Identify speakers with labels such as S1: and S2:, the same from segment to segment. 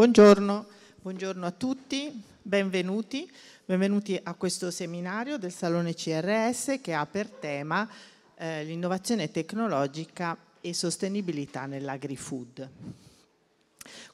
S1: Buongiorno, buongiorno a tutti, benvenuti, benvenuti a questo seminario del Salone CRS che ha per tema eh, l'innovazione tecnologica e sostenibilità nell'agri-food.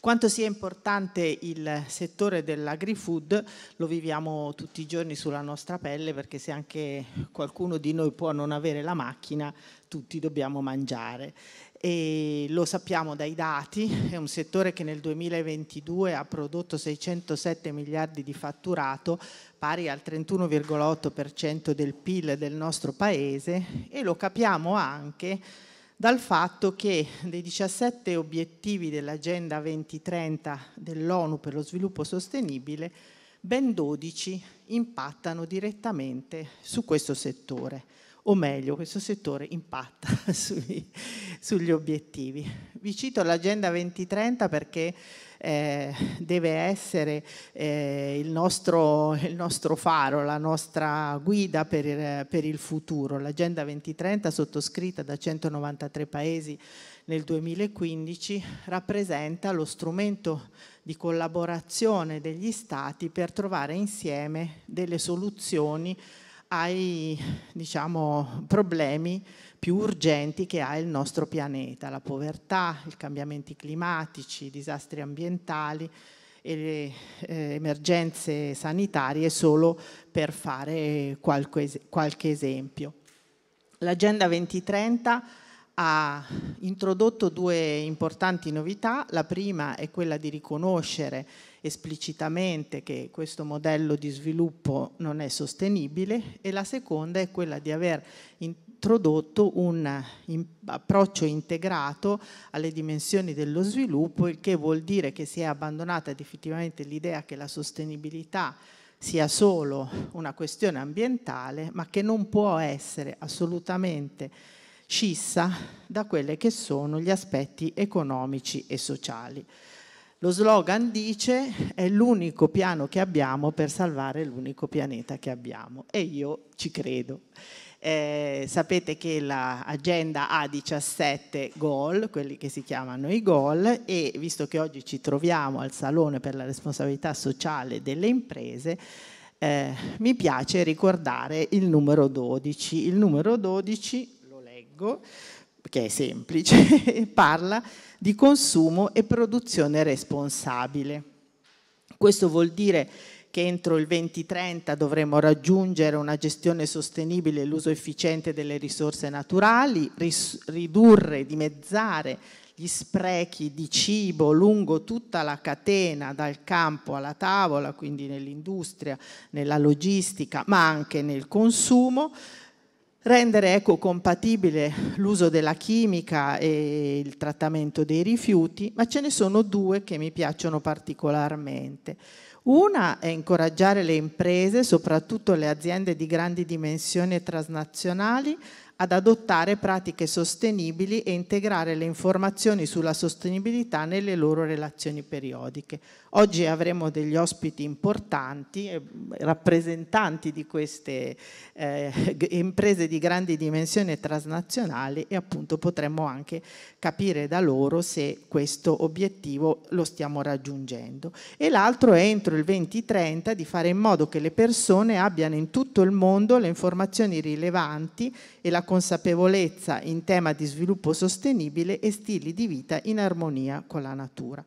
S1: Quanto sia importante il settore dell'agri-food lo viviamo tutti i giorni sulla nostra pelle perché se anche qualcuno di noi può non avere la macchina, tutti dobbiamo mangiare. E lo sappiamo dai dati, è un settore che nel 2022 ha prodotto 607 miliardi di fatturato, pari al 31,8% del PIL del nostro paese e lo capiamo anche dal fatto che dei 17 obiettivi dell'Agenda 2030 dell'ONU per lo sviluppo sostenibile, ben 12 impattano direttamente su questo settore, o meglio, questo settore impatta sui, sugli obiettivi. Vi cito l'Agenda 2030 perché eh, deve essere eh, il, nostro, il, nostro, faro, la nostra guida per il, per il futuro. L'Agenda 2030, sottoscritta da 193 Paesi nel 2015, rappresenta lo strumento di collaborazione degli Stati per trovare insieme delle soluzioni ai diciamo, problemi più urgenti che ha il nostro pianeta, la povertà, i cambiamenti climatici, i disastri ambientali e le eh, emergenze sanitarie, solo per fare qualche, qualche esempio. L'Agenda 2030 ha introdotto due importanti novità. La prima è quella di riconoscere esplicitamente che questo modello di sviluppo non è sostenibile e la seconda è quella di aver introdotto introdotto un approccio integrato alle dimensioni dello sviluppo, il che vuol dire che si è abbandonata definitivamente l'idea che la sostenibilità sia solo una questione ambientale, ma che non può essere assolutamente scissa da quelli che sono gli aspetti economici e sociali. Lo slogan dice è l'unico piano che abbiamo per salvare l'unico pianeta che abbiamo e io ci credo eh, sapete che l'agenda ha 17 goal, quelli che si chiamano i goal, e visto che oggi ci troviamo al Salone per la responsabilità sociale delle imprese, eh, mi piace ricordare il numero 12. Il numero 12, lo leggo, che è semplice, parla di consumo e produzione responsabile. Questo vuol dire che entro il 2030 dovremo raggiungere una gestione sostenibile e l'uso efficiente delle risorse naturali, ridurre, dimezzare gli sprechi di cibo lungo tutta la catena, dal campo alla tavola, quindi nell'industria, nella logistica, ma anche nel consumo, rendere ecocompatibile l'uso della chimica e il trattamento dei rifiuti, ma ce ne sono due che mi piacciono particolarmente. Una è incoraggiare le imprese, soprattutto le aziende di grandi dimensioni e transnazionali, ad adottare pratiche sostenibili e integrare le informazioni sulla sostenibilità nelle loro relazioni periodiche. Oggi avremo degli ospiti importanti, eh, rappresentanti di queste eh, imprese di grandi dimensioni transnazionali e appunto potremo anche capire da loro se questo obiettivo lo stiamo raggiungendo. E l'altro è entro il 2030 di fare in modo che le persone abbiano in tutto il mondo le informazioni rilevanti e la consapevolezza in tema di sviluppo sostenibile e stili di vita in armonia con la natura.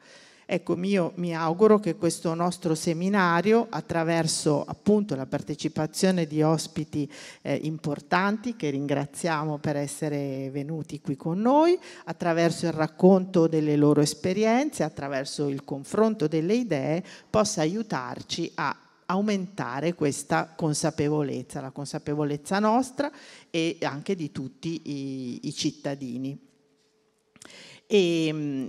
S1: Ecco, io mi auguro che questo nostro seminario, attraverso appunto la partecipazione di ospiti eh, importanti, che ringraziamo per essere venuti qui con noi, attraverso il racconto delle loro esperienze, attraverso il confronto delle idee, possa aiutarci a aumentare questa consapevolezza, la consapevolezza nostra e anche di tutti i, i cittadini. E, mm,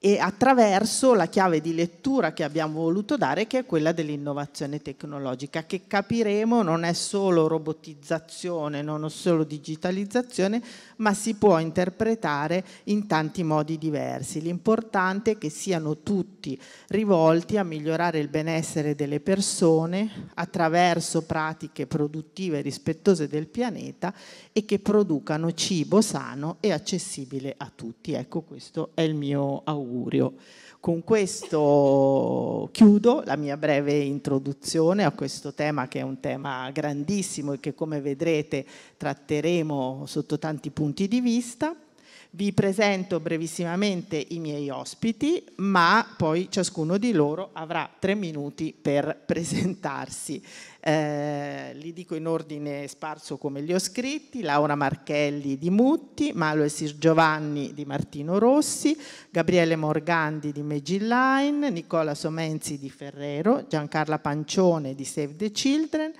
S1: e attraverso la chiave di lettura che abbiamo voluto dare che è quella dell'innovazione tecnologica che capiremo non è solo robotizzazione, non è solo digitalizzazione, ma si può interpretare in tanti modi diversi. L'importante è che siano tutti rivolti a migliorare il benessere delle persone attraverso pratiche produttive rispettose del pianeta e che producano cibo sano e accessibile a tutti. Ecco questo è il mio augurio augurio. Con questo chiudo la mia breve introduzione a questo tema che è un tema grandissimo e che come vedrete tratteremo sotto tanti punti di vista. Vi presento brevissimamente i miei ospiti, ma poi ciascuno di loro avrà tre minuti per presentarsi eh, li dico in ordine sparso come li ho scritti, Laura Marchelli di Mutti, Malo Sir Giovanni di Martino Rossi, Gabriele Morgandi di Megillain, Nicola Somenzi di Ferrero, Giancarla Pancione di Save the Children,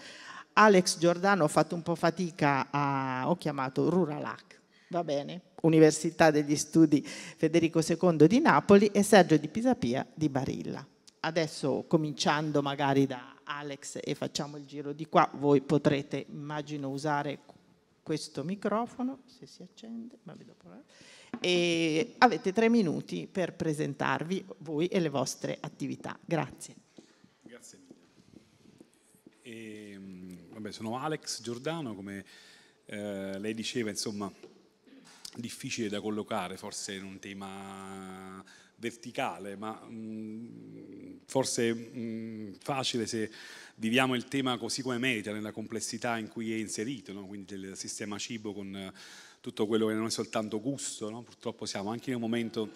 S1: Alex Giordano, ho fatto un po' fatica, a, ho chiamato Ruralac, va bene? Università degli Studi Federico II di Napoli e Sergio di Pisapia di Barilla. Adesso cominciando magari da Alex e facciamo il giro di qua, voi potrete immagino usare questo microfono, se si accende, ma vedo provare, e avete tre minuti per presentarvi voi e le vostre attività. Grazie.
S2: Grazie mille. E, ehm, vabbè, sono Alex Giordano, come eh, lei diceva, insomma, difficile da collocare forse in un tema verticale, ma mh, mm, forse mh, mm, facile se viviamo il tema così come merita, nella complessità in cui è inserito, no? quindi del sistema cibo con eh, tutto quello che non è soltanto gusto, no? purtroppo siamo anche in un momento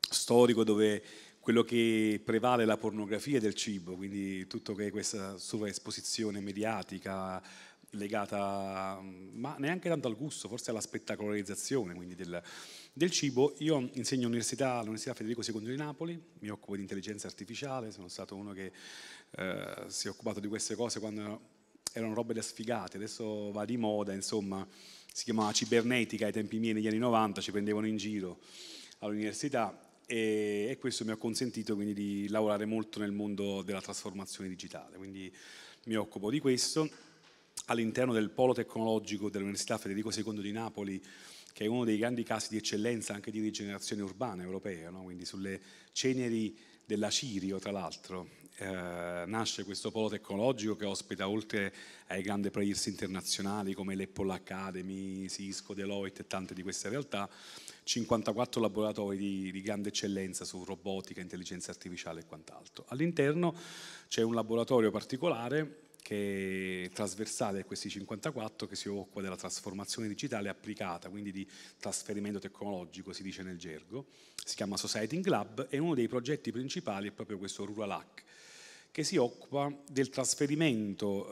S2: storico dove quello che prevale è la pornografia del cibo, quindi tutto che è questa sovraesposizione mediatica, legata mm, ma neanche tanto al gusto, forse alla spettacolarizzazione, quindi del, del cibo, io insegno all'Università, all'università Federico II di Napoli, mi occupo di intelligenza artificiale, sono stato uno che eh, si è occupato di queste cose quando erano robe da sfigate, adesso va di moda, insomma, si chiamava cibernetica ai tempi miei negli anni 90, ci prendevano in giro all'università e, e questo mi ha consentito quindi di lavorare molto nel mondo della trasformazione digitale, quindi mi occupo di questo. All'interno del polo tecnologico dell'Università Federico II di Napoli che è uno dei grandi casi di eccellenza anche di rigenerazione urbana europea, no? quindi sulle ceneri della Cirio, tra l'altro, eh, nasce questo polo tecnologico che ospita oltre ai grandi players internazionali come l'Apple Academy, Cisco, Deloitte e tante di queste realtà, 54 laboratori di, di grande eccellenza su robotica, intelligenza artificiale e quant'altro. All'interno c'è un laboratorio particolare che è trasversale a questi 54 che si occupa della trasformazione digitale applicata, quindi di trasferimento tecnologico, si dice nel gergo. Si chiama Society in Club e uno dei progetti principali è proprio questo Rural Hack, che si occupa del trasferimento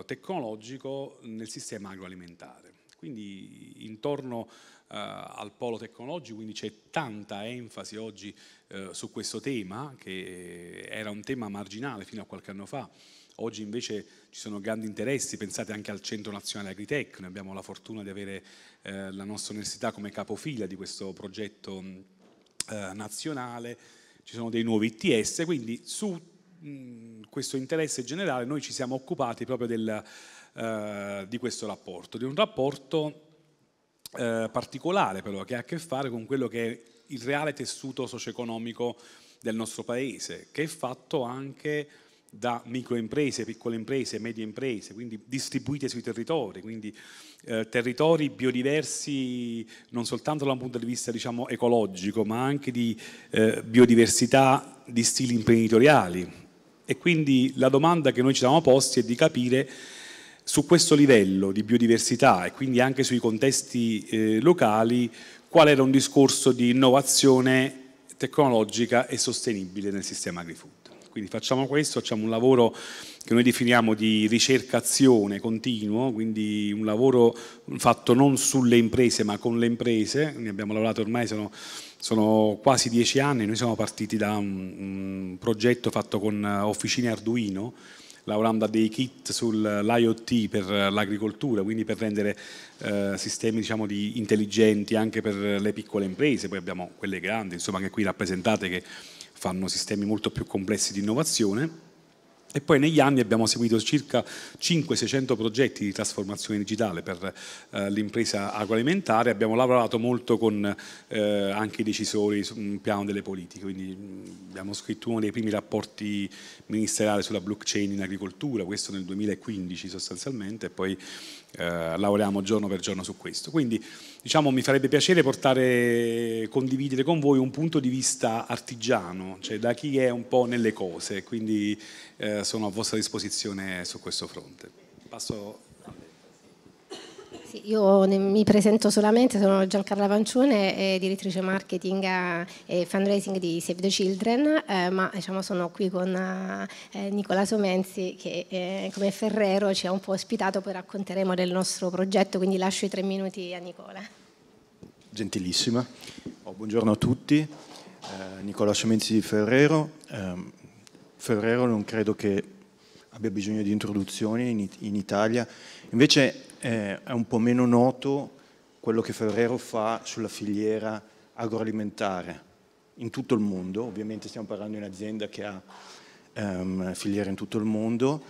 S2: eh, tecnologico nel sistema agroalimentare. Quindi intorno eh, al polo tecnologico, quindi c'è tanta enfasi oggi eh, su questo tema, che era un tema marginale fino a qualche anno fa, Oggi invece ci sono grandi interessi, pensate anche al Centro Nazionale Agritech, noi abbiamo la fortuna di avere eh, la nostra università come capofila di questo progetto eh, nazionale, ci sono dei nuovi ITS, quindi su mh, questo interesse generale noi ci siamo occupati proprio del, eh, di questo rapporto, di un rapporto eh, particolare però che ha a che fare con quello che è il reale tessuto socio-economico del nostro paese, che è fatto anche da microimprese, piccole imprese, medie imprese, quindi distribuite sui territori, quindi eh, territori biodiversi non soltanto da un punto di vista diciamo, ecologico, ma anche di eh, biodiversità di stili imprenditoriali. E quindi la domanda che noi ci siamo posti è di capire su questo livello di biodiversità e quindi anche sui contesti eh, locali qual era un discorso di innovazione tecnologica e sostenibile nel sistema agrifood. Quindi facciamo questo, facciamo un lavoro che noi definiamo di ricercazione continuo, quindi un lavoro fatto non sulle imprese ma con le imprese, ne abbiamo lavorato ormai, sono, sono quasi dieci anni, noi siamo partiti da un, un progetto fatto con officine Arduino, lavorando a dei kit sull'IoT per l'agricoltura, quindi per rendere eh, sistemi diciamo, di intelligenti anche per le piccole imprese, poi abbiamo quelle grandi, insomma, che qui rappresentate che fanno sistemi molto più complessi di innovazione e poi negli anni abbiamo seguito circa 500-600 progetti di trasformazione digitale per eh, l'impresa agroalimentare, abbiamo lavorato molto con eh, anche i decisori sul piano delle politiche, quindi mm, abbiamo scritto uno dei primi rapporti ministeriali sulla blockchain in agricoltura, questo nel 2015 sostanzialmente, e poi eh, lavoriamo giorno per giorno su questo. Quindi diciamo, mi farebbe piacere portare, condividere con voi un punto di vista artigiano, cioè da chi è un po' nelle cose, quindi eh, sono a vostra disposizione su questo fronte. Passo
S3: sì, io mi presento solamente, sono Giancarla Pancione, eh, direttrice marketing eh, e fundraising di Save the Children, eh, ma diciamo, sono qui con eh, eh, Nicola Somenzi che eh, come Ferrero ci ha un po' ospitato, poi racconteremo del nostro progetto, quindi lascio i tre minuti a Nicola.
S4: Gentilissima, oh, buongiorno a tutti, Nicola Somenzi di Ferrero. Ehm, Ferrero non credo che abbia bisogno di introduzioni in, in Italia, invece è un po' meno noto quello che Ferrero fa sulla filiera agroalimentare in tutto il mondo, ovviamente stiamo parlando di un'azienda che ha ehm, filiere in tutto il mondo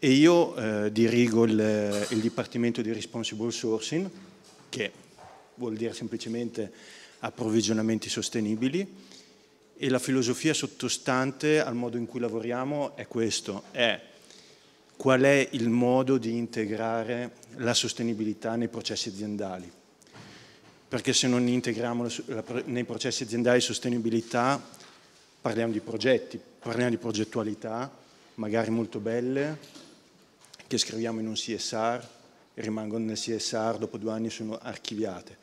S4: e io eh, dirigo il, il, Dipartimento di Responsible Sourcing che vuol dire semplicemente approvvigionamenti sostenibili e la filosofia sottostante al modo in cui lavoriamo è questo, è qual è il modo di integrare la sostenibilità nei processi aziendali. Perché se non integriamo nei processi aziendali sostenibilità, parliamo di progetti, parliamo di progettualità, magari molto belle, che scriviamo in un CSR, rimangono nel CSR, dopo due anni sono archiviate.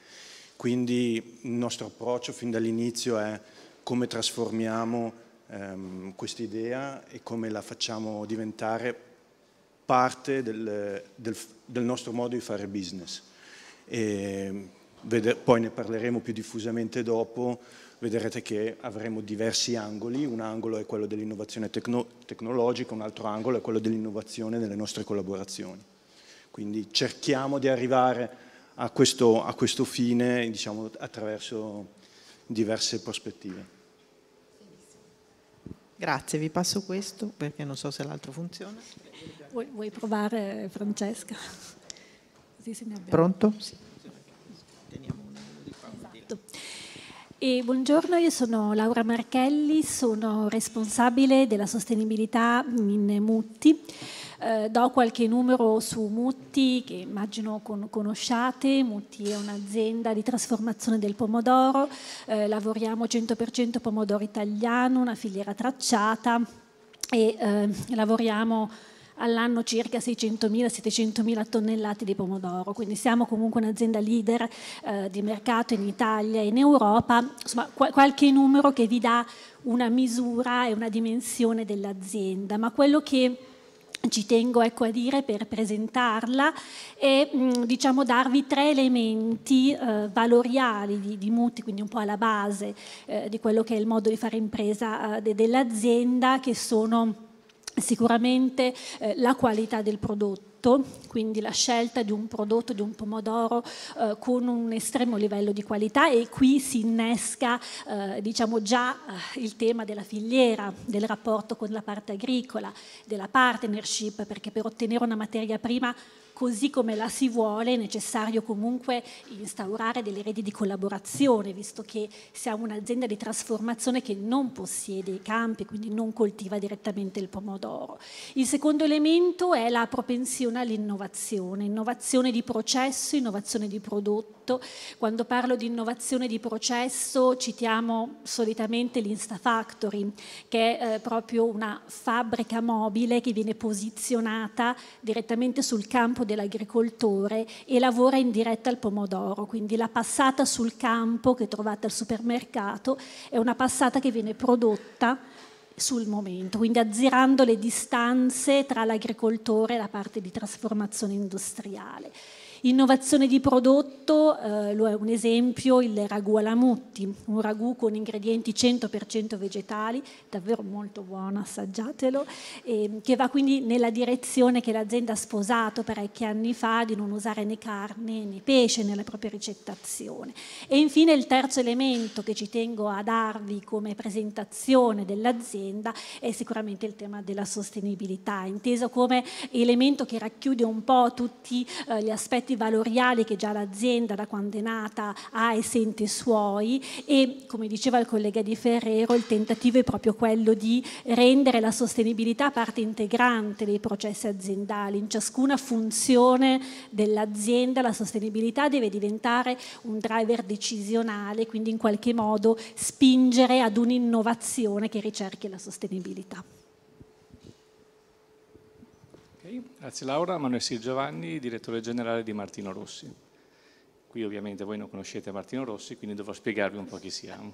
S4: Quindi il nostro approccio fin dall'inizio è come trasformiamo ehm, questa idea e come la facciamo diventare parte del, del, del nostro modo di fare business. E veder, poi ne parleremo più diffusamente dopo, vedrete che avremo diversi angoli, un angolo è quello dell'innovazione tecno, tecnologica, un altro angolo è quello dell'innovazione delle nostre collaborazioni. Quindi cerchiamo di arrivare a questo, a questo fine diciamo, attraverso diverse prospettive.
S1: Grazie, vi passo questo perché non so se l'altro funziona.
S5: Vuoi, vuoi, provare Francesca? Pronto? Sì. Esatto. E buongiorno, io sono Laura Marchelli, sono responsabile della sostenibilità in Mutti. Eh, do qualche numero su Mutti, che immagino con, conosciate. Mutti è un'azienda di trasformazione del pomodoro, eh, lavoriamo 100% pomodoro italiano, una filiera tracciata e eh, lavoriamo all'anno circa 600.000-700.000 tonnellate di pomodoro, quindi siamo comunque un'azienda leader eh, di mercato in Italia e in Europa, insomma qual qualche numero che vi dà una misura e una dimensione dell'azienda, ma quello che ci tengo ecco, a dire per presentarla e mm, diciamo, darvi tre elementi eh, valoriali di, di, Muti, quindi un po' alla base eh, di quello che è il modo di fare impresa eh, de, dell'azienda, che sono sicuramente eh, la qualità del prodotto quindi la scelta di un prodotto, di un pomodoro eh, con un estremo livello di qualità e qui si innesca eh, diciamo già eh, il tema della filiera, del rapporto con la parte agricola, della partnership, perché per ottenere una materia prima così come la si vuole, è necessario comunque instaurare delle reti di collaborazione, visto che siamo un'azienda di trasformazione che non possiede i campi, quindi non coltiva direttamente il pomodoro. Il secondo elemento è la propensione all'innovazione, innovazione di processo, innovazione di prodotto. Quando parlo di innovazione di processo citiamo solitamente l'Instafactory, che è eh, proprio una fabbrica mobile che viene posizionata direttamente sul campo dell'agricoltore e lavora in diretta al pomodoro, quindi la passata sul campo che trovate al supermercato è una passata che viene prodotta sul momento, quindi azzerando le distanze tra l'agricoltore e la parte di trasformazione industriale. Innovazione di prodotto, eh, lo è un esempio il ragù alla mutti, un ragù con ingredienti 100% vegetali, davvero molto buono, assaggiatelo, eh, che va quindi nella direzione che l'azienda ha sposato parecchi anni fa di non usare né carne né pesce nella propria ricettazione. E infine il terzo elemento che ci tengo a darvi come presentazione dell'azienda è sicuramente il tema della sostenibilità, inteso come elemento che racchiude un po' tutti eh, gli aspetti concetti valoriali che già l'azienda da quando è nata ha e sente suoi e come diceva il collega di Ferrero il tentativo è proprio quello di rendere la sostenibilità parte integrante dei processi aziendali, in ciascuna funzione dell'azienda la sostenibilità deve diventare un driver decisionale, quindi in qualche modo spingere ad un'innovazione che ricerchi la sostenibilità
S6: grazie Laura, Manuel Sir Giovanni, direttore generale di Martino Rossi. Qui ovviamente voi non conoscete Martino Rossi, quindi dovrò spiegarvi un po' chi siamo.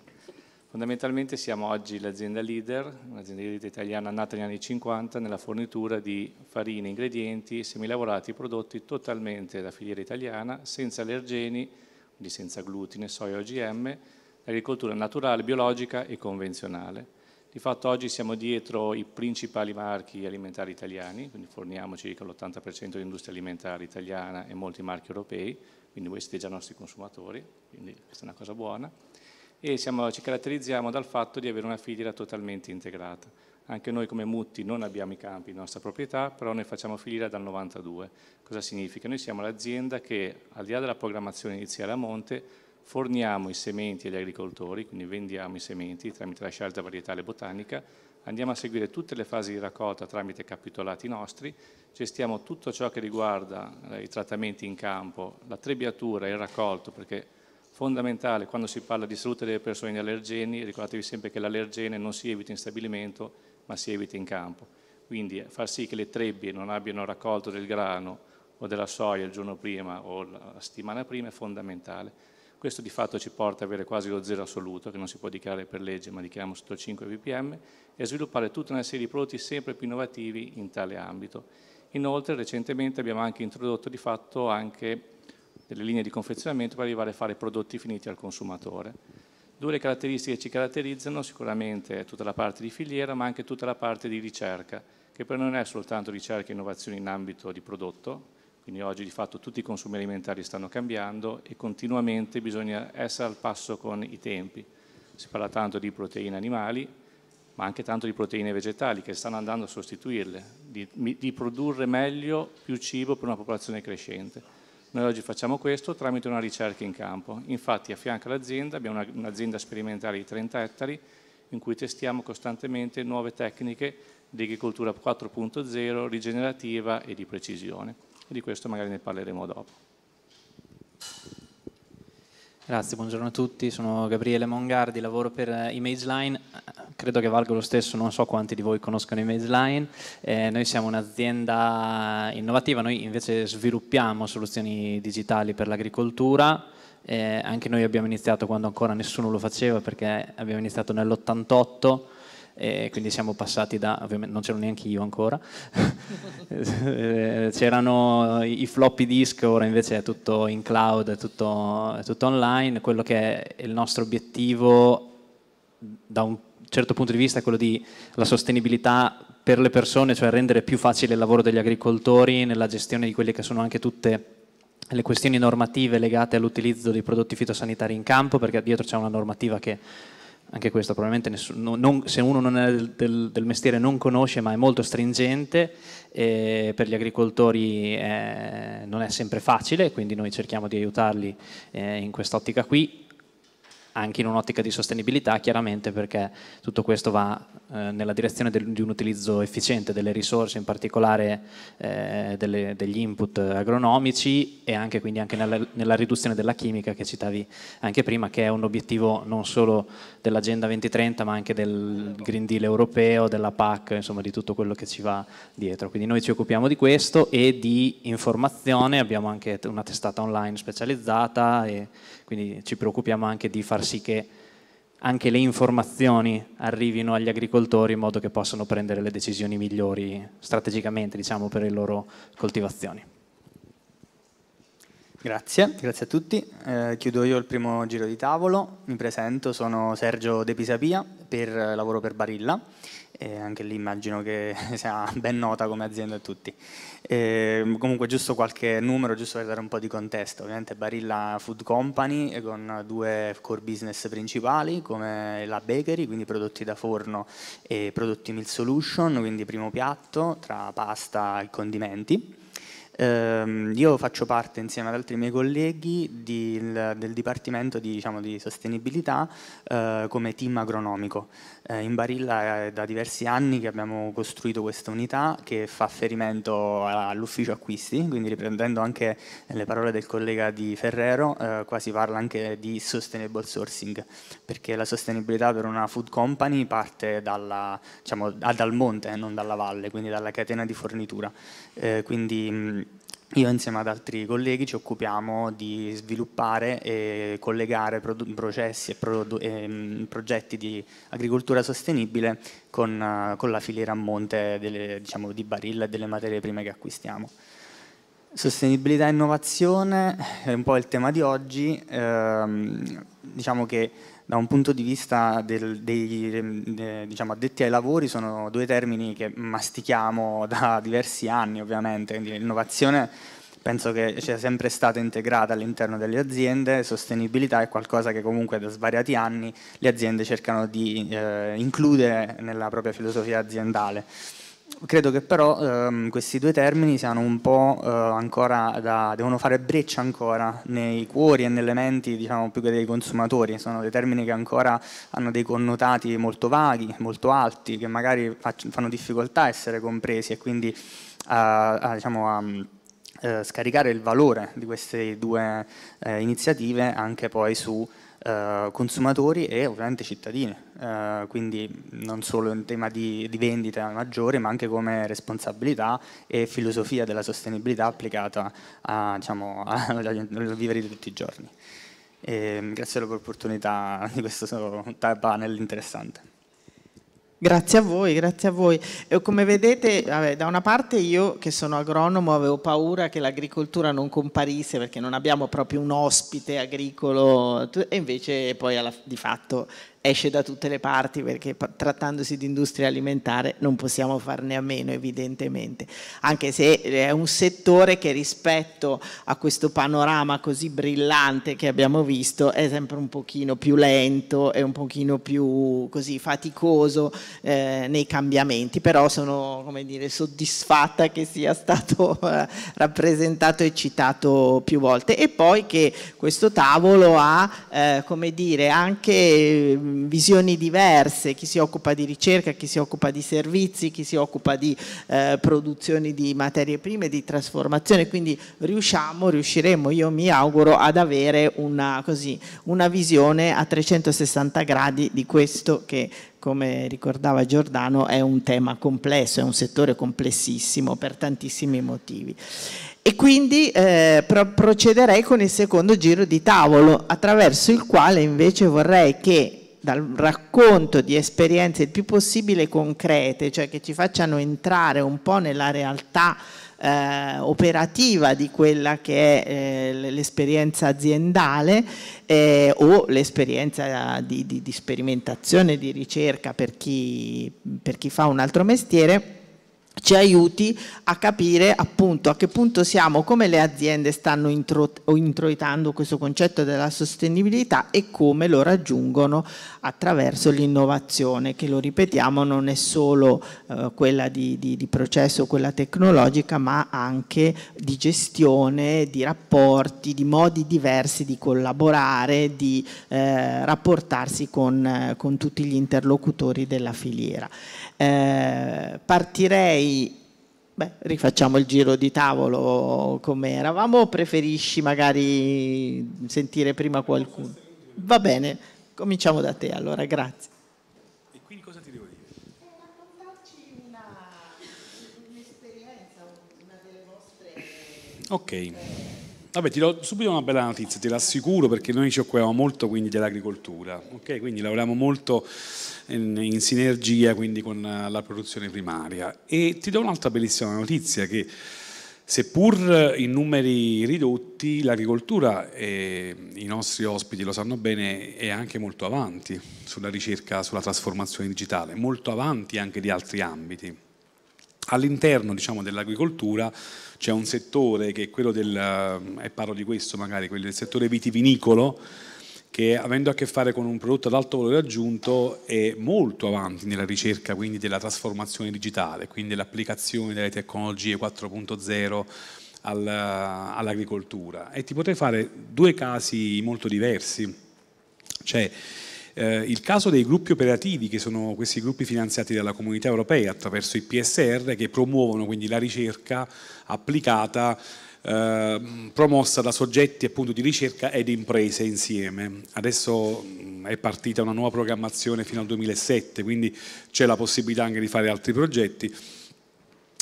S6: Fondamentalmente siamo oggi l'azienda leader, un'azienda leader italiana nata negli anni 50 nella fornitura di farine, ingredienti, semilavorati, prodotti totalmente da filiera italiana, senza allergeni, quindi senza glutine, soia OGM, agricoltura naturale, biologica e convenzionale. Di fatto oggi siamo dietro i principali marchi alimentari italiani, quindi forniamo circa l'80% dell'industria alimentare italiana e molti marchi europei, quindi questi già i nostri consumatori, quindi questa è una cosa buona. E siamo, ci caratterizziamo dal fatto di avere una filiera totalmente integrata. Anche noi come Mutti non abbiamo i campi in nostra proprietà, però noi facciamo filiera dal 92. Cosa significa? Noi siamo l'azienda che, al di là della programmazione iniziale a monte, forniamo i sementi agli agricoltori, quindi vendiamo i sementi tramite la scelta varietale botanica, andiamo a seguire tutte le fasi di raccolta tramite capitolati nostri, gestiamo tutto ciò che riguarda eh, i trattamenti in campo, la trebbiatura e il raccolto, perché fondamentale quando si parla di salute delle persone in allergeni, ricordatevi sempre che l'allergene non si evita in stabilimento ma si evita in campo, quindi eh, far sì che le trebbie non abbiano raccolto del grano o della soia il giorno prima o la settimana prima è fondamentale questo di fatto ci porta ad avere quasi lo zero assoluto, che non si può dichiarare per legge, ma dichiariamo sotto 5 ppm, e a sviluppare tutta una serie di prodotti sempre più innovativi in tale ambito. Inoltre, recentemente abbiamo anche introdotto di fatto anche delle linee di confezionamento per arrivare a fare prodotti finiti al consumatore. Due caratteristiche che ci caratterizzano sicuramente è tutta la parte di filiera, ma anche tutta la parte di ricerca, che per noi non è soltanto ricerca e innovazione in ambito di prodotto, quindi oggi di fatto tutti i consumi alimentari stanno cambiando e continuamente bisogna essere al passo con i tempi. Si parla tanto di proteine animali, ma anche tanto di proteine vegetali che stanno andando a sostituirle, di, di produrre meglio più cibo per una popolazione crescente. Noi oggi facciamo questo tramite una ricerca in campo. Infatti a fianco all'azienda abbiamo una, un'azienda sperimentale di 30 ettari in cui testiamo costantemente nuove tecniche di agricoltura 4.0, rigenerativa e di precisione. Di questo magari ne parleremo dopo.
S7: Grazie, buongiorno a tutti, sono Gabriele Mongardi, lavoro per eh, ImageLine, credo che valga lo stesso, non so quanti di voi conoscono ImageLine, eh, noi siamo un'azienda innovativa, noi invece sviluppiamo soluzioni digitali per l'agricoltura, eh, anche noi abbiamo iniziato quando ancora nessuno lo faceva perché abbiamo iniziato nell'88 e quindi siamo passati da, ovviamente non c'ero neanche io ancora, eh, c'erano i floppy disk, ora invece è tutto in cloud, è tutto, è tutto online, quello che è il nostro obiettivo da un certo punto di vista è quello di la sostenibilità per le persone, cioè rendere più facile il lavoro degli agricoltori nella gestione di quelle che sono anche tutte le questioni normative legate all'utilizzo dei prodotti fitosanitari in campo, perché dietro c'è una normativa che anche questo probabilmente nessuno, non, se uno non è del, del, del, mestiere non conosce, ma è molto stringente, e per gli agricoltori eh, non è sempre facile, quindi noi cerchiamo di aiutarli eh, in quest'ottica qui anche in un'ottica di sostenibilità chiaramente perché tutto questo va eh, nella direzione del, di un utilizzo efficiente delle risorse, in particolare eh, delle, degli input agronomici e anche quindi anche nella, nella, riduzione della chimica che citavi anche prima, che è un obiettivo non solo dell'Agenda 2030 ma anche del Green Deal europeo, della PAC, insomma di tutto quello che ci va dietro. Quindi noi ci occupiamo di questo e di informazione, abbiamo anche una testata online specializzata e quindi ci preoccupiamo anche di far sì che anche le informazioni arrivino agli agricoltori in modo che possano prendere le decisioni migliori strategicamente diciamo, per le loro coltivazioni.
S8: Grazie, grazie a tutti. Eh, chiudo io il primo giro di tavolo. Mi presento, sono Sergio De Pisapia, per eh, lavoro per Barilla. E anche lì immagino che sia ben nota come azienda a tutti. E comunque giusto qualche numero, giusto per dare un po' di contesto. Ovviamente Barilla Food Company eh, con due core business principali come la bakery, quindi prodotti da forno e prodotti meal solution, quindi primo piatto tra pasta e condimenti. Um, io faccio parte insieme ad altri miei colleghi di, del Dipartimento di, diciamo, di Sostenibilità uh, come team agronomico eh, in Barilla eh, da diversi anni che abbiamo costruito questa unità che fa riferimento all'ufficio acquisti, quindi riprendendo anche le parole del collega di Ferrero, eh, qua si parla anche di sustainable sourcing, perché la sostenibilità per una food company parte dalla, diciamo, dal monte, non dalla valle, quindi dalla catena di fornitura. Eh, quindi, io insieme ad altri colleghi ci occupiamo di sviluppare e collegare processi e, e ehm, progetti di agricoltura sostenibile con, con la filiera a monte delle, diciamo, di Barilla e delle materie prime che acquistiamo. Sostenibilità e innovazione è un po' il tema di oggi, ehm, diciamo che da un punto di vista del, dei ehm, de, diciamo, addetti ai lavori sono due termini che mastichiamo da diversi anni ovviamente, quindi l'innovazione penso che sia sempre stata integrata all'interno delle aziende, sostenibilità è qualcosa che comunque da svariati anni le aziende cercano di eh, includere nella propria filosofia aziendale credo che però ehm, questi due termini siano un po' eh, ancora da, devono fare breccia ancora nei cuori e nelle menti diciamo più che dei consumatori, sono dei termini che ancora hanno dei connotati molto vaghi, molto alti, che magari fanno difficoltà a essere compresi e quindi a, a, diciamo, a mm, eh, scaricare il valore di queste due eh, iniziative anche poi su eh, consumatori e ovviamente cittadini, eh, quindi non solo in tema di, di, vendita maggiore ma anche come responsabilità e filosofia della sostenibilità applicata a, diciamo, al vivere di tutti i giorni. E, ehm, grazie per l'opportunità di questo panel interessante.
S1: Grazie a voi, grazie a voi. Come vedete, vabbè, da una parte io che sono agronomo avevo paura che l'agricoltura non comparisse perché non abbiamo proprio un ospite agricolo e invece poi alla, di fatto esce da tutte le parti perché trattandosi di industria alimentare non possiamo farne a meno evidentemente, anche se eh, è un settore che rispetto a questo panorama così brillante che abbiamo visto è sempre un pochino più lento e un pochino più così faticoso eh, nei cambiamenti, però sono come dire, soddisfatta che sia stato eh, rappresentato e citato più volte e poi che questo tavolo ha eh, come dire anche Mm, visioni diverse, chi si occupa di ricerca, chi si occupa di servizi, chi si occupa di eh, produzioni di materie prime, di trasformazione, quindi riusciamo, riusciremo, io mi auguro, ad avere una, così, una visione a 360 gradi di questo che come ricordava Giordano, è un tema complesso, è un settore complessissimo per tantissimi motivi. E quindi eh, procederei con il secondo giro di tavolo, attraverso il quale invece vorrei che dal racconto di esperienze il più possibile concrete, cioè che ci facciano entrare un po' nella realtà eh, operativa di quella che è eh, l'esperienza aziendale eh, o l'esperienza di, di, di, sperimentazione, di ricerca per chi, per chi fa un altro mestiere ci aiuti a capire appunto a che punto siamo, come le aziende stanno intro, introitando questo concetto della sostenibilità e come lo raggiungono attraverso l'innovazione, che lo ripetiamo non è solo eh, quella di, di, di processo, quella tecnologica, ma anche di gestione, di rapporti, di modi diversi di collaborare, di eh, rapportarsi con, eh, con tutti gli interlocutori della filiera. Eh, partirei, beh, rifacciamo il giro di tavolo come eravamo o preferisci magari sentire prima qualcuno? Va bene, cominciamo da te allora, grazie. E quindi cosa ti devo dire?
S2: un'esperienza, Ok, vabbè ti do subito una bella notizia, te l'assicuro perché noi ci occupiamo molto quindi dell'agricoltura, ok? Quindi lavoriamo molto in, in sinergia quindi con eh, la produzione primaria. E ti do un'altra bellissima notizia che seppur in numeri ridotti l'agricoltura, i nostri ospiti lo sanno bene, è anche molto avanti sulla ricerca, sulla trasformazione digitale, molto avanti anche di altri ambiti. All'interno diciamo, dell'agricoltura c'è un settore che è quello del, eh, e parlo di questo magari, quello del settore vitivinicolo, che avendo a che fare con un prodotto ad alto valore aggiunto è molto avanti nella ricerca quindi della trasformazione digitale, quindi l'applicazione delle tecnologie 4.0 all'agricoltura. E ti potrei fare due casi molto diversi. Cioè, eh, il caso dei gruppi operativi, che sono questi gruppi finanziati dalla comunità europea attraverso i PSR, che promuovono quindi la ricerca applicata Ehm, promossa da soggetti appunto, di ricerca ed imprese insieme. Adesso è partita una nuova programmazione fino al 2007, quindi c'è la possibilità anche di fare altri progetti.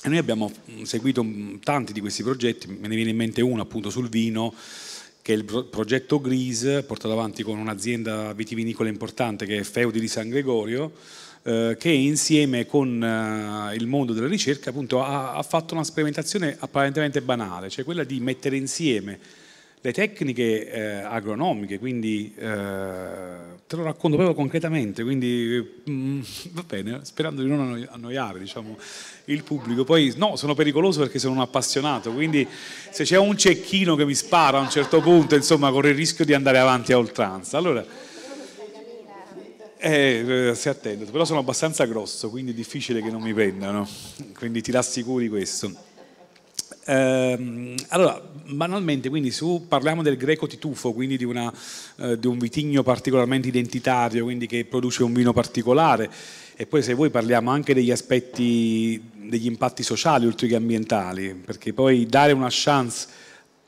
S2: E noi abbiamo seguito tanti di questi progetti, me ne viene in mente uno appunto sul vino, che è il progetto GRIS, portato avanti con un'azienda vitivinicola importante che è Feudi di San Gregorio, eh, che insieme con eh, il mondo della ricerca appunto, ha, ha, fatto una sperimentazione apparentemente banale, cioè quella di mettere insieme le tecniche eh, agronomiche, quindi eh, te lo racconto proprio concretamente, quindi mm, va bene, sperando di non annoiare diciamo, il pubblico. Poi no, sono pericoloso perché sono un appassionato, quindi se c'è un cecchino che mi spara a un certo punto, insomma, corre il rischio di andare avanti a oltranza. Allora, eh, eh, si attende, però sono abbastanza grosso, quindi è difficile che non mi prendano, quindi ti rassicuri questo. Eh, allora, banalmente, quindi su, parliamo del greco titufo, quindi di, una, eh, di un vitigno particolarmente identitario, quindi che produce un vino particolare e poi se vuoi parliamo anche degli aspetti, degli impatti sociali oltre che ambientali, perché poi dare una chance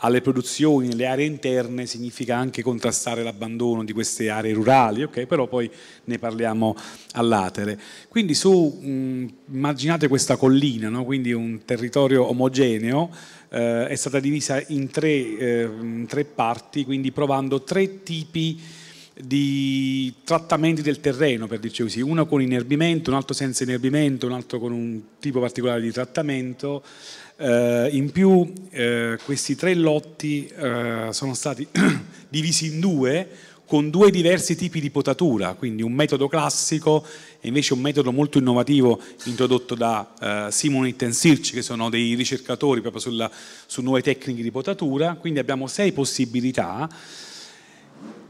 S2: alle produzioni nelle aree interne significa anche contrastare l'abbandono di queste aree rurali, okay? però poi ne parliamo all'atere. Quindi su, mh, immaginate questa collina, no? quindi un territorio omogeneo, eh, è stata divisa in tre, eh, in tre parti, quindi provando tre tipi di di trattamenti del terreno, per dirci così, uno con inerbimento, un altro senza inerbimento, un altro con un tipo particolare di trattamento. Eh, in più eh, questi tre lotti eh, sono stati divisi in due con due diversi tipi di potatura, quindi un metodo classico e invece un metodo molto innovativo introdotto da eh, Simon e Sirci, che sono dei ricercatori proprio sulla, su nuove tecniche di potatura, quindi abbiamo sei possibilità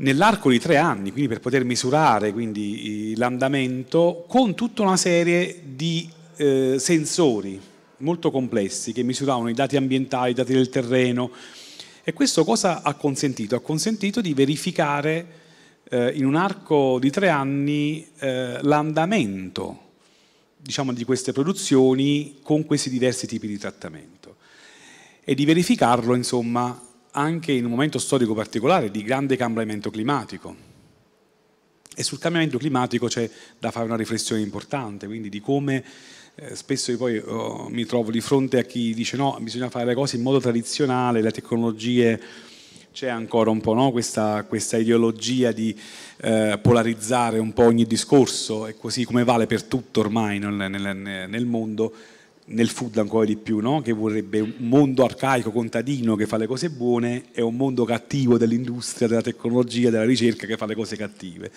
S2: nell'arco di tre anni, quindi per poter misurare quindi, l'andamento, con tutta una serie di eh, sensori molto complessi che misuravano i dati ambientali, i dati del terreno. E questo cosa ha consentito? Ha consentito di verificare eh, in un arco di tre anni eh, l'andamento diciamo, di queste produzioni con questi diversi tipi di trattamento e di verificarlo insomma anche in un momento storico particolare di grande cambiamento climatico. E sul cambiamento climatico c'è da fare una riflessione importante, quindi di come eh, spesso io poi oh, mi trovo di fronte a chi dice no, bisogna fare le cose in modo tradizionale, le tecnologie, c'è ancora un po' no? questa, questa, ideologia di eh, polarizzare un po' ogni discorso e così come vale per tutto ormai nel, nel, nel mondo nel food ancora di più, no? che vorrebbe un mondo arcaico contadino che fa le cose buone e un mondo cattivo dell'industria, della tecnologia, della ricerca che fa le cose cattive.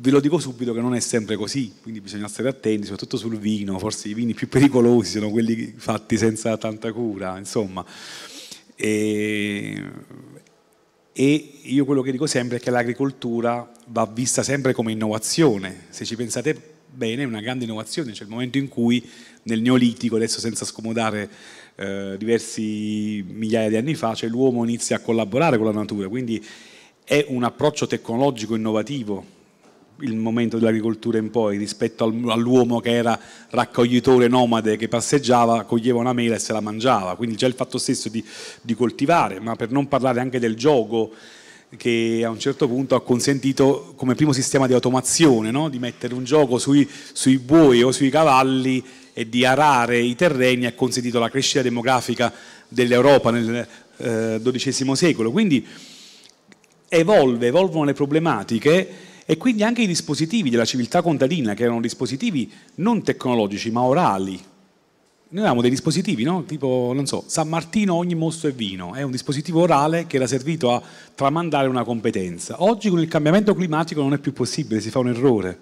S2: Ve lo dico subito che non è sempre così, quindi bisogna stare attenti, soprattutto sul vino, forse i vini più pericolosi sono quelli fatti senza tanta cura, insomma. E, e io quello che dico sempre è che l'agricoltura va vista sempre come innovazione, se ci pensate bene è una grande innovazione, cioè il momento in cui nel Neolitico, adesso senza scomodare eh, diversi migliaia di anni fa, cioè l'uomo inizia a collaborare con la natura, quindi è un approccio tecnologico innovativo il momento dell'agricoltura in poi rispetto all'uomo che era raccoglitore nomade che passeggiava, coglieva una mela e se la mangiava, quindi già il fatto stesso di, di coltivare, ma per non parlare anche del gioco che a un certo punto ha consentito come primo sistema di automazione no? di mettere un gioco sui, sui buoi o sui cavalli e di arare i terreni ha consentito la crescita demografica dell'Europa nel eh, XII secolo. Quindi evolve, evolvono le problematiche e quindi anche i dispositivi della civiltà contadina, che erano dispositivi non tecnologici ma orali. Noi avevamo dei dispositivi, no? tipo, non so, San Martino ogni mosto è vino, è un dispositivo orale che era servito a tramandare una competenza. Oggi con il cambiamento climatico non è più possibile, si fa un errore.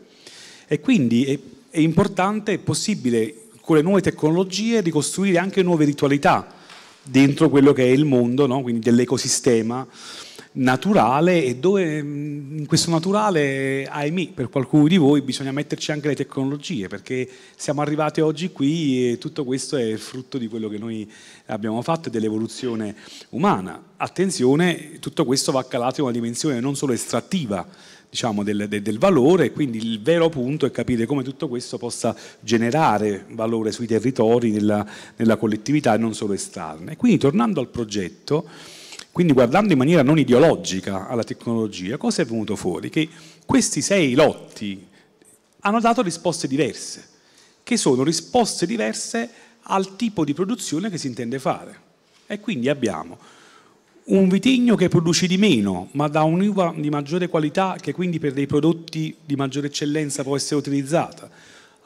S2: E quindi è, è importante, è possibile con le nuove tecnologie ricostruire anche nuove ritualità dentro quello che è il mondo, no? quindi dell'ecosistema naturale e dove mm, in questo naturale, ahimè, per qualcuno di voi bisogna metterci anche le tecnologie, perché siamo arrivati oggi qui e tutto questo è il frutto di quello che noi abbiamo fatto e dell'evoluzione umana. Attenzione, tutto questo va calato in una dimensione non solo estrattiva, diciamo, del, de, del, valore, quindi il vero punto è capire come tutto questo possa generare valore sui territori, nella, nella collettività e non solo estrarne. quindi tornando al progetto, quindi guardando in maniera non ideologica alla tecnologia, cosa è venuto fuori? Che questi sei lotti hanno dato risposte diverse, che sono risposte diverse al tipo di produzione che si intende fare. E quindi abbiamo un vitigno che produce di meno, ma da un'uva di maggiore qualità che quindi per dei prodotti di maggiore eccellenza può essere utilizzata.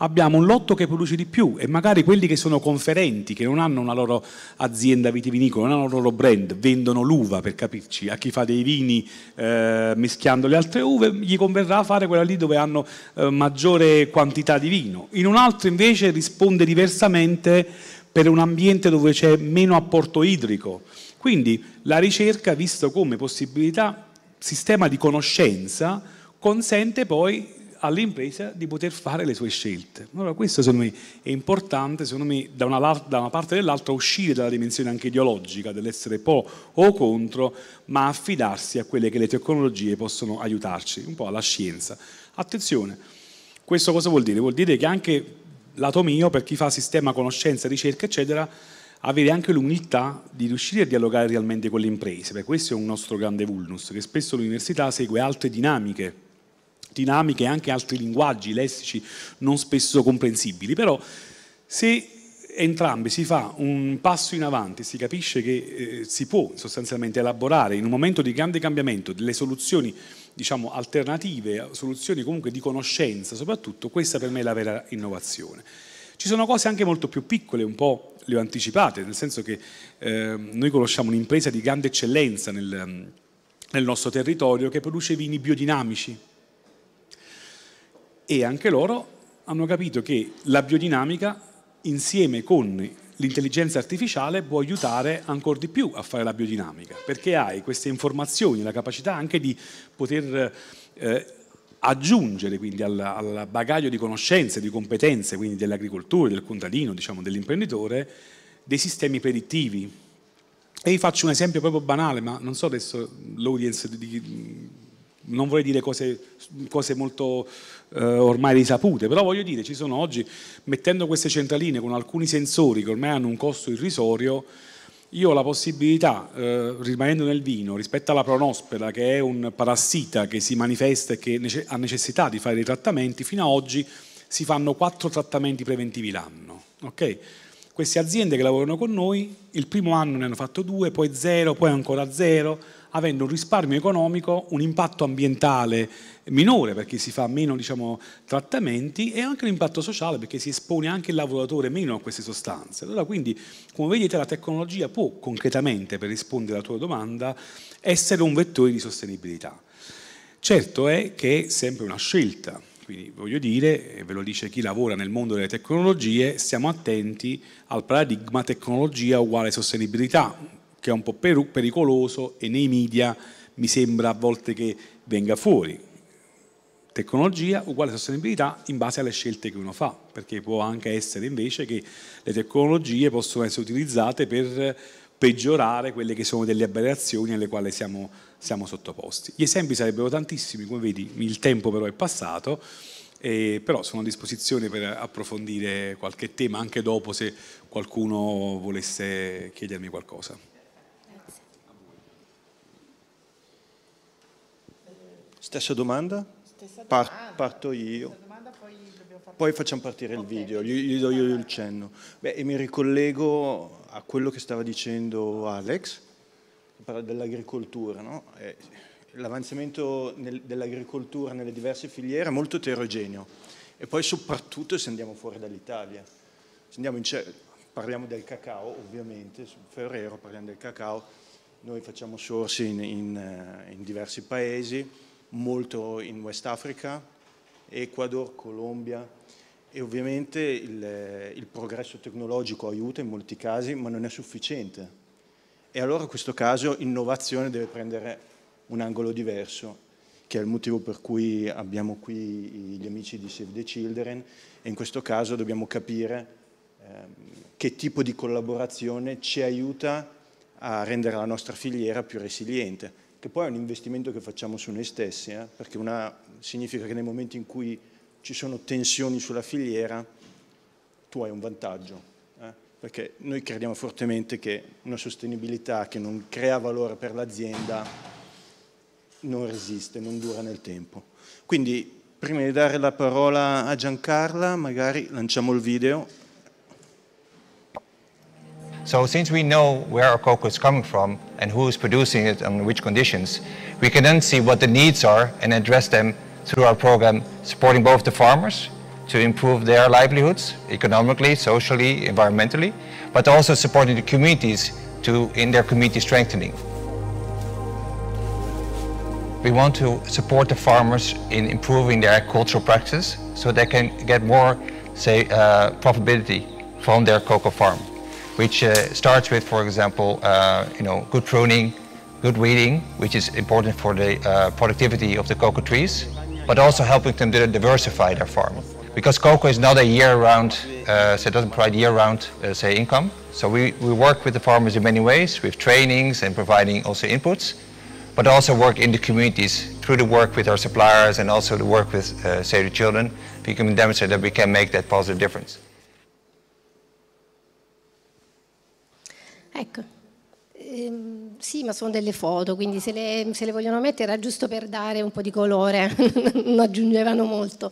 S2: Abbiamo un lotto che produce di più e magari quelli che sono conferenti, che non hanno una loro azienda vitivinicola, non hanno un loro brand, vendono l'uva per capirci, a chi fa dei vini eh, mischiando le altre uve, gli converrà fare quella lì dove hanno eh, maggiore quantità di vino. In un altro invece risponde diversamente per un ambiente dove c'è meno apporto idrico quindi la ricerca, visto come possibilità, sistema di conoscenza, consente poi all'impresa di poter fare le sue scelte. Allora questo secondo me è importante, secondo me da una, da una parte o dall'altra uscire dalla dimensione anche ideologica dell'essere po' o contro, ma affidarsi a quelle che le tecnologie possono aiutarci, un po' alla scienza. Attenzione, questo cosa vuol dire? Vuol dire che anche lato mio, per chi fa sistema, conoscenza, ricerca, eccetera, avere anche l'umiltà di riuscire a dialogare realmente con le imprese, perché questo è un nostro grande vulnus, che spesso l'università segue altre dinamiche, dinamiche anche altri linguaggi lessici non spesso comprensibili, però se entrambi si fa un passo in avanti, si capisce che eh, si può sostanzialmente elaborare in un momento di grande cambiamento delle soluzioni diciamo, alternative, soluzioni comunque di conoscenza soprattutto, questa per me è la vera innovazione. Ci sono cose anche molto più piccole, un po' le ho anticipate, nel senso che eh, noi conosciamo un'impresa di grande eccellenza nel, nel nostro territorio che produce vini biodinamici e anche loro hanno capito che la biodinamica insieme con l'intelligenza artificiale può aiutare ancora di più a fare la biodinamica, perché hai queste informazioni, la capacità anche di poter eh, aggiungere quindi al, al bagaglio di conoscenze, di competenze, quindi dell'agricoltore, del contadino, diciamo, dell'imprenditore, dei sistemi predittivi. E vi faccio un esempio proprio banale, ma non so adesso l'audience di, non vorrei dire cose, cose molto eh, ormai risapute, però voglio dire, ci sono oggi, mettendo queste centraline con alcuni sensori che ormai hanno un costo irrisorio, io ho la possibilità, eh, rimanendo nel vino, rispetto alla pronospera, che è un parassita che si manifesta e che nece ha necessità di fare dei trattamenti, fino ad oggi si fanno quattro trattamenti preventivi l'anno. Okay? Queste aziende che lavorano con noi, il primo anno ne hanno fatto due, poi zero, poi ancora zero avendo un risparmio economico, un impatto ambientale minore perché si fa meno diciamo, trattamenti e anche un impatto sociale perché si espone anche il lavoratore meno a queste sostanze. Allora quindi, come vedete, la tecnologia può concretamente, per rispondere alla tua domanda, essere un vettore di sostenibilità. Certo è che è sempre una scelta, quindi voglio dire, e ve lo dice chi lavora nel mondo delle tecnologie, stiamo attenti al paradigma tecnologia uguale sostenibilità, che è un po' pericoloso e nei media mi sembra a volte che venga fuori. Tecnologia uguale sostenibilità in base alle scelte che uno fa, perché può anche essere invece che le tecnologie possono essere utilizzate per peggiorare quelle che sono delle aberrazioni alle quali siamo, siamo sottoposti. Gli esempi sarebbero tantissimi, come vedi il tempo però è passato, eh, però sono a disposizione per approfondire qualche tema anche dopo se qualcuno volesse chiedermi qualcosa.
S4: Stessa domanda? Stessa domanda. parto io. Domanda, poi, poi, facciamo partire il video, gli, gli do io il cenno. Beh, e mi ricollego a quello che stava dicendo Alex, parla dell'agricoltura, no? Eh, l'avanzamento dell'agricoltura nelle diverse filiere è molto eterogeneo e poi soprattutto se andiamo fuori dall'Italia. parliamo del cacao ovviamente, su Ferrero parliamo del cacao, noi facciamo sourcing in, in, eh, in diversi paesi, molto in West Africa, Ecuador, Colombia e ovviamente il, il progresso tecnologico aiuta in molti casi ma non è sufficiente e allora in questo caso innovazione deve prendere un angolo diverso che è il motivo per cui abbiamo qui gli amici di Save the Children e in questo caso dobbiamo capire ehm, che tipo di collaborazione ci aiuta a rendere la nostra filiera più resiliente che poi è un investimento che facciamo su noi stessi, eh? perché una, significa che nel momento in cui ci sono tensioni sulla filiera, tu hai un vantaggio, eh? perché noi crediamo fortemente che una sostenibilità che non crea valore per l'azienda non resiste, non dura nel tempo. Quindi prima di dare la parola a Giancarla, magari lanciamo il video
S9: So since we know where our cocoa is coming from and who is producing it and which conditions, we can then see what the needs are and address them through our program, supporting both the farmers to improve their livelihoods economically, socially, environmentally, but also supporting the communities to in their community strengthening. We want to support the farmers in improving their agricultural practices so they can get more, say, uh, profitability from their cocoa farm which uh, starts with, for example, uh, you know, good pruning, good weeding, which is important for the uh, productivity of the cocoa trees, but also helping them to diversify their farm. Because cocoa is not a year-round, uh, so it doesn't provide year-round, uh, say, income. So we, we work with the farmers in many ways, with trainings and providing also inputs, but also work in the communities through the work with our suppliers and also the work with, uh, say, the children, we can demonstrate that we can make that positive difference.
S3: Ecco. Ehm, sì, ma sono delle foto, quindi se le, se le vogliono mettere era giusto per dare un po' di colore, non aggiungevano molto.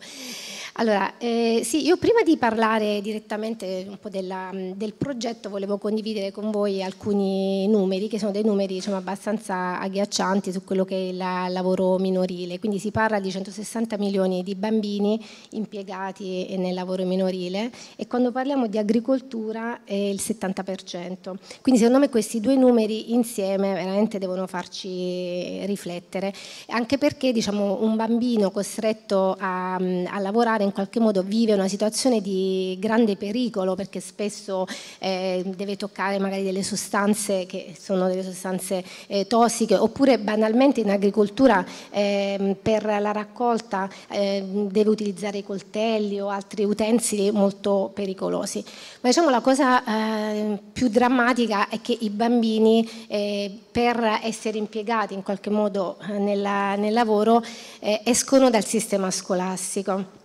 S3: Allora, eh, sì, io prima di parlare direttamente un po' della, mm, del progetto volevo condividere con voi alcuni numeri, che sono dei numeri diciamo, abbastanza agghiaccianti su quello che è il lavoro minorile. Quindi si parla di 160 milioni di bambini impiegati nel lavoro minorile e quando parliamo di agricoltura è il 70%. Quindi secondo me questi due numeri insieme veramente devono farci riflettere, anche perché diciamo, un bambino costretto a, mm, a lavorare in in qualche modo vive una situazione di grande pericolo perché spesso eh, deve toccare magari delle sostanze che sono delle sostanze eh, tossiche oppure banalmente in agricoltura eh, per la raccolta ehm, deve utilizzare i coltelli o altri utensili molto pericolosi. Ma diciamo la cosa ehm, più drammatica è che i bambini eh, per essere impiegati in qualche modo eh, nella, nel lavoro eh, escono dal sistema scolastico.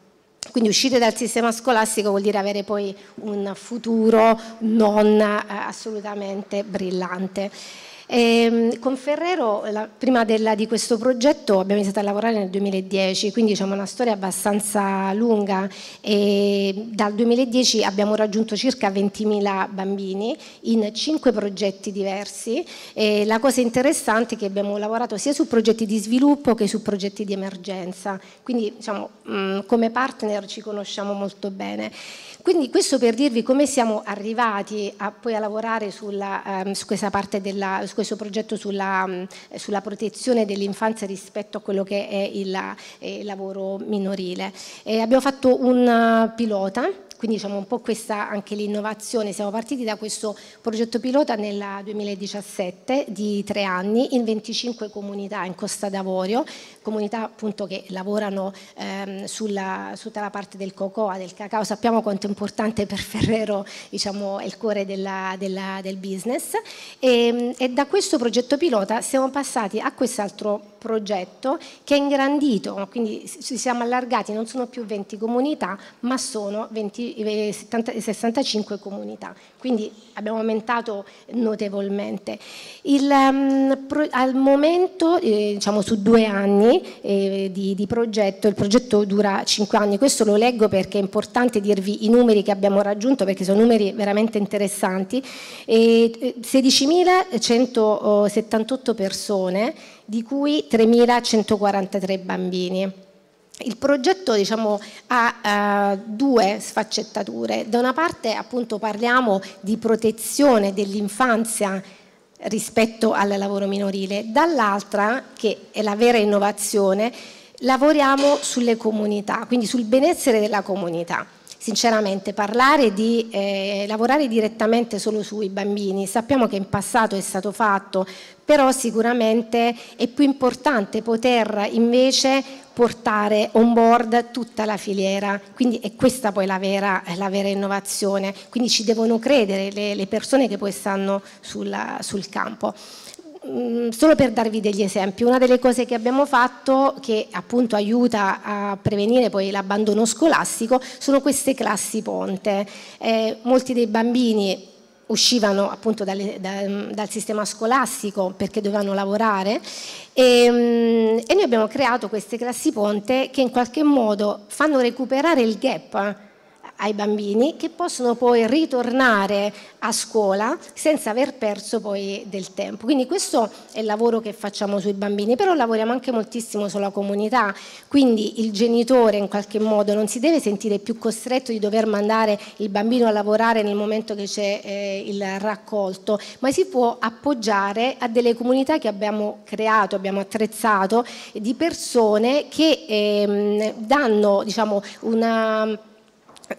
S3: Quindi uscire dal sistema scolastico vuol dire avere poi un futuro non eh, assolutamente brillante. E, ehm, con Ferrero, la, prima della, di questo progetto, abbiamo iniziato a lavorare nel 2010, quindi diciamo una storia abbastanza lunga e dal 2010 abbiamo raggiunto circa 20.000 bambini in 5 progetti diversi. E la cosa interessante è che abbiamo lavorato sia su progetti di sviluppo che su progetti di emergenza, quindi diciamo, mh, mm, come partner ci conosciamo molto bene. Quindi questo per dirvi come siamo arrivati a, poi a lavorare sulla, um, su, della, su, questo progetto sulla, um, sulla protezione dell'infanzia rispetto a quello che è il, eh, il lavoro minorile. E eh, abbiamo fatto un eh, pilota quindi diciamo un po' questa anche l'innovazione, siamo partiti da questo progetto pilota nel 2017 di tre anni in 25 comunità in Costa d'Avorio, comunità appunto che lavorano ehm, sulla, su tutta la parte del cocoa, del cacao, sappiamo quanto è importante per Ferrero, diciamo è il cuore della, della, del business e, ehm, e da questo progetto pilota siamo passati a quest'altro progetto progetto che è ingrandito, quindi ci siamo allargati, non sono più 20 comunità ma sono 20, 70, 65 comunità, quindi abbiamo aumentato notevolmente. Il, um, al momento, eh, diciamo su due anni eh, di, di progetto, il progetto dura 5 anni, questo lo leggo perché è importante dirvi i numeri che abbiamo raggiunto perché sono numeri veramente interessanti, 16.178 eh, eh, persone di cui 3.143 bambini. Il progetto diciamo, ha eh, due sfaccettature. Da una parte appunto, parliamo di protezione dell'infanzia rispetto al lavoro minorile, dall'altra, che è la vera innovazione, lavoriamo sulle comunità, quindi sul benessere della comunità sinceramente parlare di eh, lavorare direttamente solo sui bambini, sappiamo che in passato è stato fatto, però sicuramente è più importante poter invece portare on board tutta la filiera, quindi è questa poi la vera, la vera innovazione, quindi ci devono credere le, le persone che poi stanno sulla, sul campo. Mm, solo per darvi degli esempi, una delle cose che abbiamo fatto che appunto aiuta a prevenire poi l'abbandono scolastico sono queste classi ponte. Eh, molti dei bambini uscivano appunto dalle, da, mm, dal sistema scolastico perché dovevano lavorare e, mm, e noi abbiamo creato queste classi ponte che in qualche modo fanno recuperare il gap ai bambini che possono poi ritornare a scuola senza aver perso poi del tempo. Quindi questo è il lavoro che facciamo sui bambini, però lavoriamo anche moltissimo sulla comunità, quindi il genitore in qualche modo non si deve sentire più costretto di dover mandare il bambino a lavorare nel momento che c'è eh, il raccolto, ma si può appoggiare a delle comunità che abbiamo creato, abbiamo attrezzato di persone che ehm, danno diciamo, una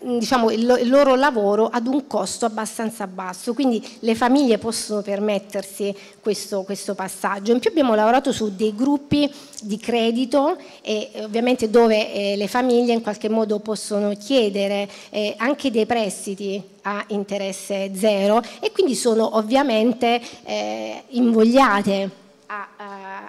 S3: Mm, diciamo, il, loro lavoro ad un costo abbastanza basso, quindi le famiglie possono permettersi questo, questo passaggio. In più abbiamo lavorato su dei gruppi di credito e, eh, ovviamente dove eh, le famiglie in qualche modo possono chiedere eh, anche dei prestiti a interesse zero e quindi sono ovviamente eh, invogliate a, eh,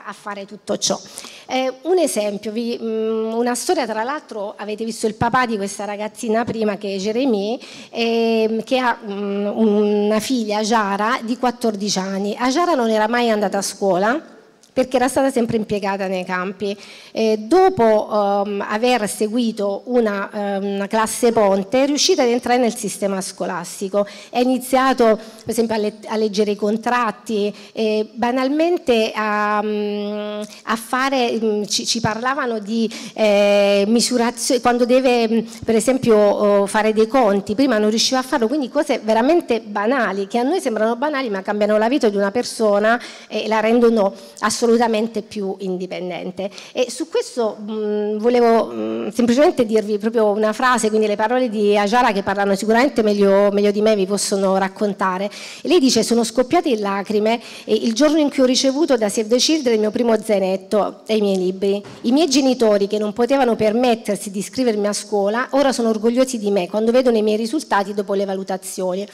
S3: a, fare tutto ciò. Eh, un esempio, vi, mh, mm, una storia tra l'altro avete visto il papà di questa ragazzina prima che è Jeremy, eh, che ha mh, mm, una figlia, Jara, di 14 anni. A Jara non era mai andata a scuola perché era stata sempre impiegata nei campi. E dopo um, aver seguito una, ehm, una, classe ponte è riuscita ad entrare nel sistema scolastico, è iniziato per esempio a, le a leggere i contratti, e banalmente a, mm, a fare, mm, ci, ci, parlavano di eh, misurazione, quando deve mm, per esempio oh, fare dei conti, prima non riusciva a farlo, quindi cose veramente banali, che a noi sembrano banali ma cambiano la vita di una persona e la rendono assolutamente assolutamente più indipendente. E su questo mh, mm, volevo mh, mm, semplicemente dirvi proprio una frase, quindi le parole di Ajara che parlano sicuramente meglio, meglio di me, vi possono raccontare. E lei dice, sono scoppiate in lacrime il giorno in cui ho ricevuto da Save the Children il mio primo zainetto e i miei libri. I miei genitori, che non potevano permettersi di iscrivermi a scuola, ora sono orgogliosi di me quando vedono i miei risultati dopo le valutazioni.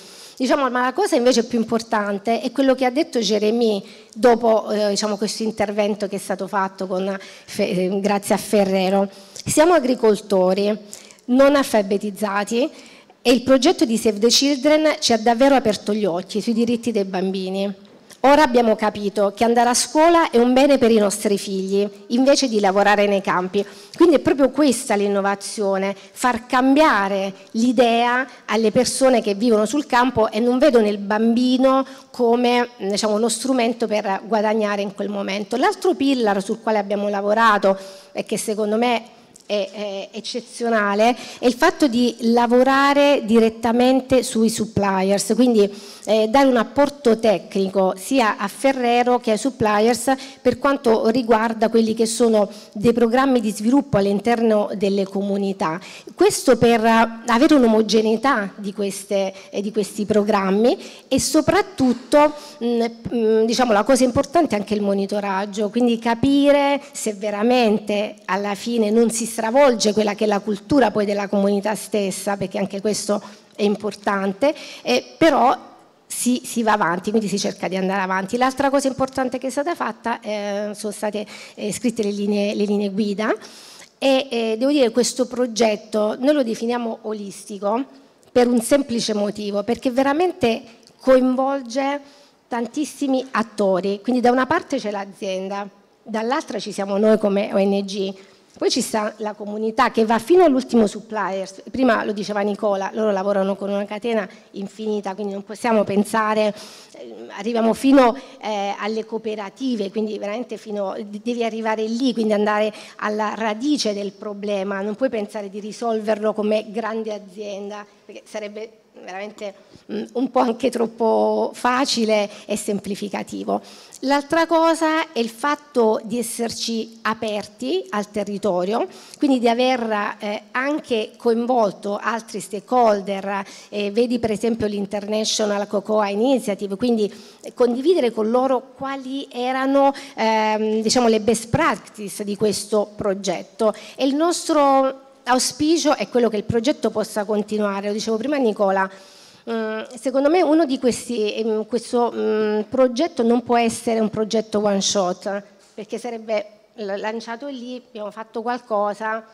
S3: Diciamo, ma la cosa invece più importante è quello che ha detto Geremì dopo eh, diciamo, questo intervento che è stato fatto con, eh, grazie a Ferrero. Siamo agricoltori, non alfabetizzati e il progetto di Save the Children ci ha davvero aperto gli occhi sui diritti dei bambini. Ora abbiamo capito che andare a scuola è un bene per i nostri figli, invece di lavorare nei campi. Quindi è proprio questa l'innovazione, far cambiare l'idea alle persone che vivono sul campo e non vedono il bambino come diciamo, uno strumento per guadagnare in quel momento. L'altro pillar sul quale abbiamo lavorato e che secondo me è, è eccezionale è il fatto di lavorare direttamente sui suppliers, quindi eh, dare un apporto tecnico sia a Ferrero che ai suppliers per quanto riguarda quelli che sono dei programmi di sviluppo all'interno delle comunità. Questo per eh, avere un'omogeneità di, eh, di questi programmi e soprattutto mh, diciamo, la cosa importante è anche il monitoraggio, quindi capire se veramente alla fine non si sta stravolge quella che è la cultura poi della comunità stessa, perché anche questo è importante, eh, però si, si, va avanti, quindi si cerca di andare avanti. L'altra cosa importante che è stata fatta eh, sono state eh, scritte le linee, le linee guida e eh, devo dire che questo progetto noi lo definiamo olistico per un semplice motivo, perché veramente coinvolge tantissimi attori, quindi da una parte c'è l'azienda, dall'altra ci siamo noi come ONG, poi ci sta la comunità che va fino all'ultimo supplier, prima lo diceva Nicola, loro lavorano con una catena infinita, quindi non possiamo pensare, ehm, arriviamo fino eh, alle cooperative, quindi veramente fino, devi arrivare lì, quindi andare alla radice del problema, non puoi pensare di risolverlo come grande azienda, perché sarebbe veramente mh, mm, un po' anche troppo facile e semplificativo. L'altra cosa è il fatto di esserci aperti al territorio, quindi di aver eh, anche coinvolto altri stakeholder, eh, vedi per esempio l'International Cocoa Initiative, quindi eh, condividere con loro quali erano ehm, diciamo, le best practice di questo progetto. E il nostro auspicio è quello che il progetto possa continuare, lo dicevo prima Nicola, Mm, secondo me uno di questi, mm, questo mm, progetto non può essere un progetto one shot, perché sarebbe lanciato lì, abbiamo fatto qualcosa,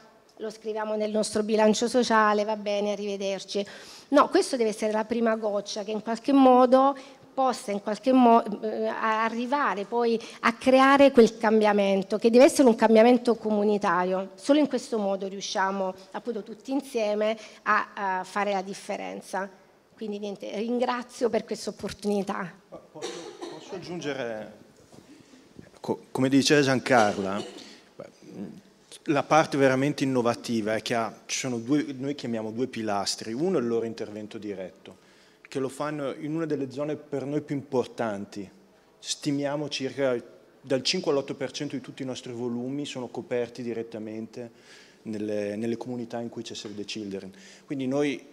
S3: lo scriviamo nel nostro bilancio sociale, va bene, arrivederci. No, questo deve essere la prima goccia che in qualche modo possa in qualche modo arrivare poi a creare quel cambiamento, che deve essere un cambiamento comunitario. Solo in questo modo riusciamo appunto tutti insieme a, a fare la differenza. Quindi niente, ringrazio per questa opportunità. Posso,
S4: posso aggiungere, co, come diceva Giancarla, la parte veramente innovativa è che ha, due, noi chiamiamo due pilastri. Uno è il loro intervento diretto, che lo fanno in una delle zone per noi più importanti. Stimiamo circa dal 5 all'8% di tutti i nostri volumi sono coperti direttamente nelle, nelle comunità in cui c'è Save the Children. Quindi noi,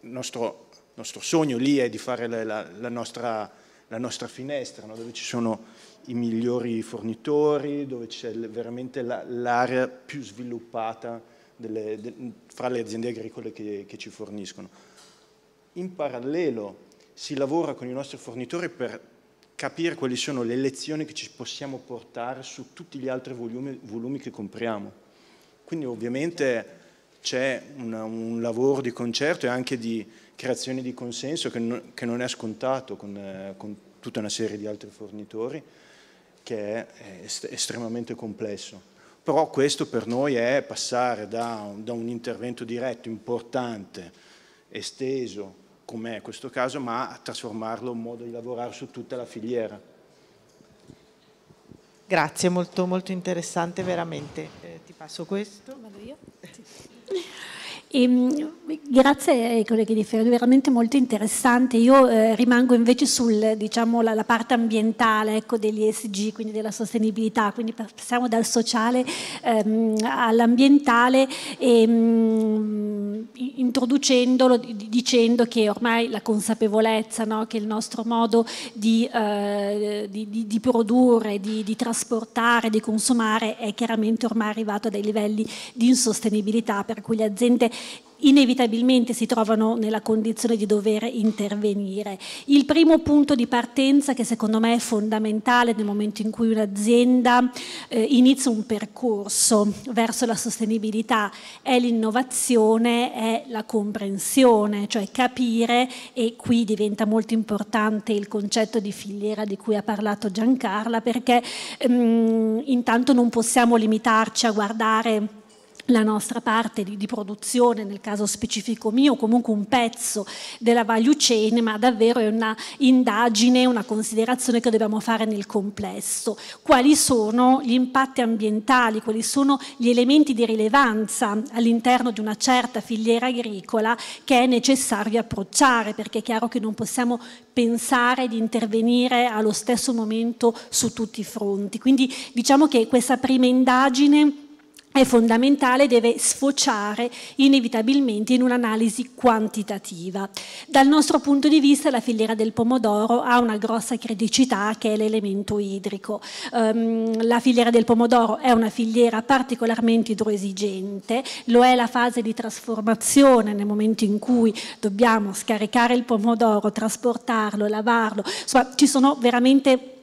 S4: il nostro nostro sogno lì è di fare la, la, la, nostra, la nostra, finestra, no? dove ci sono i migliori fornitori, dove c'è veramente l'area più sviluppata delle, de, fra le aziende agricole che, che ci forniscono. In parallelo si lavora con i nostri fornitori per capire quali sono le lezioni che ci possiamo portare su tutti gli altri volumi, volumi che compriamo. Quindi ovviamente c'è un, un lavoro di concerto e anche di, creazione di consenso che non, che non è scontato con, eh, con, tutta una serie di altri fornitori, che è est estremamente complesso. Però questo per noi è passare da un, da un intervento diretto importante, esteso, come è questo caso, ma a trasformarlo in modo di lavorare su tutta la filiera.
S1: Grazie, molto, molto interessante veramente. Eh, ti passo questo. Vado io?
S5: E, ehm, grazie ai eh, colleghi di Ferro, veramente molto interessante. Io eh, rimango invece sulla diciamo, parte ambientale ecco, degli ESG, quindi della sostenibilità, quindi passiamo dal sociale ehm, all'ambientale ehm, introducendolo dicendo che ormai la consapevolezza no, che il nostro modo di, eh, di, di produrre, di, di trasportare, di consumare è chiaramente ormai arrivato a dei livelli di insostenibilità per cui le aziende inevitabilmente si trovano nella condizione di dover intervenire. Il primo punto di partenza che secondo me è fondamentale nel momento in cui un'azienda eh, inizia un percorso verso la sostenibilità è l'innovazione, è la comprensione, cioè capire e qui diventa molto importante il concetto di filiera di cui ha parlato Giancarla perché ehm, intanto non possiamo limitarci a guardare la nostra parte di, di, produzione, nel caso specifico mio, comunque un pezzo della value chain, ma davvero è una indagine, una considerazione che dobbiamo fare nel complesso. Quali sono gli impatti ambientali, quali sono gli elementi di rilevanza all'interno di una certa filiera agricola che è necessario approcciare, perché è chiaro che non possiamo pensare di intervenire allo stesso momento su tutti i fronti. Quindi diciamo che questa prima indagine è fondamentale, deve sfociare inevitabilmente in un'analisi quantitativa. Dal nostro punto di vista la filiera del pomodoro ha una grossa criticità che è l'elemento idrico. Um, la filiera del pomodoro è una filiera particolarmente idroesigente, lo è la fase di trasformazione nel momento in cui dobbiamo scaricare il pomodoro, trasportarlo, lavarlo, insomma ci sono veramente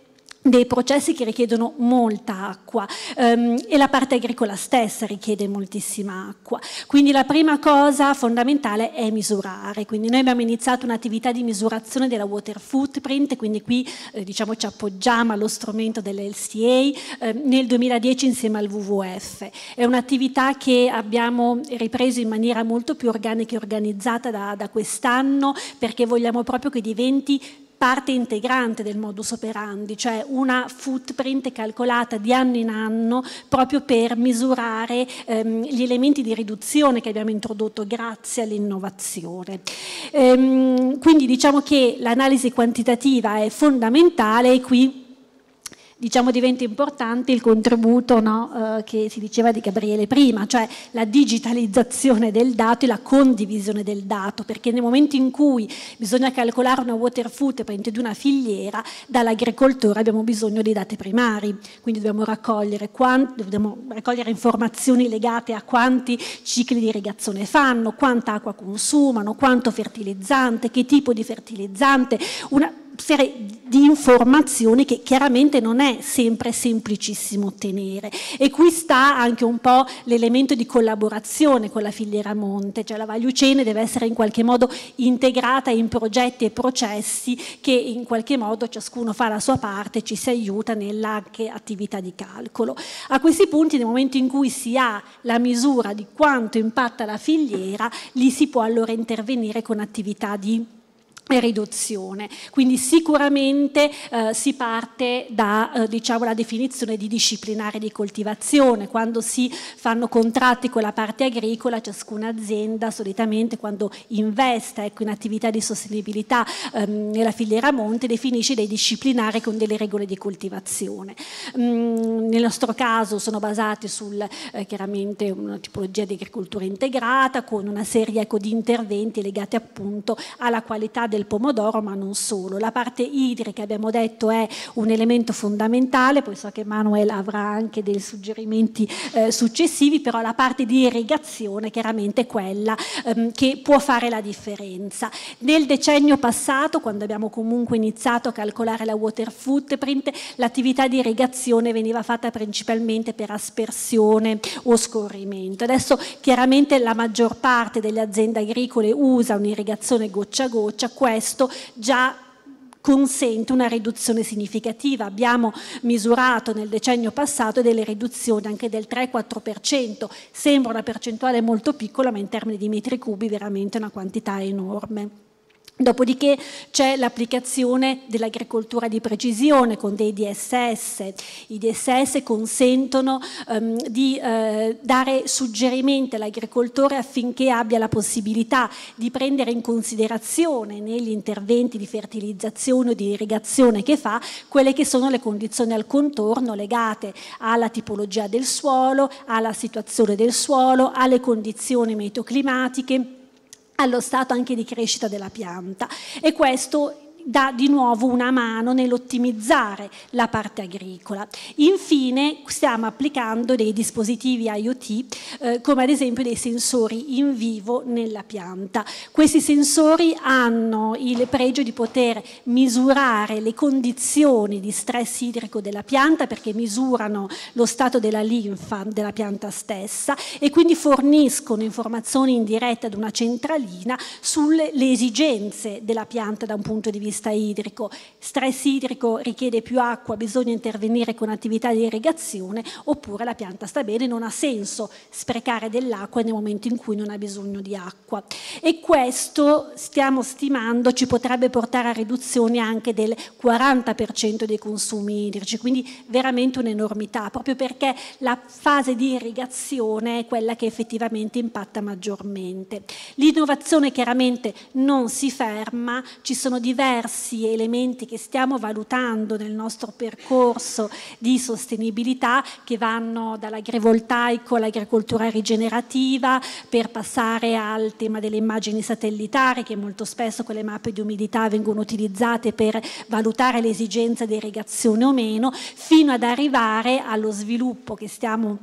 S5: dei processi che richiedono molta acqua um, e la parte agricola stessa richiede moltissima acqua. Quindi la prima cosa fondamentale è misurare, quindi noi abbiamo iniziato un'attività di misurazione della water footprint, quindi qui eh, diciamo ci appoggiamo allo strumento dell'LCA eh, nel 2010 insieme al WWF. È un'attività che abbiamo ripreso in maniera molto più organica e organizzata da, da quest'anno perché vogliamo proprio che diventi parte integrante del modus operandi, cioè una footprint calcolata di anno in anno proprio per misurare ehm, gli elementi di riduzione che abbiamo introdotto grazie all'innovazione. Ehm, quindi diciamo che l'analisi quantitativa è fondamentale e qui diciamo, diventa importante il contributo no, eh, che si diceva di Gabriele prima, cioè la digitalizzazione del dato e la condivisione del dato, perché nel momento in cui bisogna calcolare una water footprint di una filiera, dall'agricoltore abbiamo bisogno dei dati primari, quindi dobbiamo raccogliere, quanti, dobbiamo raccogliere informazioni legate a quanti cicli di irrigazione fanno, quanta acqua consumano, quanto fertilizzante, che tipo di fertilizzante, una, serie di informazioni che chiaramente non è sempre semplicissimo ottenere e qui sta anche un po' l'elemento di collaborazione con la filiera monte, cioè la Valiucene deve essere in qualche modo integrata in progetti e processi che in qualche modo ciascuno fa la sua parte e ci si aiuta nell'attività di calcolo. A questi punti nel momento in cui si ha la misura di quanto impatta la filiera, lì si può allora intervenire con attività di riduzione. Quindi sicuramente eh, si parte da eh, diciamo, la definizione di disciplinare di coltivazione, quando si fanno contratti con la parte agricola ciascuna azienda solitamente quando investe ecco, in attività di sostenibilità ehm, nella filiera monte definisce dei disciplinari con delle regole di coltivazione. Mm, nel nostro caso sono basate su eh, chiaramente una tipologia di agricoltura integrata con una serie ecco, di interventi legati appunto alla qualità del pomodoro, ma non solo. La parte idrica, abbiamo detto, è un elemento fondamentale, poi so che Manuel avrà anche dei suggerimenti eh, successivi, però la parte di irrigazione chiaramente è quella ehm, che può fare la differenza. Nel decennio passato, quando abbiamo comunque iniziato a calcolare la water footprint, l'attività di irrigazione veniva fatta principalmente per aspersione o scorrimento. Adesso chiaramente la maggior parte delle aziende agricole usa un'irrigazione goccia a goccia, questo già consente una riduzione significativa. Abbiamo misurato nel decennio passato delle riduzioni anche del 3-4%, sembra una percentuale molto piccola ma in termini di metri cubi veramente una quantità enorme. Dopodiché c'è l'applicazione dell'agricoltura di precisione con dei DSS. I DSS consentono um, di eh, dare suggerimenti all'agricoltore affinché abbia la possibilità di prendere in considerazione negli interventi di fertilizzazione o di irrigazione che fa quelle che sono le condizioni al contorno legate alla tipologia del suolo, alla situazione del suolo, alle condizioni meteoclimatiche allo stato anche di crescita della pianta e questo dà di nuovo una mano nell'ottimizzare la parte agricola. Infine stiamo applicando dei dispositivi IoT eh, come ad esempio dei sensori in vivo nella pianta. Questi sensori hanno il pregio di poter misurare le condizioni di stress idrico della pianta perché misurano lo stato della linfa della pianta stessa e quindi forniscono informazioni in diretta ad una centralina sulle esigenze della pianta da un punto di vista vista idrico. Stress idrico richiede più acqua, bisogna intervenire con attività di irrigazione, oppure la pianta sta bene, non ha senso sprecare dell'acqua nel momento in cui non ha bisogno di acqua. E questo, stiamo stimando, ci potrebbe portare a riduzioni anche del 40% dei consumi idrici, quindi veramente un'enormità, proprio perché la fase di irrigazione è quella che effettivamente impatta maggiormente. L'innovazione chiaramente non si ferma, ci sono diverse diversi elementi che stiamo valutando nel nostro percorso di sostenibilità che vanno dall'agrivoltaico all'agricoltura rigenerativa per passare al tema delle immagini satellitari che molto spesso con le mappe di umidità vengono utilizzate per valutare l'esigenza di irrigazione o meno fino ad arrivare allo sviluppo che stiamo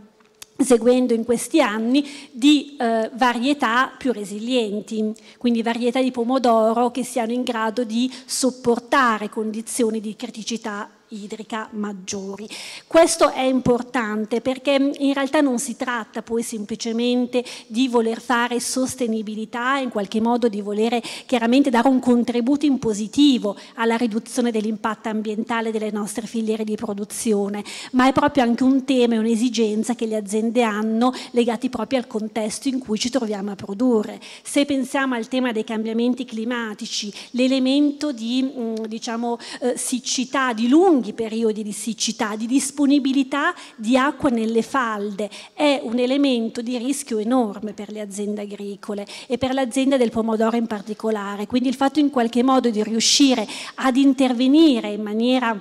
S5: seguendo in questi anni di eh, varietà più resilienti, quindi varietà di pomodoro che siano in grado di sopportare condizioni di criticità idrica maggiori. Questo è importante perché mm, in realtà non si tratta poi semplicemente di voler fare sostenibilità, in qualche modo di volere chiaramente dare un contributo in positivo alla riduzione dell'impatto ambientale delle nostre filiere di produzione, ma è proprio anche un tema e un'esigenza che le aziende hanno legati proprio al contesto in cui ci troviamo a produrre. Se pensiamo al tema dei cambiamenti climatici, l'elemento di mm, diciamo, eh, siccità, di lungo lunghi periodi di siccità, di disponibilità di acqua nelle falde, è un elemento di rischio enorme per le aziende agricole e per l'azienda del pomodoro in particolare. Quindi il fatto in qualche modo di riuscire ad intervenire in maniera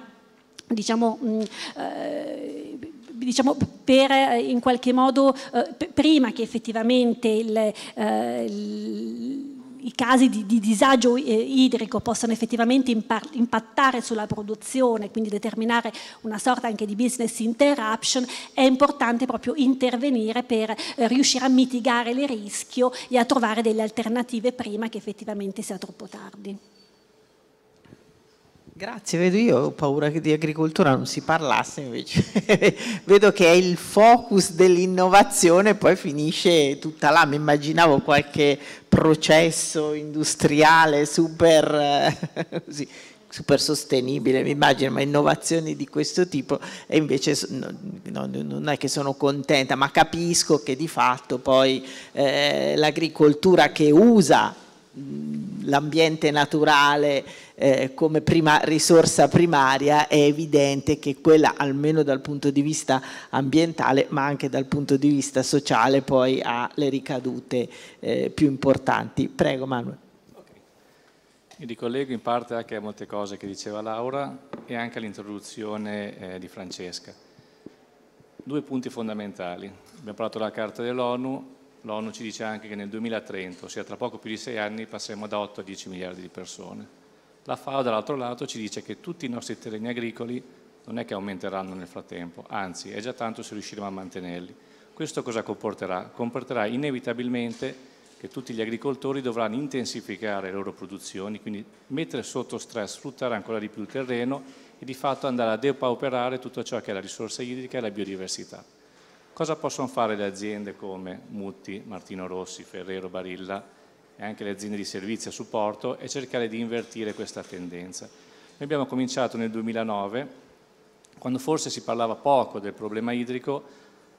S5: diciamo, mh, mm, eh, diciamo per eh, in qualche modo eh, prima che effettivamente il, eh, il i casi di, di disagio eh, idrico possano effettivamente impattare sulla produzione, quindi determinare una sorta anche di business interruption, è importante proprio intervenire per eh, riuscire a mitigare il rischio e a trovare delle alternative prima che effettivamente sia troppo tardi.
S1: Grazie, vedo io, ho paura che di agricoltura non si parlasse invece. vedo che è il focus dell'innovazione, poi finisce tutta là. Mi immaginavo qualche processo industriale super, così, super sostenibile, mi immagino, ma innovazioni di questo tipo. E invece no, non è che sono contenta, ma capisco che di fatto poi eh, l'agricoltura che usa Mm, l'ambiente naturale eh, come prima, risorsa primaria è evidente che quella almeno dal punto di vista ambientale ma anche dal punto di vista sociale poi ha le ricadute eh, più importanti. Prego Manuel.
S6: Mi ricollego in parte anche a molte cose che diceva Laura e anche all'introduzione eh, di Francesca. Due punti fondamentali. Abbiamo parlato della Carta dell'ONU, l'ONU ci dice anche che nel 2030, ossia tra poco più di sei anni, passeremo da 8 a 10 miliardi di persone. La FAO dall'altro lato ci dice che tutti i nostri terreni agricoli non è che aumenteranno nel frattempo, anzi è già tanto se riusciremo a mantenerli. Questo cosa comporterà? Comporterà inevitabilmente che tutti gli agricoltori dovranno intensificare le loro produzioni, quindi mettere sotto stress, sfruttare ancora di più il terreno e di fatto andare a depauperare tutto ciò che è la risorsa idrica e la biodiversità. Cosa possono fare le aziende come Mutti, Martino Rossi, Ferrero, Barilla e anche le aziende di servizio a supporto e cercare di invertire questa tendenza? Noi abbiamo cominciato nel 2009, quando forse si parlava poco del problema idrico,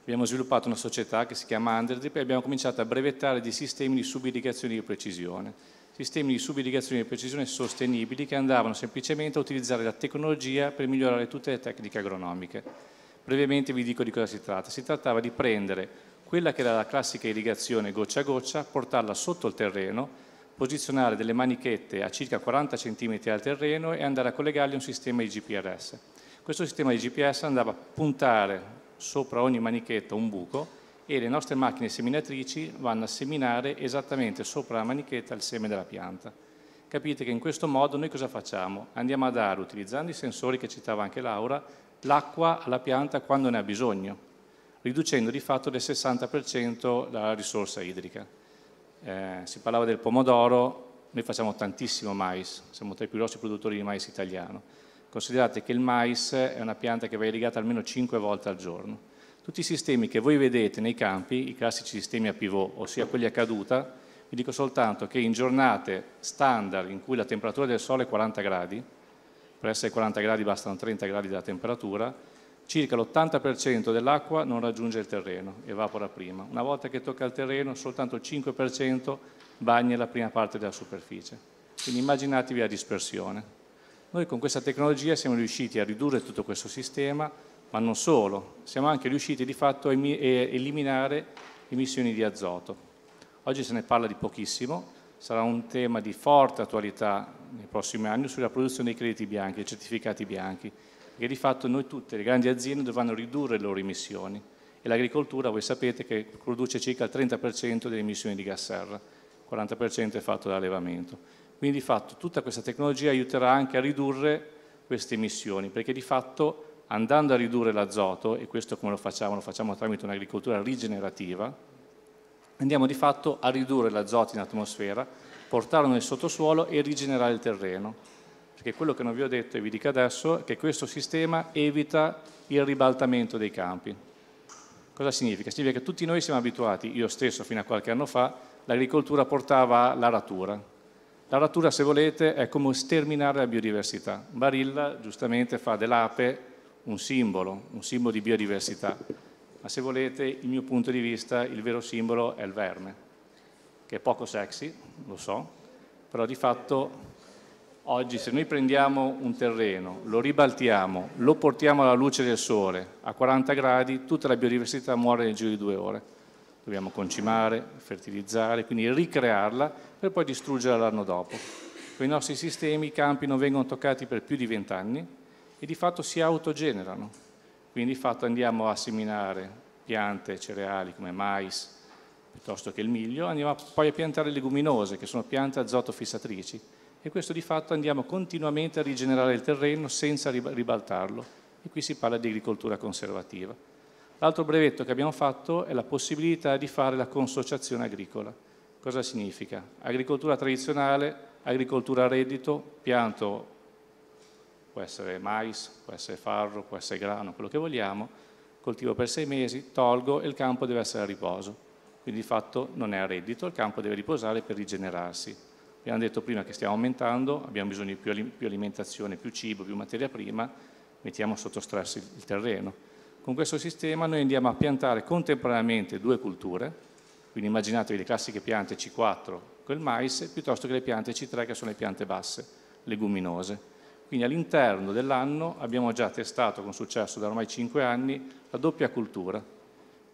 S6: abbiamo sviluppato una società che si chiama Underdrip e abbiamo cominciato a brevettare dei sistemi di subirrigazione di precisione, sistemi di subirrigazione di precisione sostenibili che andavano semplicemente a utilizzare la tecnologia per migliorare tutte le tecniche agronomiche. Brevemente vi dico di cosa si tratta. Si trattava di prendere quella che era la classica irrigazione goccia a goccia, portarla sotto il terreno, posizionare delle manichette a circa 40 cm al terreno e andare a collegargli un sistema di GPRS. Questo sistema di GPS andava a puntare sopra ogni manichetta un buco e le nostre macchine seminatrici vanno a seminare esattamente sopra la manichetta il seme della pianta. Capite che in questo modo noi cosa facciamo? Andiamo a dare, utilizzando i sensori che citava anche Laura, l'acqua alla pianta quando ne ha bisogno, riducendo di fatto del 60% la risorsa idrica. Eh, si parlava del pomodoro, noi facciamo tantissimo mais, siamo tra i più grossi produttori di mais italiano. Considerate che il mais è una pianta che va irrigata almeno 5 volte al giorno. Tutti i sistemi che voi vedete nei campi, i classici sistemi a pivot, ossia quelli a caduta, vi dico soltanto che in giornate standard in cui la temperatura del sole è 40 gradi, per essere 40 gradi bastano 30 gradi della temperatura, circa l'80% dell'acqua non raggiunge il terreno, evapora prima. Una volta che tocca il terreno, soltanto il 5% bagna la prima parte della superficie. Quindi immaginatevi la dispersione. Noi con questa tecnologia siamo riusciti a ridurre tutto questo sistema, ma non solo, siamo anche riusciti di fatto a eliminare emissioni di azoto. Oggi se ne parla di pochissimo, sarà un tema di forte attualità nei prossimi anni sulla produzione dei crediti bianchi, dei certificati bianchi, perché di fatto noi tutte le grandi aziende dovranno ridurre le loro emissioni e l'agricoltura voi sapete che produce circa il 30% delle emissioni di gas serra, il 40% è fatto da allevamento. Quindi di fatto tutta questa tecnologia aiuterà anche a ridurre queste emissioni, perché di fatto andando a ridurre l'azoto, e questo come lo facciamo? Lo facciamo tramite un'agricoltura rigenerativa, andiamo di fatto a ridurre l'azoto in atmosfera portarlo nel sottosuolo e rigenerare il terreno. Perché quello che non vi ho detto e vi dico adesso è che questo sistema evita il ribaltamento dei campi. Cosa significa? Significa che tutti noi siamo abituati, io stesso fino a qualche anno fa, l'agricoltura portava ratura. La ratura, se volete, è come sterminare la biodiversità. Barilla, giustamente, fa dell'ape un simbolo, un simbolo di biodiversità. Ma se volete, il mio punto di vista, il vero simbolo è il verme che è poco sexy, lo so, però di fatto oggi se noi prendiamo un terreno, lo ribaltiamo, lo portiamo alla luce del sole a 40 gradi, tutta la biodiversità muore nel giro di due ore. Dobbiamo concimare, fertilizzare, quindi ricrearla per poi distruggerla l'anno dopo. Con i nostri sistemi i campi non vengono toccati per più di vent'anni e di fatto si autogenerano. Quindi di fatto andiamo a seminare piante, cereali come mais, piuttosto che il miglio, andiamo poi a piantare leguminose, che sono piante azotofissatrici, e questo di fatto andiamo continuamente a rigenerare il terreno senza ribaltarlo. E qui si parla di agricoltura conservativa. L'altro brevetto che abbiamo fatto è la possibilità di fare la consociazione agricola. Cosa significa? Agricoltura tradizionale, agricoltura a reddito, pianto può essere mais, può essere farro, può essere grano, quello che vogliamo, coltivo per sei mesi, tolgo e il campo deve essere a riposo quindi di fatto non è a reddito, il campo deve riposare per rigenerarsi. Abbiamo detto prima che stiamo aumentando, abbiamo bisogno di più, alimentazione, più cibo, più materia prima, mettiamo sotto stress il, il terreno. Con questo sistema noi andiamo a piantare contemporaneamente due culture, quindi immaginatevi le classiche piante C4 con il mais, piuttosto che le piante C3 che sono le piante basse, leguminose. Quindi all'interno dell'anno abbiamo già testato con successo da ormai 5 anni la doppia cultura,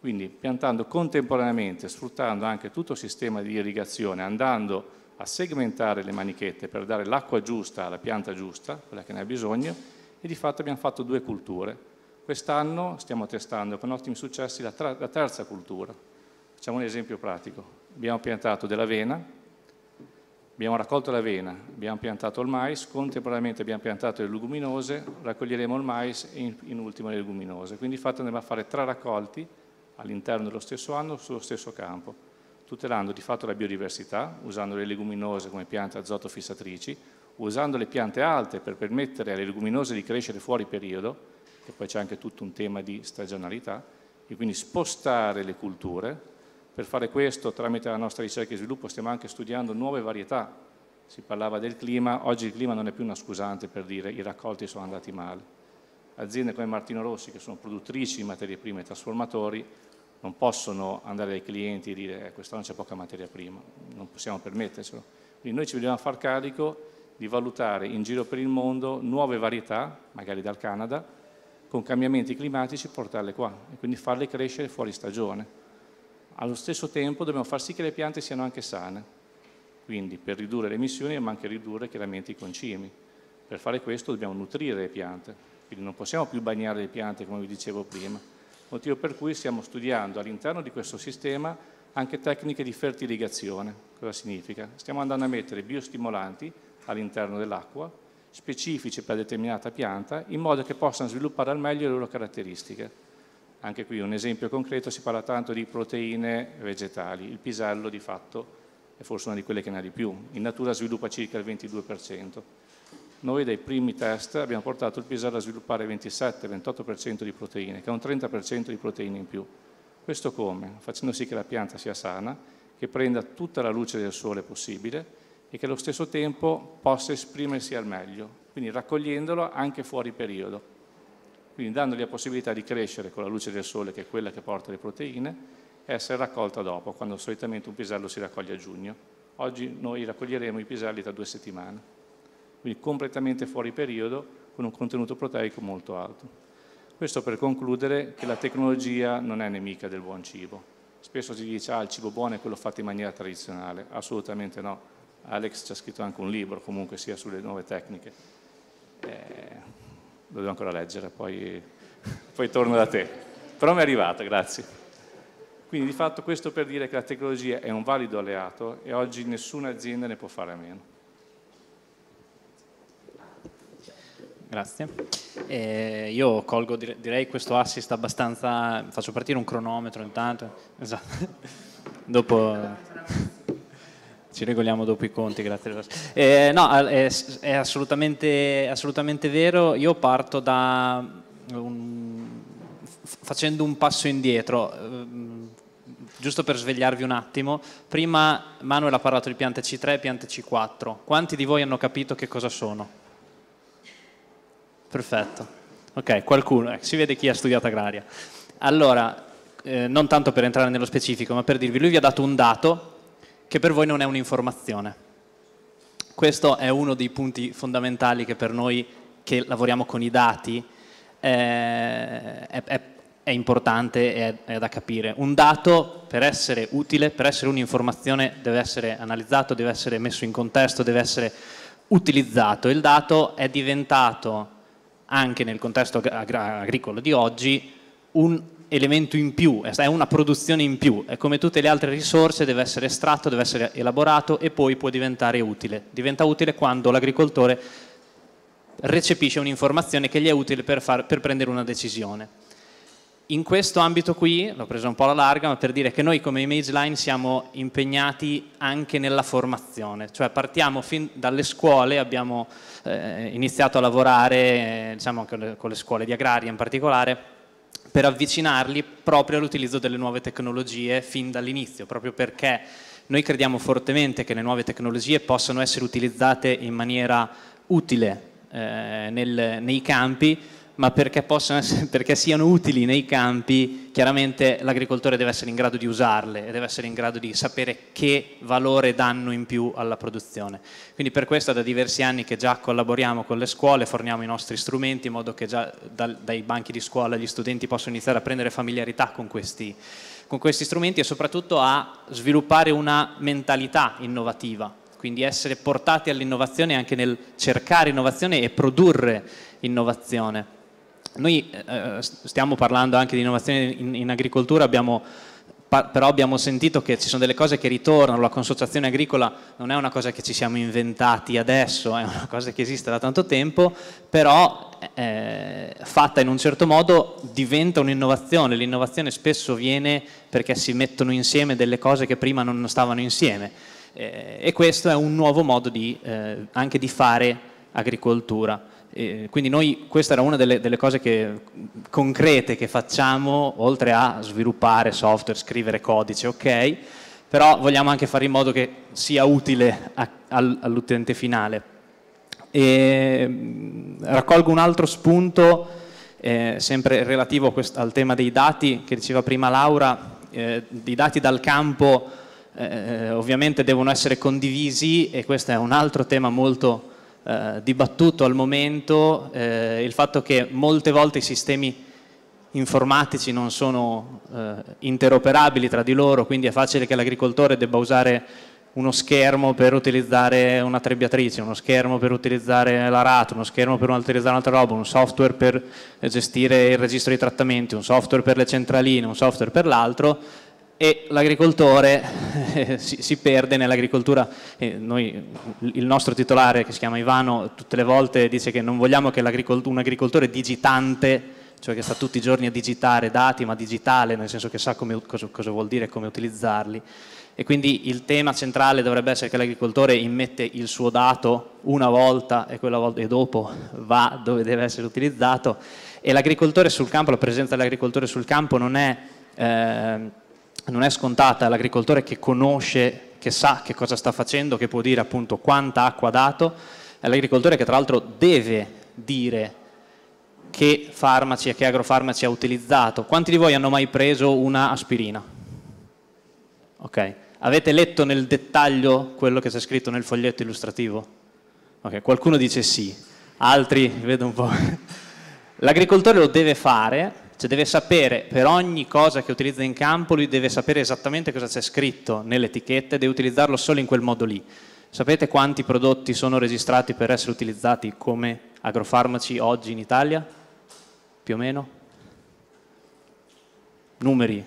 S6: quindi piantando contemporaneamente, sfruttando anche tutto il sistema di irrigazione, andando a segmentare le manichette per dare l'acqua giusta alla pianta giusta, quella che ne ha bisogno, e di fatto abbiamo fatto due culture. Quest'anno stiamo testando con ottimi successi la, la terza cultura. Facciamo un esempio pratico. Abbiamo piantato dell'avena, abbiamo raccolto l'avena, abbiamo piantato il mais, contemporaneamente abbiamo piantato le leguminose, raccoglieremo il mais e in, in ultimo le leguminose. Quindi di fatto andremo a fare tre raccolti all'interno dello stesso anno sullo stesso campo, tutelando di fatto la biodiversità, usando le leguminose come piante azoto fissatrici, usando le piante alte per permettere alle leguminose di crescere fuori periodo, e poi c'è anche tutto un tema di stagionalità, e quindi spostare le culture. Per fare questo, tramite la nostra ricerca e sviluppo, stiamo anche studiando nuove varietà. Si parlava del clima, oggi il clima non è più una scusante per dire i raccolti sono andati male aziende come Martino Rossi, che sono produttrici di materie prime e trasformatori, non possono andare ai clienti e dire eh, quest'anno c'è poca materia prima, non possiamo permettercelo. Quindi noi ci dobbiamo far carico di valutare in giro per il mondo nuove varietà, magari dal Canada, con cambiamenti climatici portarle qua e quindi farle crescere fuori stagione. Allo stesso tempo dobbiamo far sì che le piante siano anche sane, quindi per ridurre le emissioni ma anche ridurre chiaramente i concimi. Per fare questo dobbiamo nutrire le piante, quindi non possiamo più bagnare le piante come vi dicevo prima, motivo per cui stiamo studiando all'interno di questo sistema anche tecniche di fertilizzazione. Cosa significa? Stiamo andando a mettere biostimolanti all'interno dell'acqua, specifici per determinata pianta, in modo che possano sviluppare al meglio le loro caratteristiche. Anche qui un esempio concreto, si parla tanto di proteine vegetali, il pisello di fatto è forse una di quelle che ne ha di più, in natura sviluppa circa il 22% noi dai primi test abbiamo portato il pisello a sviluppare 27-28% di proteine, che è un 30% di proteine in più. Questo come? Facendo sì che la pianta sia sana, che prenda tutta la luce del sole possibile e che allo stesso tempo possa esprimersi al meglio, quindi raccogliendolo anche fuori periodo. Quindi dandogli la possibilità di crescere con la luce del sole, che è quella che porta le proteine, e essere raccolta dopo, quando solitamente un pisello si raccoglie a giugno. Oggi noi raccoglieremo i piselli tra due settimane quindi completamente fuori periodo, con un contenuto proteico molto alto. Questo per concludere che la tecnologia non è nemica del buon cibo. Spesso si dice ah il cibo buono è quello fatto in maniera tradizionale, assolutamente no. Alex ci ha scritto anche un libro comunque sia sulle nuove tecniche. Eh, lo devo ancora leggere, poi, poi torno da te. Però mi è arrivato, grazie. Quindi di fatto questo per dire che la tecnologia è un valido alleato e oggi nessuna azienda ne può fare a meno.
S7: Grazie. Eh, io colgo direi questo assist abbastanza, faccio partire un cronometro intanto, esatto. dopo ci regoliamo dopo i conti, grazie. Eh, no, è, è assolutamente, assolutamente, vero, io parto da un, facendo un passo indietro, ehm, giusto per svegliarvi un attimo, prima Manuel ha parlato di piante C3 e piante C4, quanti di voi hanno capito che cosa sono? Perfetto. Ok, qualcuno, eh, si vede chi ha studiato agraria. Allora, eh, non tanto per entrare nello specifico, ma per dirvi, lui vi ha dato un dato che per voi non è un'informazione. Questo è uno dei punti fondamentali che per noi che lavoriamo con i dati eh, è, è, è, importante e è, è da capire. Un dato per essere utile, per essere un'informazione, deve essere analizzato, deve essere messo in contesto, deve essere utilizzato. Il dato è diventato anche nel contesto agricolo di oggi un elemento in più, è una produzione in più, è come tutte le altre risorse, deve essere estratto, deve essere elaborato e poi può diventare utile. Diventa utile quando l'agricoltore recepisce un'informazione che gli è utile per, far, per prendere una decisione in questo ambito qui, l'ho preso un po' alla larga, ma per dire che noi come ImageLine siamo impegnati anche nella formazione, cioè partiamo fin dalle scuole, abbiamo eh, iniziato a lavorare, eh, diciamo anche con le scuole di agraria in particolare, per avvicinarli proprio all'utilizzo delle nuove tecnologie fin dall'inizio, proprio perché noi crediamo fortemente che le nuove tecnologie possano essere utilizzate in maniera utile eh, nel, nei campi, ma perché, essere, perché, siano utili nei campi, chiaramente l'agricoltore deve essere in grado di usarle e deve essere in grado di sapere che valore danno in più alla produzione. Quindi per questo da diversi anni che già collaboriamo con le scuole, forniamo i nostri strumenti in modo che già dal, dai banchi di scuola gli studenti possano iniziare a prendere familiarità con questi, con questi strumenti e soprattutto a sviluppare una mentalità innovativa quindi essere portati all'innovazione anche nel cercare innovazione e produrre innovazione. Noi eh, eh stiamo parlando anche di innovazione in, in agricoltura, abbiamo però abbiamo sentito che ci sono delle cose che ritornano, la consociazione agricola non è una cosa che ci siamo inventati adesso, è una cosa che esiste da tanto tempo, però eh, fatta in un certo modo diventa un'innovazione, l'innovazione spesso viene perché si mettono insieme delle cose che prima non stavano insieme eh, e questo è un nuovo modo di, eh, anche di fare agricoltura. E quindi noi, questa era una delle, delle cose che, concrete che facciamo, oltre a sviluppare software, scrivere codice, ok, però vogliamo anche fare in modo che sia utile all'utente finale. E mm, raccolgo un altro spunto, eh, sempre relativo al tema dei dati, che diceva prima Laura, eh, i dati dal campo eh, eh, ovviamente devono essere condivisi e questo è un altro tema molto eh, dibattuto al momento eh, il fatto che molte volte i sistemi informatici non sono eh, interoperabili tra di loro, quindi è facile che l'agricoltore debba usare uno schermo per utilizzare una trebbiatrice, uno schermo per utilizzare la l'arato, uno schermo per utilizzare un'altra roba, un software per gestire il registro dei trattamenti, un software per le centraline, un software per l'altro, e l'agricoltore eh, si, si, perde nell'agricoltura. il nostro titolare, che si chiama Ivano, tutte le volte dice che non vogliamo che un agricoltore digitante, cioè che sta tutti i giorni a digitare dati, ma digitale, nel senso che sa come, cosa, cosa vuol dire e come utilizzarli. E quindi il tema centrale dovrebbe essere che l'agricoltore immette il suo dato una volta e, quella volta, e dopo va dove deve essere utilizzato. E l'agricoltore sul campo, la presenza dell'agricoltore sul campo non è... Eh, non è scontata l'agricoltore che conosce, che sa che cosa sta facendo, che può dire appunto quanta acqua ha dato, è l'agricoltore che tra l'altro deve dire che farmaci e che agrofarmaci ha utilizzato. Quanti di voi hanno mai preso una aspirina? Ok. Avete letto nel dettaglio quello che c'è scritto nel foglietto illustrativo? Ok, qualcuno dice sì, altri vedo un po'. L'agricoltore lo deve fare cioè deve sapere, per ogni cosa che utilizza in campo, lui deve sapere esattamente cosa c'è scritto nell'etichetta e deve utilizzarlo solo in quel modo lì. Sapete quanti prodotti sono registrati per essere utilizzati come agrofarmaci oggi in Italia? Più o meno? Numeri?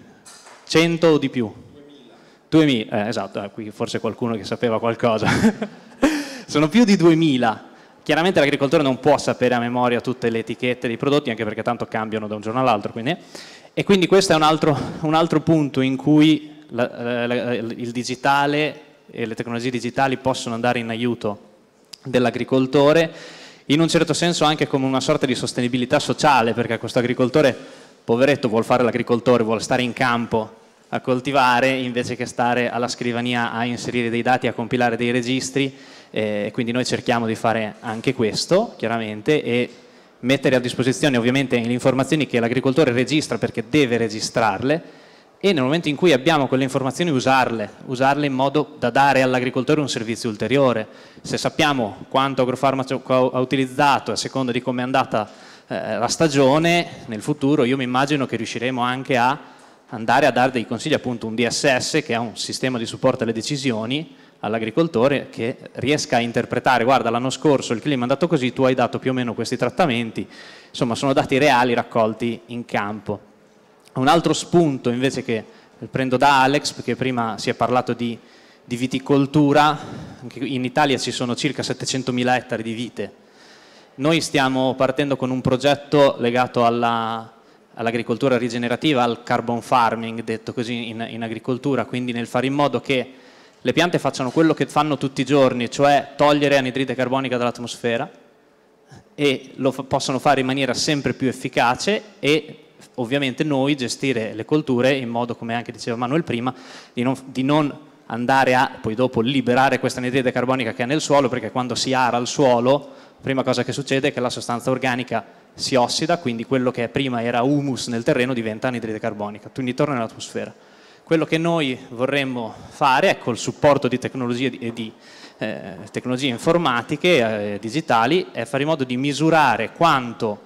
S7: 100 o di più? 2000. 2000, eh, esatto, eh, qui forse qualcuno che sapeva qualcosa. sono più di 2000 Chiaramente l'agricoltore non può sapere a memoria tutte le etichette dei prodotti, anche perché tanto cambiano da un giorno all'altro. Quindi, e quindi questo è un altro, un altro punto in cui la, la, la, il digitale e le tecnologie digitali possono andare in aiuto dell'agricoltore, in un certo senso anche come una sorta di sostenibilità sociale, perché questo agricoltore, poveretto, vuole fare l'agricoltore, vuole stare in campo a coltivare invece che stare alla scrivania a inserire dei dati, a compilare dei registri eh, quindi noi cerchiamo di fare anche questo chiaramente e mettere a disposizione ovviamente le informazioni che l'agricoltore registra perché deve registrarle e nel momento in cui abbiamo quelle informazioni usarle, usarle in modo da dare all'agricoltore un servizio ulteriore. Se sappiamo quanto agrofarmaco ha utilizzato a seconda di come è andata eh, la stagione, nel futuro io mi immagino che riusciremo anche a andare a dare dei consigli, appunto un DSS che è un sistema di supporto alle decisioni all'agricoltore che riesca a interpretare, guarda l'anno scorso il clima è andato così, tu hai dato più o meno questi trattamenti, insomma sono dati reali raccolti in campo. Un altro spunto invece che prendo da Alex, perché prima si è parlato di, di viticoltura, in Italia ci sono circa 700.000 ettari di vite, noi stiamo partendo con un progetto legato alla all'agricoltura rigenerativa, al carbon farming, detto così in, in, agricoltura, quindi nel fare in modo che le piante facciano quello che fanno tutti i giorni, cioè togliere anidride carbonica dall'atmosfera e lo fa possono fare in maniera sempre più efficace e ovviamente noi gestire le colture in modo, come anche diceva Manuel prima, di non, di non andare a poi dopo liberare questa anidride carbonica che è nel suolo, perché quando si ara il suolo, la prima cosa che succede è che la sostanza organica si ossida, quindi quello che prima era humus nel terreno diventa anidride carbonica, quindi torna nell'atmosfera. Quello che noi vorremmo fare è col supporto di tecnologie, di, di, eh, tecnologie informatiche, eh, digitali, è fare in modo di misurare quanto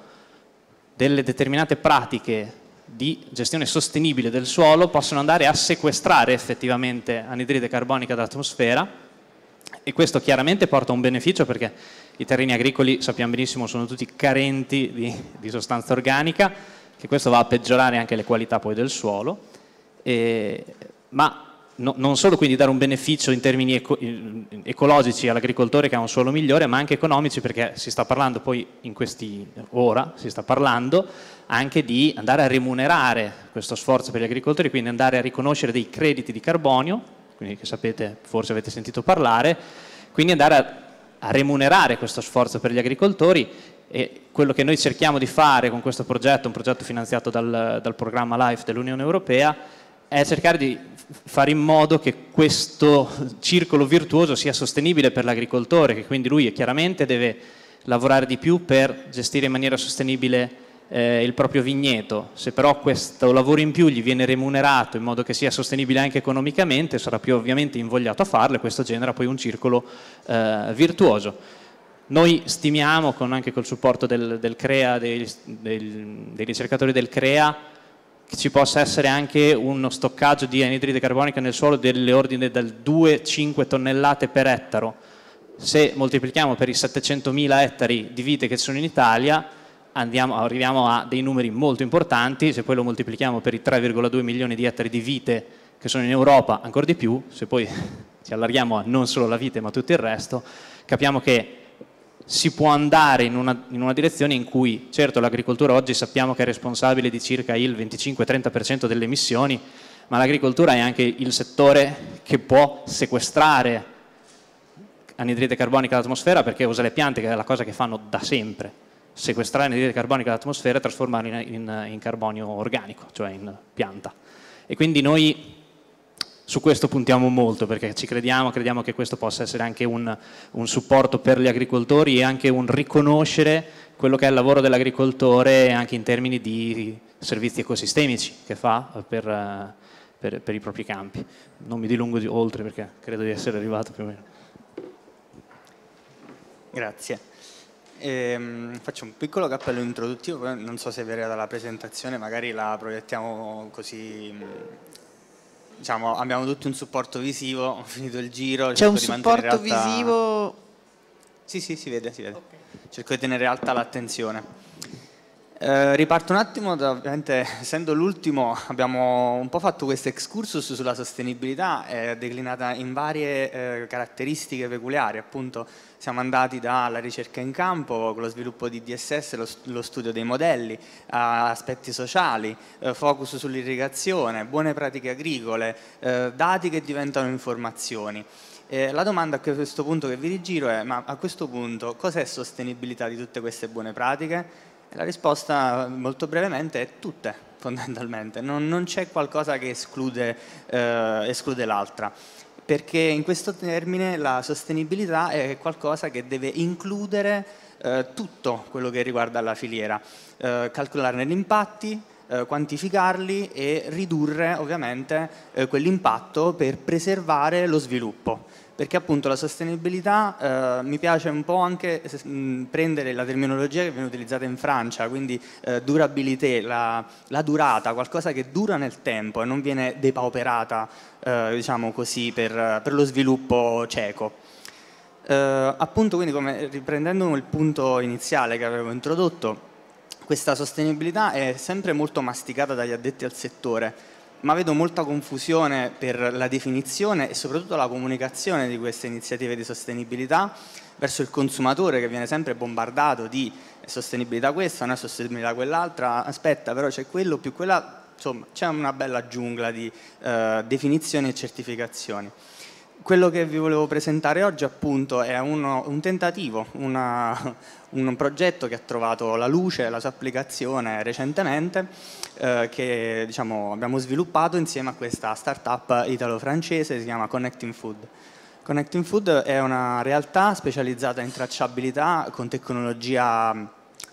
S7: delle determinate pratiche di gestione sostenibile del suolo possono andare a sequestrare effettivamente anidride carbonica dall'atmosfera e questo chiaramente porta un beneficio perché i terreni agricoli sappiamo benissimo sono tutti carenti di, di sostanza organica che questo va a peggiorare anche le qualità poi del suolo eh, ma no, non solo quindi dare un beneficio in termini eco ecologici all'agricoltore che ha un suolo migliore, ma anche economici perché si sta parlando poi in questi ora, si sta parlando anche di andare a remunerare questo sforzo per gli agricoltori, quindi andare a riconoscere dei crediti di carbonio, quindi che sapete, forse avete sentito parlare, quindi andare a, a remunerare questo sforzo per gli agricoltori e quello che noi cerchiamo di fare con questo progetto, un progetto finanziato dal, dal programma LIFE dell'Unione Europea, è cercare di fare in modo che questo circolo virtuoso sia sostenibile per l'agricoltore, che quindi lui chiaramente deve lavorare di più per gestire in maniera sostenibile eh, il proprio vigneto. Se però questo lavoro in più gli viene remunerato in modo che sia sostenibile anche economicamente, sarà più ovviamente invogliato a farlo e questo genera poi un circolo eh, virtuoso. Noi stimiamo, con, anche col supporto del, del CREA, dei, del, dei ricercatori del CREA, che ci possa essere anche uno stoccaggio di anidride carbonica nel suolo dell'ordine del 2-5 tonnellate per ettaro. Se moltiplichiamo per i 700.000 ettari di vite che ci sono in Italia, andiamo, arriviamo a dei numeri molto importanti, se poi lo moltiplichiamo per i 3,2 milioni di ettari di vite che sono in Europa, ancora di più, se poi ci allarghiamo a non solo la vite ma tutto il resto, capiamo che si può andare in una, in una direzione in cui, certo l'agricoltura oggi sappiamo che è responsabile di circa il 25-30% delle emissioni, ma l'agricoltura è anche il settore che può sequestrare anidride carbonica dall'atmosfera perché usa le piante, che è la cosa che fanno da sempre, sequestrare anidride carbonica dall'atmosfera e trasformarla in, in, in carbonio organico, cioè in pianta. E quindi noi su questo puntiamo molto perché ci crediamo, crediamo che questo possa essere anche un, un, supporto per gli agricoltori e anche un riconoscere quello che è il lavoro dell'agricoltore anche in termini di servizi ecosistemici che fa per, per, per i propri campi. Non mi dilungo di oltre perché credo di essere arrivato più o meno.
S8: Grazie. Ehm, faccio un piccolo cappello introduttivo, non so se verrà dalla presentazione, magari la proiettiamo così diciamo, abbiamo tutti un supporto visivo, ho finito il giro. C'è un supporto realtà... visivo? Sì, sì, si vede, si vede. Okay. Cerco di tenere alta l'attenzione. Eh, riparto un attimo, da, ovviamente essendo l'ultimo abbiamo un po' fatto questo excursus sulla sostenibilità eh, declinata in varie eh, caratteristiche peculiari, appunto siamo andati dalla ricerca in campo con lo sviluppo di DSS, lo, lo studio dei modelli, aspetti sociali, eh, focus sull'irrigazione, buone pratiche agricole, eh, dati che diventano informazioni. Eh, la domanda a questo punto che vi rigiro è, ma a questo punto cos'è sostenibilità di tutte queste buone pratiche? La risposta molto brevemente è tutte, fondamentalmente. Non, non c'è qualcosa che esclude, eh, esclude l'altra perché in questo termine la sostenibilità è qualcosa che deve includere eh, tutto quello che riguarda la filiera, eh, calcolarne gli impatti, eh, quantificarli e ridurre ovviamente eh, quell'impatto per preservare lo sviluppo perché appunto la sostenibilità eh, mi piace un po' anche mh, prendere la terminologia che viene utilizzata in Francia, quindi eh, durabilité, la, la, durata, qualcosa che dura nel tempo e non viene depauperata eh, diciamo così, per, per lo sviluppo cieco. Eh, appunto quindi come, riprendendo il punto iniziale che avevo introdotto, questa sostenibilità è sempre molto masticata dagli addetti al settore, ma vedo molta confusione per la definizione e soprattutto la comunicazione di queste iniziative di sostenibilità verso il consumatore che viene sempre bombardato di eh, sostenibilità questa, non è sostenibilità quell'altra, aspetta però c'è quello più quella, insomma c'è una bella giungla di eh, definizioni e certificazioni. Quello che vi volevo presentare oggi appunto è uno, un tentativo, una, un progetto che ha trovato la luce, la sua applicazione recentemente, eh, che diciamo, abbiamo sviluppato insieme a questa startup italo-francese, si chiama Connecting Food. Connecting Food è una realtà specializzata in tracciabilità con tecnologia mm,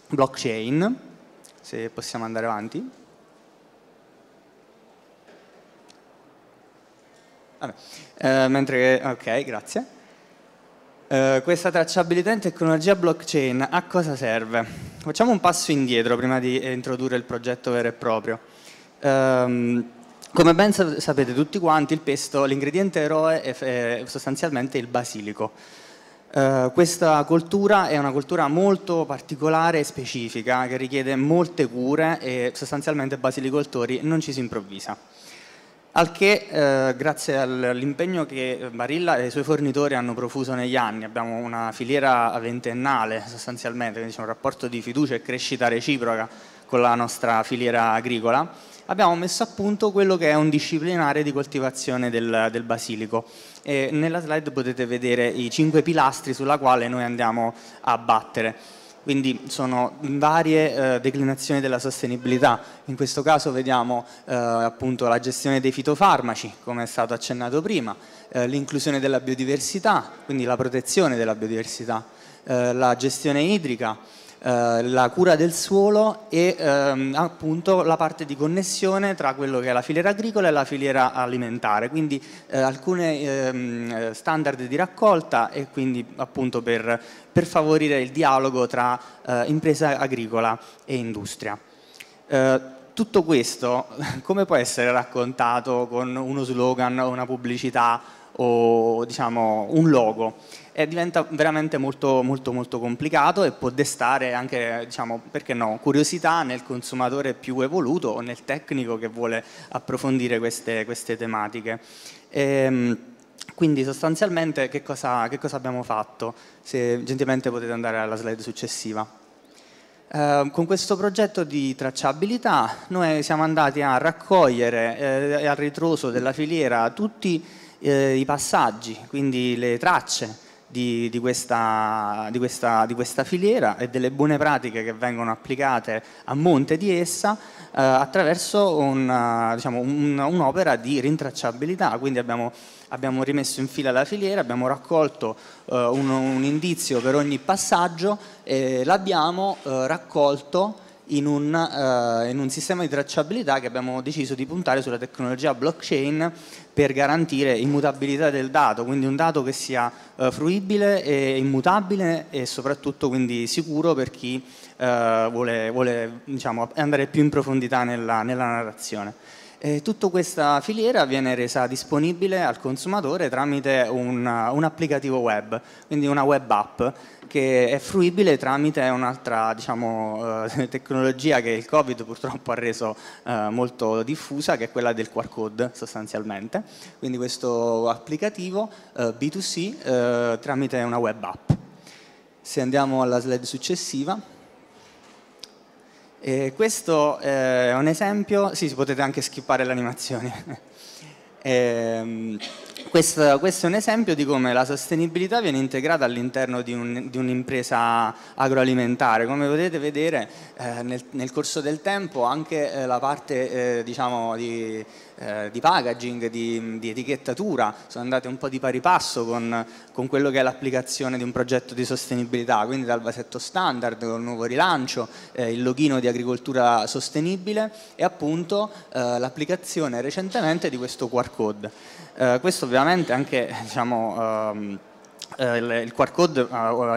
S8: blockchain, se possiamo andare avanti. Ah, eh, mentre, ok, grazie. Eh, questa tracciabilità in tecnologia blockchain a cosa serve? Facciamo un passo indietro prima di eh, introdurre il progetto vero e proprio. Um, come ben sapete tutti quanti, il pesto, l'ingrediente eroe è, è sostanzialmente il basilico. Uh, questa coltura è una coltura molto particolare e specifica che richiede molte cure e sostanzialmente basilicoltori non ci si improvvisa. Al che, eh, grazie all'impegno che Barilla e i suoi fornitori hanno profuso negli anni, abbiamo una filiera ventennale sostanzialmente, quindi c'è un rapporto di fiducia e crescita reciproca con la nostra filiera agricola, abbiamo messo a punto quello che è un disciplinare di coltivazione del, del basilico. E nella slide potete vedere i cinque pilastri sulla quale noi andiamo a battere quindi sono varie eh, declinazioni della sostenibilità. In questo caso vediamo eh, appunto la gestione dei fitofarmaci, come è stato accennato prima, eh, l'inclusione della biodiversità, quindi la protezione della biodiversità, eh, la gestione idrica, eh, la cura del suolo e ehm, appunto la parte di connessione tra quello che è la filiera agricola e la filiera alimentare, quindi eh, alcuni ehm, eh, standard di raccolta e quindi appunto per, per favorire il dialogo tra eh, impresa agricola e industria eh, tutto questo come può essere raccontato con uno slogan, una pubblicità o diciamo, un logo? e eh, diventa veramente molto, molto, molto complicato e può destare anche, diciamo, perché no, curiosità nel consumatore più evoluto o nel tecnico che vuole approfondire queste, queste tematiche. E, ehm, quindi sostanzialmente che cosa, che cosa abbiamo fatto? Se gentilmente potete andare alla slide successiva. Uh, con questo progetto di tracciabilità noi siamo andati a raccogliere eh, al ritroso della filiera tutti eh, i passaggi, quindi le tracce di, di, questa, di, questa, di, questa, filiera e delle buone pratiche che vengono applicate a monte di essa eh, attraverso un, eh, diciamo, un, un'opera di rintracciabilità. Quindi abbiamo, abbiamo, rimesso in fila la filiera, abbiamo raccolto eh, un, un, indizio per ogni passaggio e l'abbiamo eh, raccolto in un, uh, in un, sistema di tracciabilità che abbiamo deciso di puntare sulla tecnologia blockchain per garantire immutabilità del dato, quindi un dato che sia uh, fruibile e immutabile e soprattutto quindi sicuro per chi uh, vuole, vuole diciamo, andare più in profondità nella, nella narrazione. E tutta questa filiera viene resa disponibile al consumatore tramite un, un applicativo web, quindi una web app che è fruibile tramite un'altra diciamo, eh, tecnologia che il Covid purtroppo ha reso eh, molto diffusa, che è quella del QR code sostanzialmente. Quindi questo applicativo eh, B2C tramite una web app. Se andiamo alla slide successiva, e questo è un esempio, sì, potete anche skippare l'animazione. Ehm, questo, questo, è un esempio di come la sostenibilità viene integrata all'interno di, un'impresa un agroalimentare. Come potete vedere eh, nel, nel, corso del tempo anche eh, la parte eh, diciamo di, eh, di, packaging, di, di, etichettatura sono andate un po' di pari passo con, con quello che è l'applicazione di un progetto di sostenibilità, quindi dal vasetto standard con il nuovo rilancio, eh, il login di agricoltura sostenibile e appunto eh, l'applicazione recentemente di questo QR code. Eh, questo ovviamente anche diciamo, ehm, eh, il, QR code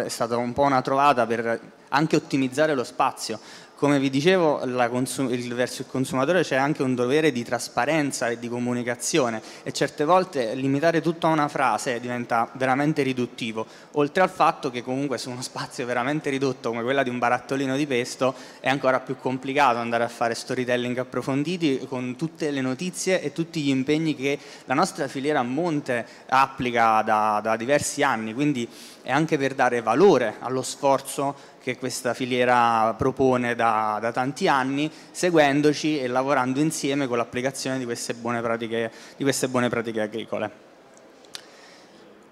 S8: eh, è stata un po' una trovata per anche ottimizzare lo spazio, come vi dicevo, il, verso il consumatore c'è anche un dovere di trasparenza e di comunicazione e certe volte limitare tutto a una frase diventa veramente riduttivo, oltre al fatto che comunque su uno spazio veramente ridotto come quella di un barattolino di pesto è ancora più complicato andare a fare storytelling approfonditi con tutte le notizie e tutti gli impegni che la nostra filiera a monte applica da, da diversi anni, quindi è anche per dare valore allo sforzo che questa filiera propone da, da tanti anni, seguendoci e lavorando insieme con l'applicazione di, di queste buone pratiche agricole.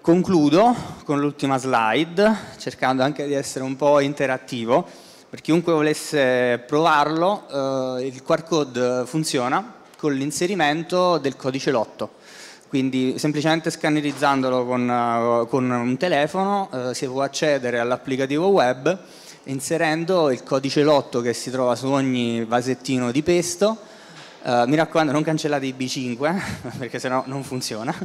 S8: Concludo con l'ultima slide, cercando anche di essere un po' interattivo. Per chiunque volesse provarlo, eh, il QR code funziona con l'inserimento del codice lotto. Quindi semplicemente scannerizzandolo con, eh, con un telefono eh, si può accedere all'applicativo web inserendo il codice lotto che si trova su ogni vasettino di pesto. Uh, mi raccomando, non cancellate i B5 eh, perché sennò non funziona.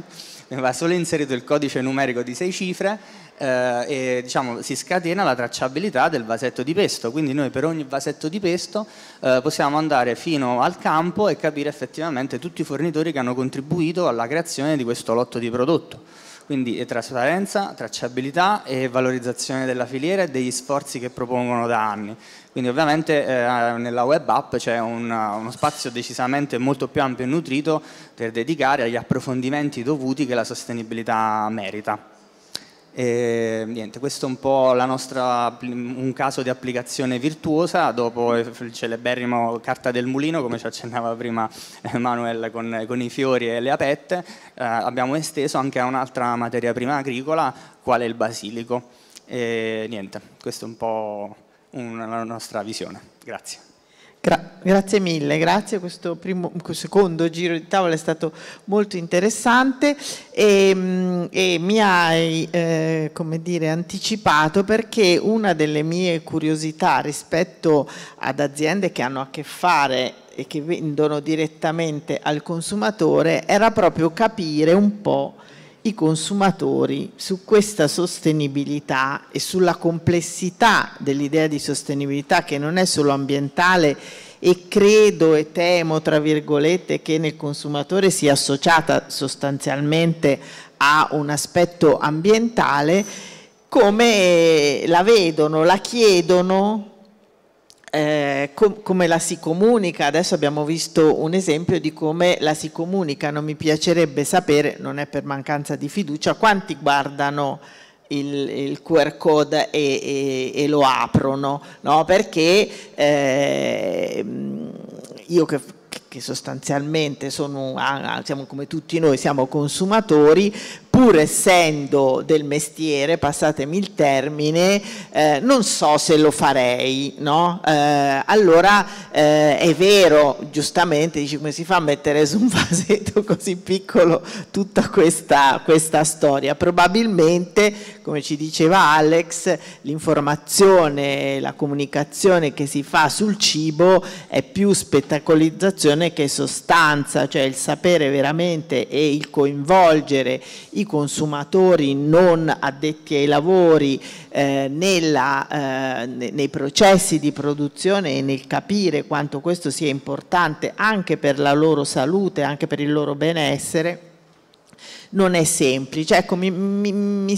S8: Va solo inserito il codice numerico di sei cifre uh, e diciamo, si scatena la tracciabilità del vasetto di pesto. Quindi noi per ogni vasetto di pesto uh, possiamo andare fino al campo e capire effettivamente tutti i fornitori che hanno contribuito alla creazione di questo lotto di prodotto quindi trasparenza, tracciabilità e valorizzazione della filiera e degli sforzi che propongono da anni. Quindi ovviamente eh, nella web app c'è un, uno spazio decisamente molto più ampio e nutrito per dedicare agli approfondimenti dovuti che la sostenibilità merita. E, niente, questo è un po' nostra, un caso di applicazione virtuosa dopo il eh, celeberrimo Carta del Mulino, come ci accennava prima eh, Manuel con, con i fiori e le apette, eh, abbiamo esteso anche a un'altra materia prima agricola, quale il basilico. E, niente, questa è un po' una, la nostra visione. Grazie.
S1: Gra grazie mille, grazie. Questo, primo, questo, secondo giro di tavola è stato molto interessante e, mm, e mi hai eh, dire, anticipato perché una delle mie curiosità rispetto ad aziende che hanno a che fare e che vendono direttamente al consumatore era proprio capire un po' i consumatori su questa sostenibilità e sulla complessità dell'idea di sostenibilità che non è solo ambientale e credo e temo, tra virgolette, che nel consumatore sia associata sostanzialmente a un aspetto ambientale, come la vedono, la chiedono eh, com come la si comunica, adesso abbiamo visto un esempio di come la si comunica, non mi piacerebbe sapere, non è per mancanza di fiducia, quanti guardano il, il, QR code e, e, e lo aprono, no? perché eh, io che, che sostanzialmente sono, siamo come tutti noi, siamo consumatori, pur essendo del mestiere, passatemi il termine, eh, non so se lo farei, no? eh, allora eh, è vero, giustamente, dici come si fa a mettere su un vasetto così piccolo tutta questa, questa storia? Probabilmente, come ci diceva Alex, l'informazione, la comunicazione che si fa sul cibo è più spettacolizzazione che sostanza, cioè il sapere veramente e il coinvolgere i consumatori non addetti ai lavori eh, nella, eh, nei processi di produzione e nel capire quanto questo sia importante anche per la loro salute, anche per il loro benessere, non è semplice. Ecco, mi, mi, mi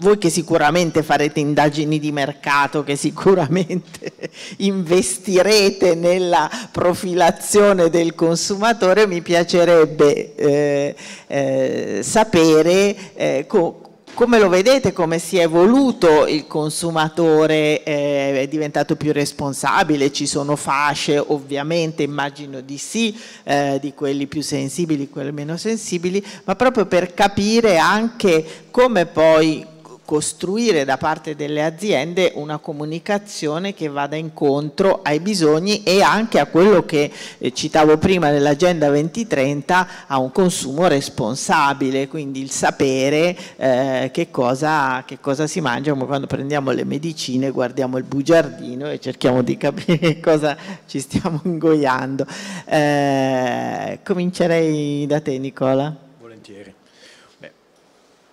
S1: voi che sicuramente farete indagini di mercato, che sicuramente investirete nella profilazione del consumatore, mi piacerebbe eh, eh, sapere eh, co come lo vedete, come si è evoluto il consumatore, eh, è diventato più responsabile, ci sono fasce ovviamente, immagino di sì, eh, di quelli più sensibili, quelli meno sensibili, ma proprio per capire anche come poi costruire da parte delle aziende una comunicazione che vada incontro ai bisogni e anche a quello che eh, citavo prima nell'agenda 2030 a un consumo responsabile, quindi il sapere eh, che, cosa, che cosa si mangia come quando prendiamo le medicine, guardiamo il bugiardino e cerchiamo di capire cosa ci stiamo ingoiando. Eh, comincerei da te Nicola.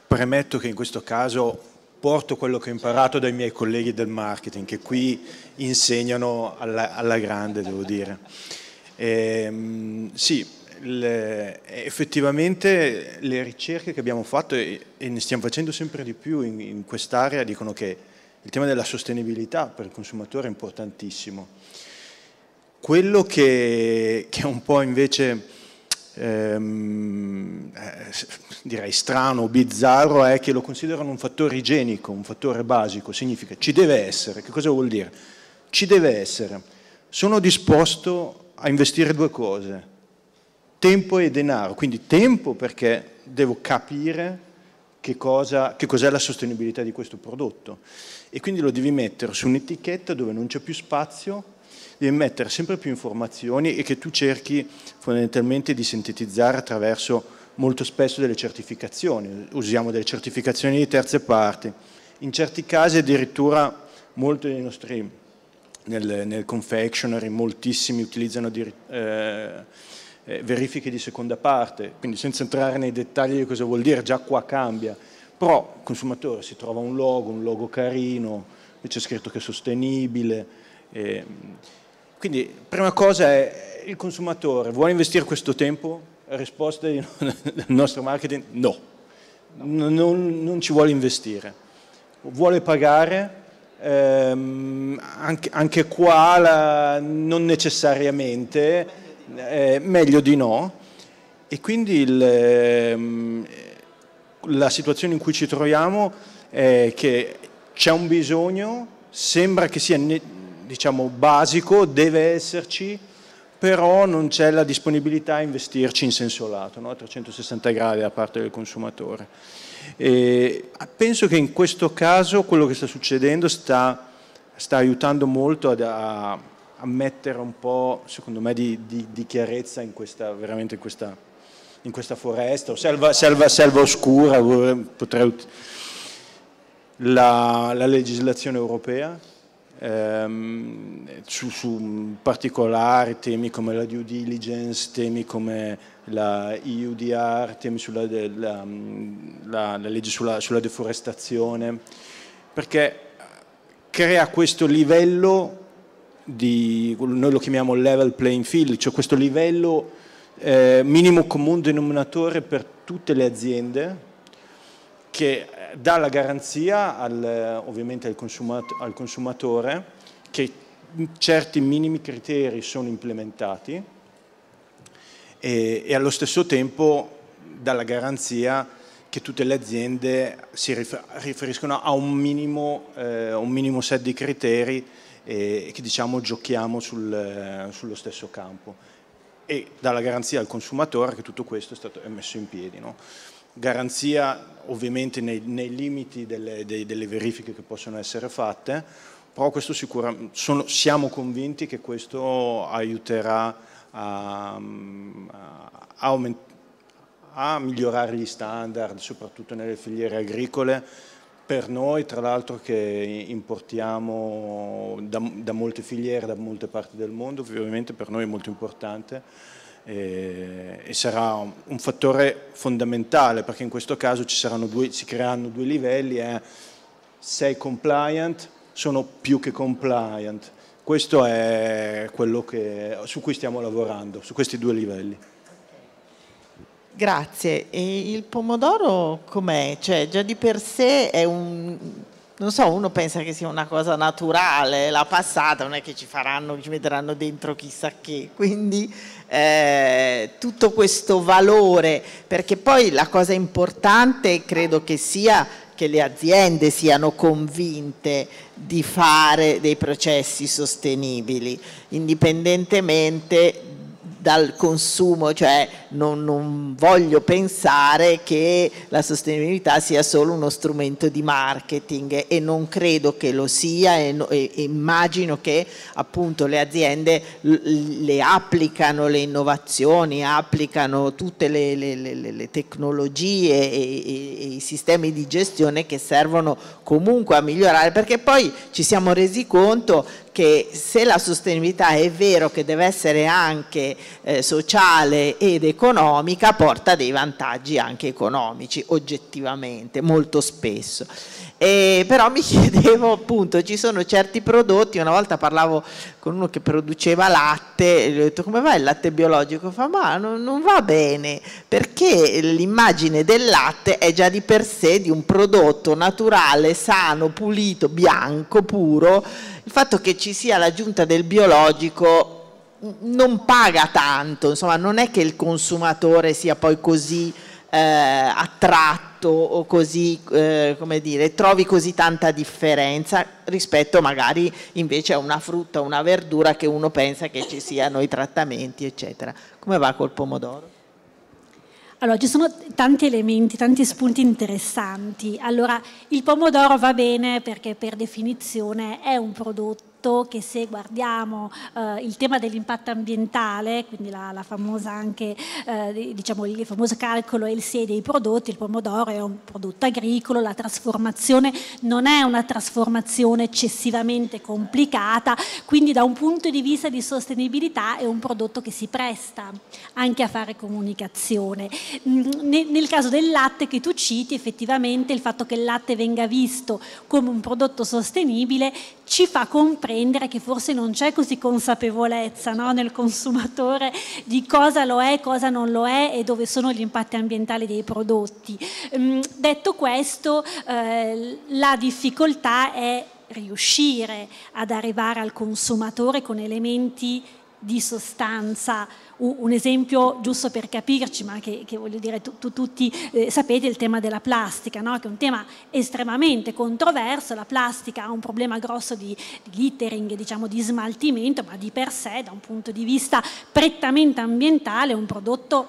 S4: Premetto che in questo caso porto quello che ho imparato dai miei colleghi del marketing, che qui insegnano alla, alla grande, devo dire. E, ehm, sì, le, effettivamente le ricerche che abbiamo fatto e, e, ne stiamo facendo sempre di più in, in quest'area dicono che il tema della sostenibilità per il consumatore è importantissimo. Quello che, che è un po' invece ehm, eh, direi strano, bizzarro, è che lo considerano un fattore igienico, un fattore basico, significa ci deve essere, che cosa vuol dire? Ci deve essere, sono disposto a investire due cose, tempo e denaro, quindi tempo perché devo capire che, cosa, che cos'è la sostenibilità di questo prodotto e quindi lo devi mettere su un'etichetta dove non c'è più spazio devi mettere sempre più informazioni e che tu cerchi fondamentalmente di sintetizzare attraverso molto spesso delle certificazioni, usiamo delle certificazioni di terze parti, in certi casi addirittura molti dei nostri, nel, nel confectionery, moltissimi utilizzano di, eh, eh, verifiche di seconda parte, quindi senza entrare nei dettagli di cosa vuol dire, già qua cambia, però il consumatore si trova un logo, un logo carino, c'è scritto che è sostenibile, eh, quindi, prima cosa è il consumatore vuole investire questo tempo? Risposta del nostro marketing? No, non, non ci vuole investire. Vuole pagare? Ehm, anche, anche, qua la, non necessariamente, eh, meglio di no. E quindi il, ehm, la situazione in cui ci troviamo è che c'è un bisogno, sembra che sia ne- diciamo, basico deve esserci, però non c'è la disponibilità a investirci in senso lato, no? a 360 gradi da parte del consumatore. E penso che in questo caso quello che sta succedendo sta, sta aiutando molto ad, a, a, mettere un po', secondo me, di, di, di chiarezza in questa, veramente in questa, in questa foresta, o selva, selva, selva oscura, potrei... La, la legislazione europea ehm, su, su, particolari, temi come la due diligence, temi come la EUDR, temi sulla la, la, la legge sulla, sulla deforestazione, perché crea questo livello di, noi lo chiamiamo level playing field, cioè questo livello eh, minimo comune denominatore per tutte le aziende che dà la garanzia al, ovviamente al, consumato, al consumatore che certi minimi criteri sono implementati e, e allo stesso tempo dà la garanzia che tutte le aziende si riferiscono a un minimo, eh, un minimo set di criteri e che diciamo giochiamo sul, eh, sullo stesso campo e dà la garanzia al consumatore che tutto questo è stato messo in piedi. No? garanzia ovviamente nei, nei limiti delle, dei, delle, verifiche che possono essere fatte, però sono, siamo convinti che questo aiuterà a, a, a migliorare gli standard, soprattutto nelle filiere agricole, per noi, tra l'altro, che importiamo da, da, molte filiere, da molte parti del mondo, ovviamente per noi è molto importante eh, e sarà un fattore fondamentale perché in questo caso ci saranno due, si creeranno due livelli eh. sei compliant sono più che compliant questo è quello che, su cui stiamo lavorando su questi due livelli
S1: Grazie, e il pomodoro com'è? Cioè già di per sé è un, non so, uno pensa che sia una cosa naturale, la passata non è che ci faranno, ci metteranno dentro chissà che, quindi eh, tutto questo valore, perché poi la cosa importante credo che sia che le aziende siano convinte di fare dei processi sostenibili, indipendentemente dal consumo, cioè non, non, voglio pensare che la sostenibilità sia solo uno strumento di marketing e non credo che lo sia e, e immagino che appunto le aziende le applicano le innovazioni, applicano tutte le, le, le, le tecnologie e, e, e i sistemi di gestione che servono comunque a migliorare perché poi ci siamo resi conto che se la sostenibilità è vero che deve essere anche eh, sociale ed economica, porta dei vantaggi anche economici, oggettivamente, molto spesso. Eh, però mi chiedevo appunto, ci sono certi prodotti, una volta parlavo con uno che produceva latte, e gli ho detto come va il latte biologico? Fa ma non, non va bene, perché l'immagine del latte è già di per sé di un prodotto naturale, sano, pulito, bianco, puro, il fatto che ci sia l'aggiunta del biologico non paga tanto, insomma non è che il consumatore sia poi così eh, attratto o così, eh, come dire, trovi così tanta differenza rispetto magari invece a una frutta, o una verdura che uno pensa che ci siano i trattamenti, eccetera. Come va col pomodoro?
S5: Allora, ci sono tanti elementi, tanti spunti interessanti. Allora, il pomodoro va bene perché per definizione è un prodotto detto che se guardiamo eh, il tema dell'impatto ambientale, quindi la, la famosa anche, eh, diciamo, il famoso calcolo LSE dei prodotti, il pomodoro è un prodotto agricolo, la trasformazione non è una trasformazione eccessivamente complicata, quindi da un punto di vista di sostenibilità è un prodotto che si presta anche a fare comunicazione. Mm, nel caso del latte che tu citi, effettivamente il fatto che il latte venga visto come un prodotto sostenibile ci fa comprendere vendere che forse non c'è così consapevolezza no? nel consumatore di cosa lo è, cosa non lo è e dove sono gli impatti ambientali dei prodotti. Ehm, detto questo, eh, la difficoltà è riuscire ad arrivare al consumatore con elementi di sostanza. Un esempio giusto per capirci, ma che, che voglio dire tu, tu, tutti eh, sapete, il tema della plastica, no? che è un tema estremamente controverso, la plastica ha un problema grosso di, di littering, diciamo di smaltimento, ma di per sé da un punto di vista prettamente ambientale è un prodotto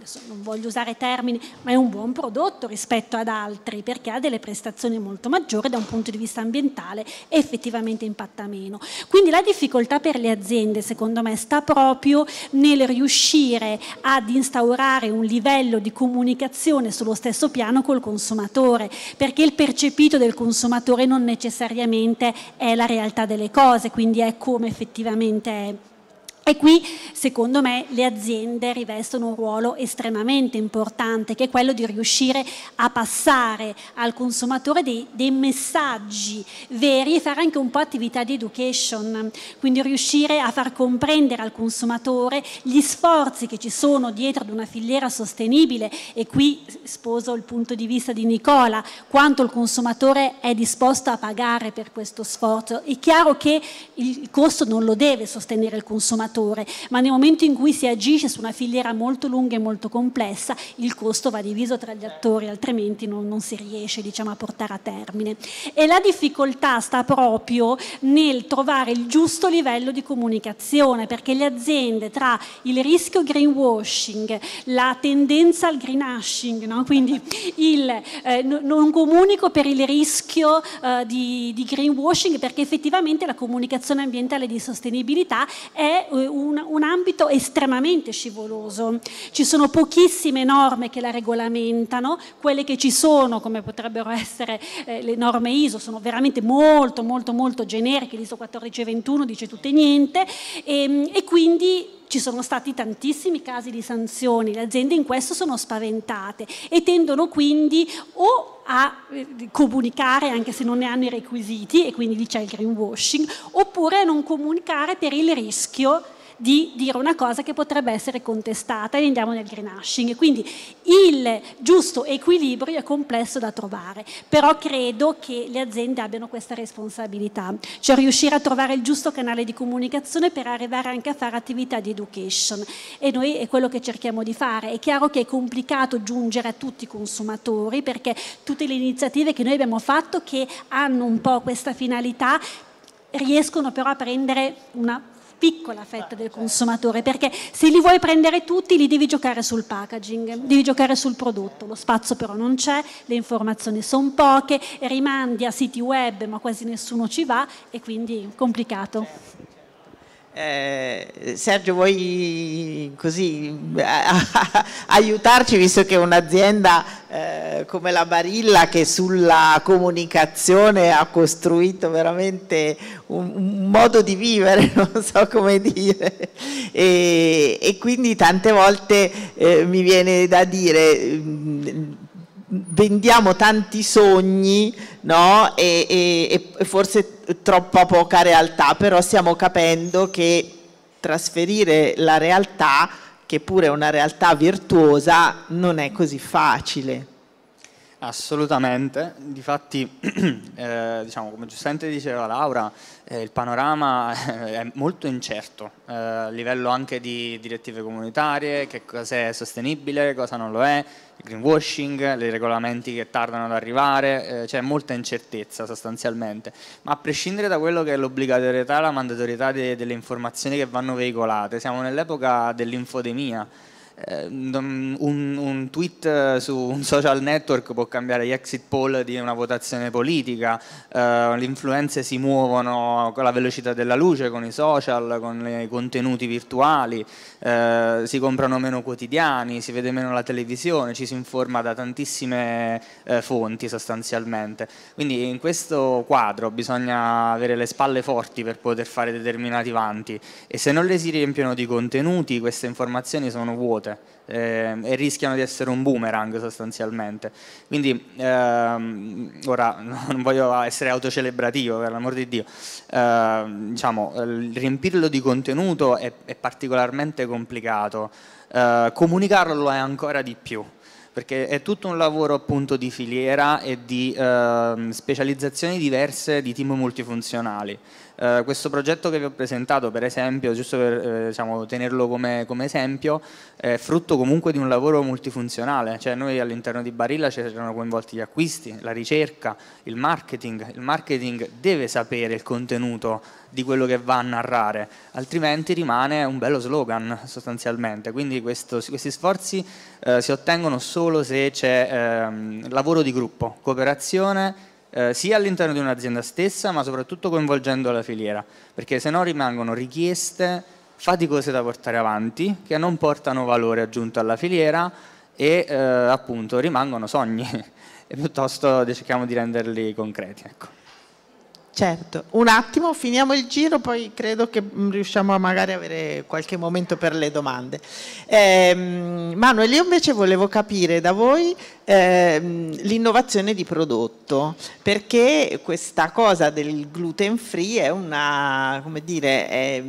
S5: adesso non voglio usare termini, ma è un buon prodotto rispetto ad altri perché ha delle prestazioni molto maggiori da un punto di vista ambientale e effettivamente impatta meno. Quindi la difficoltà per le aziende secondo me sta proprio nel riuscire ad instaurare un livello di comunicazione sullo stesso piano col consumatore perché il percepito del consumatore non necessariamente è la realtà delle cose, quindi è come effettivamente è e qui, secondo me, le aziende rivestono un ruolo estremamente importante, che è quello di riuscire a passare al consumatore dei, dei messaggi veri e fare anche un po' attività di education, quindi riuscire a far comprendere al consumatore gli sforzi che ci sono dietro ad una filiera sostenibile e qui sposo il punto di vista di Nicola, quanto il consumatore è disposto a pagare per questo sforzo. È chiaro che il costo non lo deve sostenere il consumatore, settore, ma nel momento in cui si agisce su una filiera molto lunga e molto complessa, il costo va diviso tra gli attori, altrimenti non, non si riesce diciamo, a portare a termine. E la difficoltà sta proprio nel trovare il giusto livello di comunicazione, perché le aziende tra il rischio greenwashing, la tendenza al greenwashing, no? quindi il eh, non comunico per il rischio eh, di, di greenwashing, perché effettivamente la comunicazione ambientale di sostenibilità è eh, un, un ambito estremamente scivoloso. Ci sono pochissime norme che la regolamentano, quelle che ci sono, come potrebbero essere eh, le norme ISO, sono veramente molto, molto, molto generiche, l'ISO 1421 dice tutto e niente, e, ehm, e quindi ci sono stati tantissimi casi di sanzioni, le aziende in questo sono spaventate e tendono quindi o a eh, comunicare anche se non ne hanno i requisiti e quindi lì c'è il greenwashing, oppure a non comunicare per il rischio di dire una cosa che potrebbe essere contestata e andiamo nel greenwashing. Quindi il giusto equilibrio è complesso da trovare, però credo che le aziende abbiano questa responsabilità, cioè riuscire a trovare il giusto canale di comunicazione per arrivare anche a fare attività di education e noi è quello che cerchiamo di fare. È chiaro che è complicato giungere a tutti i consumatori perché tutte le iniziative che noi abbiamo fatto che hanno un po' questa finalità riescono però a prendere una piccola fetta del consumatore, perché se li vuoi prendere tutti li devi giocare sul packaging, devi giocare sul prodotto, lo spazio però non c'è, le informazioni sono poche, rimandi a siti web ma quasi nessuno ci va e quindi è complicato.
S1: Eh, Sergio, vuoi così aiutarci, visto che un'azienda eh, come la Barilla che sulla comunicazione ha costruito veramente un, un modo di vivere, non so come dire, e, e quindi tante volte eh, mi viene da dire... Mh, mm, vendiamo tanti sogni no? e, e, e, forse troppa poca realtà, però stiamo capendo che trasferire la realtà,
S8: che pure è una realtà virtuosa, non è così facile. Assolutamente, difatti eh, diciamo, come giustamente diceva Laura, eh, il panorama è molto incerto eh, a livello anche di direttive comunitarie, che cosa è sostenibile, cosa non lo è, il greenwashing, i regolamenti che tardano ad arrivare, eh, c'è molta incertezza sostanzialmente, ma a prescindere da quello che è l'obbligatorietà e la mandatorietà de delle informazioni che vanno veicolate, siamo nell'epoca dell'infodemia eh, un, un, tweet eh, su un social network può cambiare gli exit poll di una votazione politica, eh, le influenze si muovono con la velocità della luce, con i social, con i contenuti virtuali, eh, si comprano meno quotidiani, si vede meno la televisione, ci si informa da tantissime eh, fonti sostanzialmente. Quindi in questo quadro bisogna avere le spalle forti per poter fare determinati vanti e se non le si riempiono di contenuti queste informazioni sono vuote volte eh, e rischiano di essere un boomerang sostanzialmente. Quindi, ehm, ora non voglio essere autocelebrativo, per l'amor di Dio, eh, diciamo, riempirlo di contenuto è, è particolarmente complicato, eh, comunicarlo lo è ancora di più perché è tutto un lavoro appunto di filiera e di eh, specializzazioni diverse di team multifunzionali. Eh, questo progetto che vi ho presentato, per esempio, giusto per eh, diciamo, tenerlo come, come, esempio, è frutto comunque di un lavoro multifunzionale, cioè noi all'interno di Barilla c'erano coinvolti gli acquisti, la ricerca, il marketing, il marketing deve sapere il contenuto di quello che va a narrare, altrimenti rimane un bello slogan sostanzialmente, quindi questo, questi sforzi eh, si ottengono solo se c'è ehm, lavoro di gruppo, cooperazione eh, sia all'interno di un'azienda stessa, ma soprattutto coinvolgendo la filiera, perché se no rimangono richieste faticose da portare avanti, che non portano valore aggiunto alla filiera e eh, appunto rimangono sogni, e piuttosto cerchiamo di renderli concreti. Ecco.
S1: Certo, un attimo, finiamo il giro, poi credo che mm, riusciamo a magari avere qualche momento per le domande. Eh, Manuel, io invece volevo capire da voi eh, l'innovazione di prodotto, perché questa cosa del gluten free è una, come dire, è,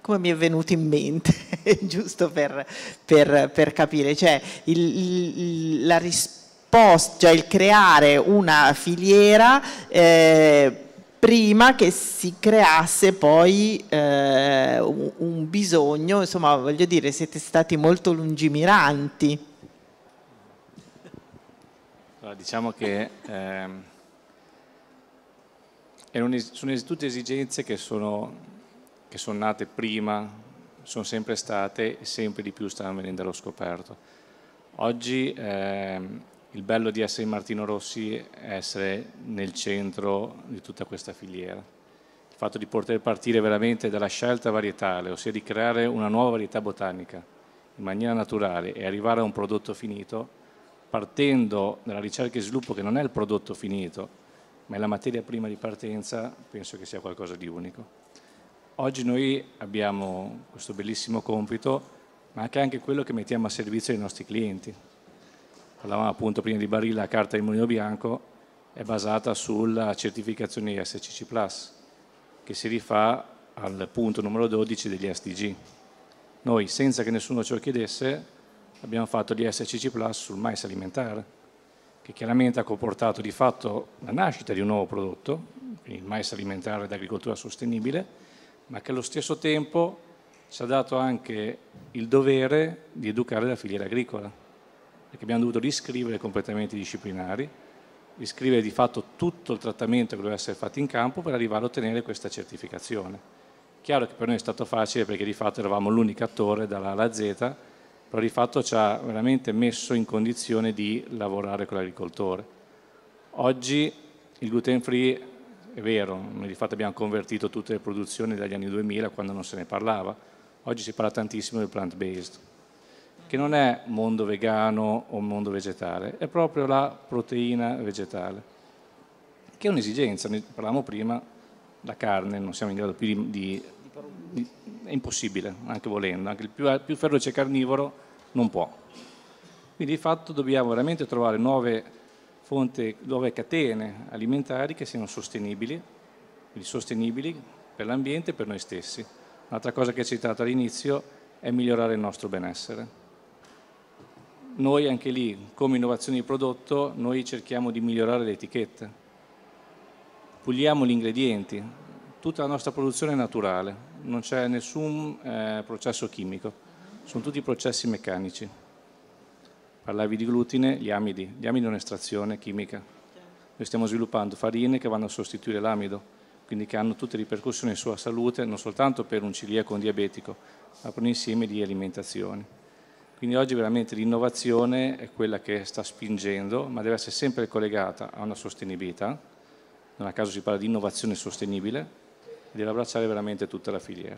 S1: come mi è venuto in mente, giusto per, per, per, capire, cioè il, il, la risposta, cioè il creare una filiera... Eh, prima che si creasse poi eh, un bisogno, insomma voglio dire siete stati molto lungimiranti.
S6: diciamo che ehm, sono tutte esigenze che sono, che sono nate prima, sono sempre state e sempre di più stanno venendo allo scoperto. Oggi ehm, il bello di essere in Martino Rossi è essere nel centro di tutta questa filiera. Il fatto di poter partire veramente dalla scelta varietale, ossia di creare una nuova varietà botanica in maniera naturale e arrivare a un prodotto finito, partendo dalla ricerca e sviluppo che non è il prodotto finito, ma è la materia prima di partenza, penso che sia qualcosa di unico. Oggi noi abbiamo questo bellissimo compito, ma anche quello che mettiamo a servizio dei nostri clienti parlavamo appunto prima di Barilla, la carta di Mulino Bianco è basata sulla certificazione SCC+, che si rifà al punto numero 12 degli SDG. Noi, senza che nessuno ce lo chiedesse, abbiamo fatto gli SCC Plus sul mais alimentare, che chiaramente ha comportato di fatto la nascita di un nuovo prodotto, quindi il mais alimentare d'agricoltura sostenibile, ma che allo stesso tempo ci ha dato anche il dovere di educare la filiera agricola, perché abbiamo dovuto riscrivere completamente i disciplinari, riscrivere di fatto tutto il trattamento che doveva essere fatto in campo per arrivare a ottenere questa certificazione. Chiaro che per noi è stato facile perché di fatto eravamo l'unico attore dalla A alla Z, però di fatto ci ha veramente messo in condizione di lavorare con l'agricoltore. Oggi il gluten free è vero, noi di fatto abbiamo convertito tutte le produzioni dagli anni 2000 quando non se ne parlava, oggi si parla tantissimo del plant based che non è mondo vegano o mondo vegetale, è proprio la proteina vegetale, che è un'esigenza, ne parlavamo prima, la carne non siamo in grado più di... di, di è impossibile, anche volendo, anche il più, più feroce carnivoro non può. Quindi di fatto dobbiamo veramente trovare nuove fonti, nuove catene alimentari che siano sostenibili, quindi sostenibili per l'ambiente e per noi stessi. Un'altra cosa che hai citato all'inizio è migliorare il nostro benessere noi anche lì, come innovazione di prodotto, noi cerchiamo di migliorare le etichette, puliamo gli ingredienti, tutta la nostra produzione è naturale, non c'è nessun eh, processo chimico, sono tutti processi meccanici. Parlavi di glutine, gli amidi, gli amidi è un'estrazione chimica. Noi stiamo sviluppando farine che vanno a sostituire l'amido, quindi che hanno tutte le ripercussioni sulla salute, non soltanto per un celiaco un diabetico, ma per un insieme di alimentazioni. Quindi oggi veramente l'innovazione è quella che sta spingendo, ma deve essere sempre collegata a una sostenibilità, non a caso si parla di innovazione sostenibile, e deve abbracciare veramente tutta la filiera.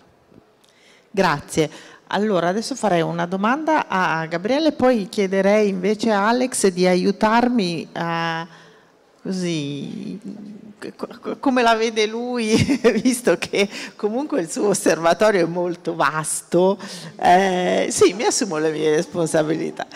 S1: Grazie.
S6: Allora, adesso
S1: farei una domanda a Gabriele, poi chiederei invece a Alex di aiutarmi a così come la vede lui, visto che comunque il suo osservatorio è molto vasto, eh, sì, mi assumo le mie responsabilità.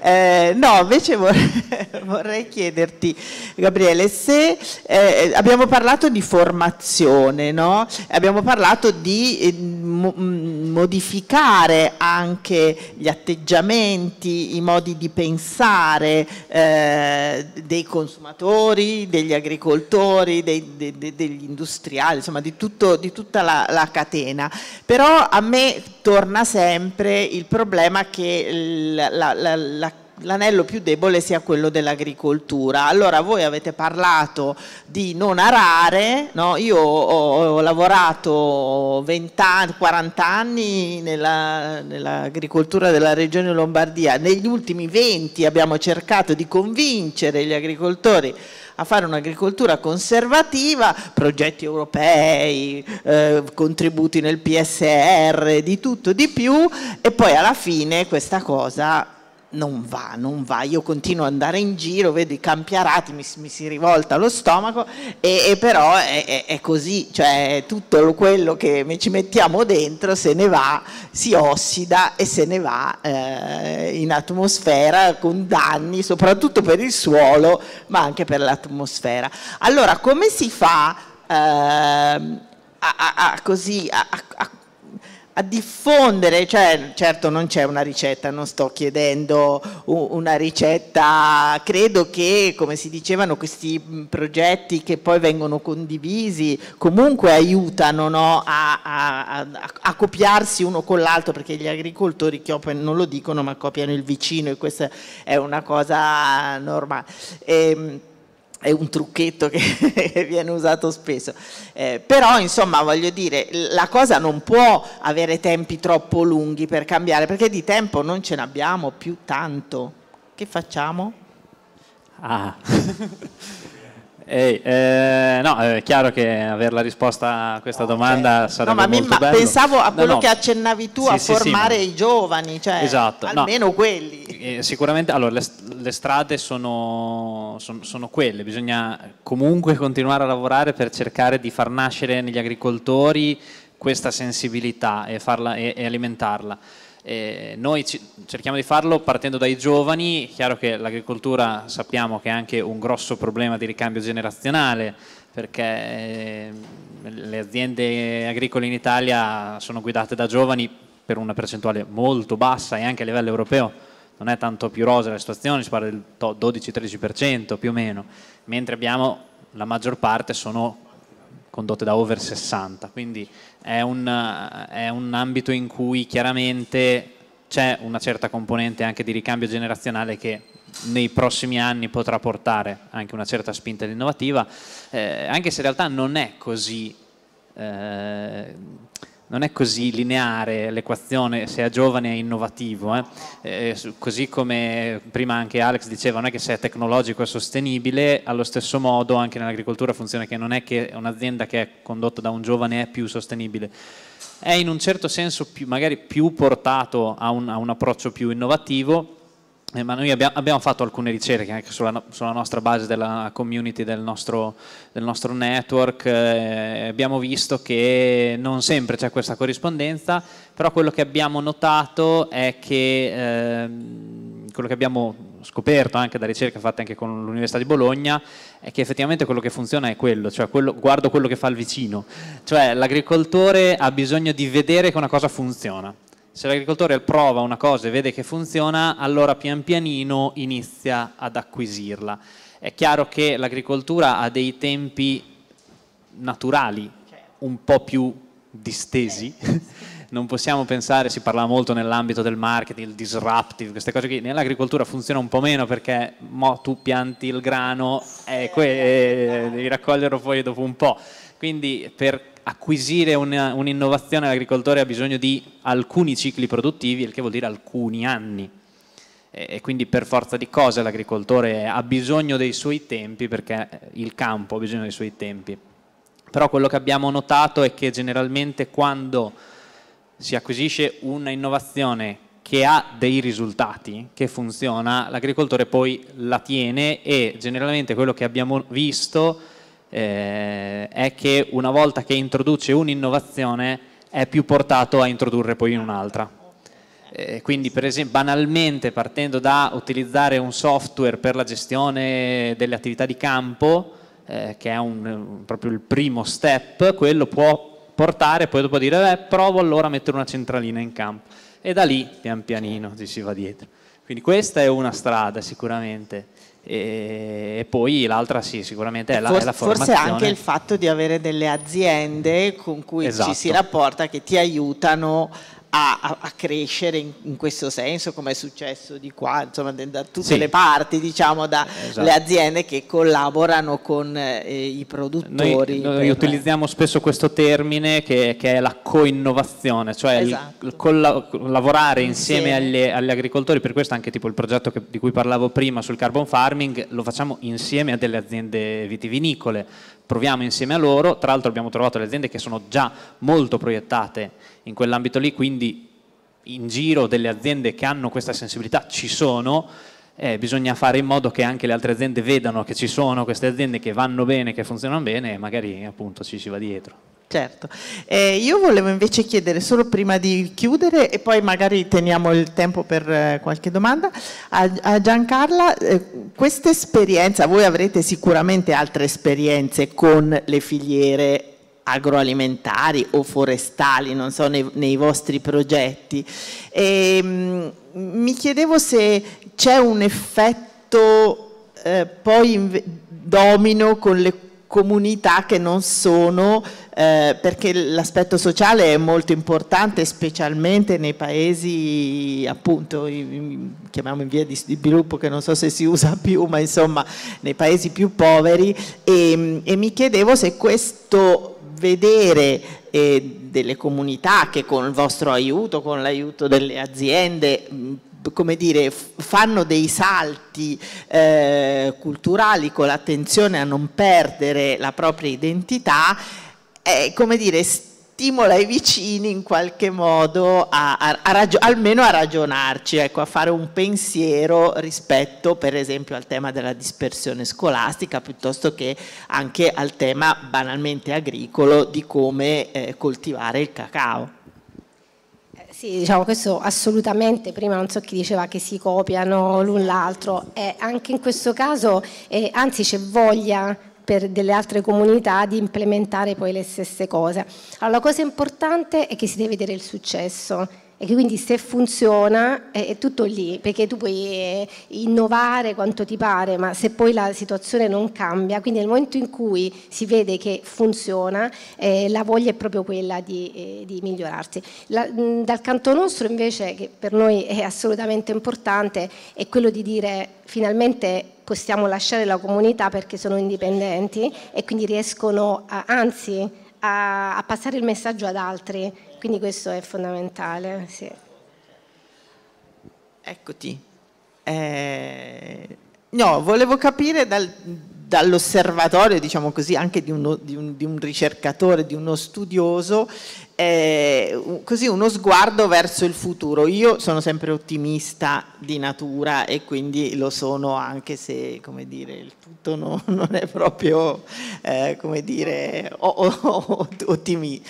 S1: Eh, no, invece vorrei, vorrei, chiederti, Gabriele, se eh, abbiamo parlato di formazione, no? abbiamo parlato di eh, mo mm, modificare anche gli atteggiamenti, i modi di pensare eh, dei consumatori, degli agricoltori, produttori, dei, de, de, degli industriali, insomma di, tutto, di tutta la, la, catena. Però a me torna sempre il problema che la, la, la l'anello più debole sia quello dell'agricoltura. Allora voi avete parlato di non arare, no? io ho, ho lavorato 20 anni, 40 anni nella, nell'agricoltura della regione Lombardia, negli ultimi 20 abbiamo cercato di convincere gli agricoltori a fare un'agricoltura conservativa, progetti europei, eh, contributi nel PSR, di tutto, di più, e poi alla fine questa cosa non va, non va, io continuo ad andare in giro, vedo i campiarati, mi, mi si rivolta lo stomaco e, e però è, è, è, così, cioè tutto quello che ci mettiamo dentro se ne va, si ossida e se ne va eh, in atmosfera con danni soprattutto per il suolo ma anche per l'atmosfera. Allora come si fa eh, a, a, a, così, a a diffondere, cioè, certo non c'è una ricetta, non sto chiedendo una ricetta, credo che come si dicevano questi progetti che poi vengono condivisi comunque aiutano no, a, a, a, copiarsi uno con l'altro perché gli agricoltori copiano, non lo dicono ma copiano il vicino e questa è una cosa normale. E, ehm, è un trucchetto che viene usato spesso, eh, però insomma voglio dire la cosa non può avere tempi troppo lunghi per cambiare perché di tempo non ce n'abbiamo più tanto, che facciamo? Ah.
S7: Ehi, eh, no, è chiaro che avere la risposta a questa okay. domanda sarebbe no, ma molto bello. Pensavo a quello no, no. che
S1: accennavi tu, sì, a sì, formare sì, ma... i giovani, cioè esatto, almeno quelli.
S7: Eh, sicuramente, allora, le strade sono, sono, sono, quelle, bisogna comunque continuare a lavorare per cercare di far nascere negli agricoltori questa sensibilità e, farla, e, e alimentarla. Eh, noi cerchiamo di farlo partendo dai giovani, è chiaro che l'agricoltura sappiamo che è anche un grosso problema di ricambio generazionale perché ehm, le aziende agricole in Italia sono guidate da giovani per una percentuale molto bassa e anche a livello europeo non è tanto più rosa la situazione, si parla del 12-13% più o meno, mentre abbiamo la maggior parte sono condotte da over 60, quindi è un, è un ambito in cui chiaramente c'è una certa componente anche di ricambio generazionale che nei prossimi anni potrà portare anche una certa spinta innovativa, eh, anche se in realtà non è così eh, non è così lineare l'equazione se è giovane è innovativo, eh? Eh, così come prima anche Alex diceva non è che se è tecnologico è sostenibile, allo stesso modo anche nell'agricoltura funziona che non è che un'azienda che è condotta da un giovane è più sostenibile, è in un certo senso più, magari più portato a un, a un approccio più innovativo eh, ma noi abbiamo, abbiamo, fatto alcune ricerche anche sulla, sulla nostra base della community, del nostro, del nostro network, eh, abbiamo visto che non sempre c'è questa corrispondenza, però quello che abbiamo notato è che, eh, quello che abbiamo scoperto anche da ricerche fatte anche con l'Università di Bologna, è che effettivamente quello che funziona è quello, cioè quello, guardo quello che fa il vicino, cioè l'agricoltore ha bisogno di vedere che una cosa funziona se l'agricoltore prova una cosa e vede che funziona, allora pian pianino inizia ad acquisirla. È chiaro che l'agricoltura ha dei tempi naturali, certo. un po' più distesi. Non possiamo pensare, si parla molto nell'ambito del marketing, il disruptive, queste cose qui. Nell'agricoltura funziona un po' meno perché mo, tu pianti il grano e, e, e raccoglierlo poi dopo un po'. Quindi per acquisire un'innovazione un all'agricoltore ha bisogno di alcuni cicli produttivi, il che vuol dire alcuni anni. E, quindi per forza di cose l'agricoltore ha bisogno dei suoi tempi, perché eh, il campo ha bisogno dei suoi tempi. Però quello che abbiamo notato è che generalmente quando si acquisisce un'innovazione che ha dei risultati, che funziona, l'agricoltore poi la tiene e generalmente quello che abbiamo visto è eh, è che una volta che introduce un'innovazione è più portato a introdurre poi in un'altra. Eh, quindi per esempio banalmente partendo da utilizzare un software per la gestione delle attività di campo, eh, che è un, proprio il primo step, quello può portare poi dopo a dire beh, provo allora a mettere una centralina in campo e da lì pian pianino ci si va dietro. Quindi questa è una strada sicuramente e poi l'altra sì, sicuramente è la, forse, è la formazione. Forse anche il
S1: fatto di avere delle aziende con cui esatto. ci si esatto. rapporta che ti aiutano a, a, crescere in, in, questo senso, come è successo di qua, insomma, da tutte sì. le parti, diciamo, dalle esatto. aziende che collaborano con eh, i produttori. Noi, noi per...
S7: utilizziamo spesso questo termine che, che è la co-innovazione, cioè esatto. il, colla- lavorare insieme, insieme. Agli, agli, agricoltori, per questo anche tipo il progetto che, di cui parlavo prima sul carbon farming, lo facciamo insieme a delle aziende vitivinicole, proviamo insieme a loro, tra l'altro abbiamo trovato le aziende che sono già molto proiettate in quell'ambito lì, quindi in giro delle aziende che hanno questa sensibilità ci sono, eh, bisogna fare in modo che anche le altre aziende vedano che ci sono queste aziende che vanno bene, che funzionano bene e magari appunto ci si va dietro.
S1: Certo, eh, io volevo invece chiedere solo prima di chiudere e poi magari teniamo il tempo per eh, qualche domanda a, a Giancarla, eh, questa esperienza, voi avrete sicuramente altre esperienze con le filiere agroalimentari o forestali, non so, nei, nei vostri progetti. E, ehm, mh, mi chiedevo se c'è un effetto eh, poi domino con le comunità che non sono, eh, perché l'aspetto sociale è molto importante, specialmente nei paesi appunto, chiamiamo in via di sviluppo che non so se si usa più, ma insomma nei paesi più poveri e, e mi chiedevo se questo vedere eh, delle comunità che con il vostro aiuto, con l'aiuto delle aziende come dire, fanno dei salti eh, culturali con l'attenzione a non perdere la propria identità, eh, come dire, stimola i vicini in qualche modo a, a, a almeno a ragionarci, ecco, a fare un pensiero rispetto per esempio al tema della dispersione scolastica piuttosto che anche al tema banalmente agricolo di come eh, coltivare il cacao.
S3: Sì, diciamo questo assolutamente, prima non so chi diceva che si copiano l'un l'altro, e anche in questo caso eh, anzi c'è voglia per delle altre comunità di implementare poi le stesse cose. Allora la cosa importante è che si deve vedere il successo, e quindi se funziona è, tutto lì, perché tu puoi eh, innovare quanto ti pare, ma se poi la situazione non cambia, quindi nel momento in cui si vede che funziona, eh, la voglia è proprio quella di, eh, di migliorarsi. La, mh, dal canto nostro invece, che per noi è assolutamente importante, è quello di dire finalmente possiamo lasciare la comunità perché sono indipendenti e quindi riescono a, anzi a, a passare il messaggio ad altri quindi questo è fondamentale. Sì.
S1: Eccoti. Eh, no, volevo capire dal, dall'osservatorio, diciamo così, anche di, uno, di, un, di, un, ricercatore, di uno studioso, eh, così uno sguardo verso il futuro. Io sono sempre ottimista di natura e quindi lo sono anche se, come dire, il tutto no, non è proprio, eh, come dire, ottimi,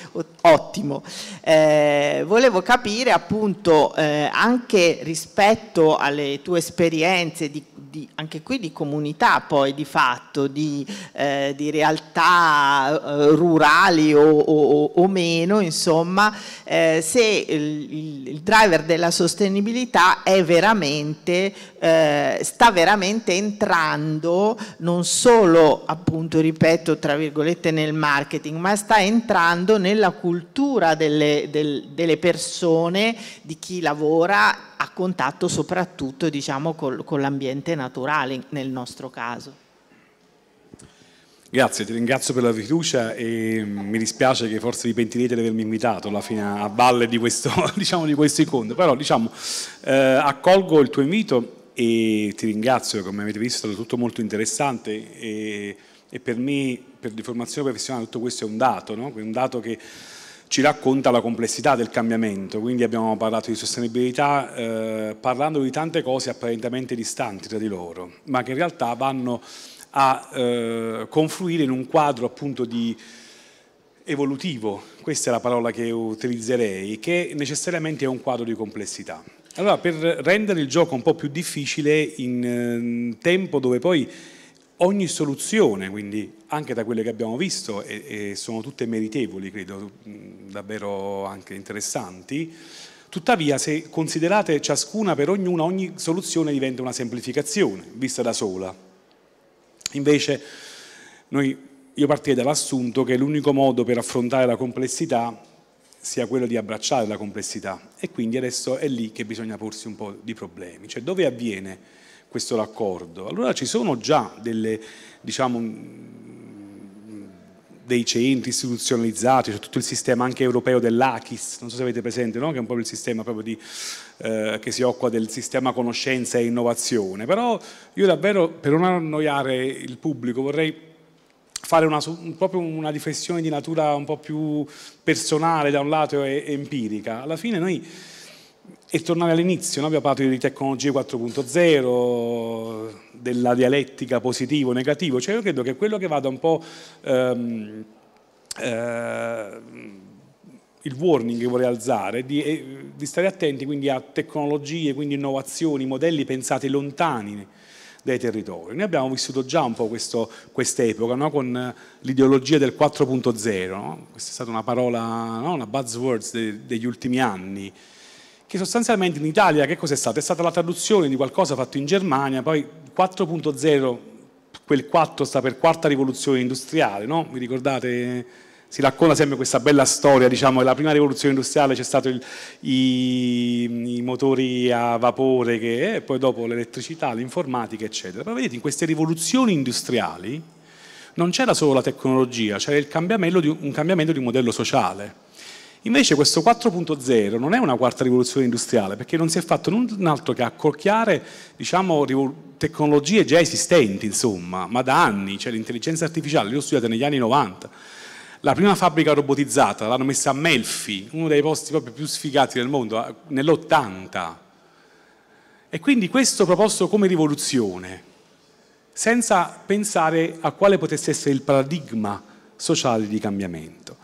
S1: ottimo. Eh, volevo capire appunto eh, anche rispetto alle tue esperienze di, di, anche qui di comunità poi di fatto, di, eh, di realtà eh, rurali o, o, o meno, insomma, insomma eh, se il, il, driver della sostenibilità veramente, eh, sta veramente entrando non solo appunto ripeto tra virgolette nel marketing ma sta entrando nella cultura delle, del, delle persone di chi lavora a contatto soprattutto diciamo col, con l'ambiente naturale nel nostro caso.
S2: Grazie, ti ringrazio per la fiducia e mi dispiace che forse vi pentirete di avermi invitato alla fine a valle di questo, diciamo, di questo incontro, però diciamo, eh, accolgo il tuo invito e ti ringrazio, come avete visto è stato tutto molto interessante e, e per me, per di formazione professionale, tutto questo è un dato, no? un dato che ci racconta la complessità del cambiamento, quindi abbiamo parlato di sostenibilità eh, parlando di tante cose apparentemente distanti tra di loro, ma che in realtà vanno a eh, confluire in un quadro appunto di evolutivo, questa è la parola che utilizzerei, che necessariamente è un quadro di complessità. Allora, per rendere il gioco un po' più difficile in eh, tempo dove poi ogni soluzione, quindi anche da quelle che abbiamo visto, e, e sono tutte meritevoli, credo, davvero anche interessanti, Tuttavia, se considerate ciascuna per ognuna, ogni soluzione diventa una semplificazione, vista da sola. Invece noi, io partirei dall'assunto che l'unico modo per affrontare la complessità sia quello di abbracciare la complessità e quindi adesso è lì che bisogna porsi un po' di problemi, cioè dove avviene questo raccordo? Allora ci sono già delle, diciamo, mm, dei centri istituzionalizzati, c'è cioè tutto il sistema anche europeo dell'ACIS, non so se avete presente, no? che è un po' il sistema proprio di eh, che si occupa del sistema conoscenza e innovazione, però io davvero per non annoiare il pubblico vorrei fare una, proprio una riflessione di natura un po' più personale da un lato e empirica. Alla fine noi, e tornare all'inizio, noi abbiamo parlato di tecnologie 4.0, della dialettica positivo-negativo, cioè io credo che quello che vada un po'... Ehm, eh, il warning che vorrei alzare, di, eh, di stare attenti quindi a tecnologie, quindi innovazioni, modelli pensati lontani dai territori. Noi abbiamo vissuto già un po' quest'epoca no? con eh, l'ideologia del 4.0, no? questa è stata una parola, no? una buzzword de, degli ultimi anni, che sostanzialmente in Italia che cos'è stata? È stata la traduzione di qualcosa fatto in Germania, poi 4.0, quel 4 sta per quarta rivoluzione industriale, vi ricordate? si racconta sempre questa bella storia, diciamo, la prima rivoluzione industriale c'è stato il, i, i, motori a vapore, che, eh, poi dopo l'elettricità, l'informatica, eccetera. Però vedete, in queste rivoluzioni industriali non c'era solo la tecnologia, c'era cambiamento di, un cambiamento di un modello sociale. Invece questo 4.0 non è una quarta rivoluzione industriale, perché non si è fatto null'altro altro che accorchiare diciamo, tecnologie già esistenti, insomma, ma da anni, cioè l'intelligenza artificiale, io l'ho studiata negli anni 90, la prima fabbrica robotizzata l'hanno messa a Melfi, uno dei posti proprio più sfigati del mondo, eh, nell'80. E quindi questo proposto come rivoluzione, senza pensare a quale potesse essere il paradigma sociale di cambiamento.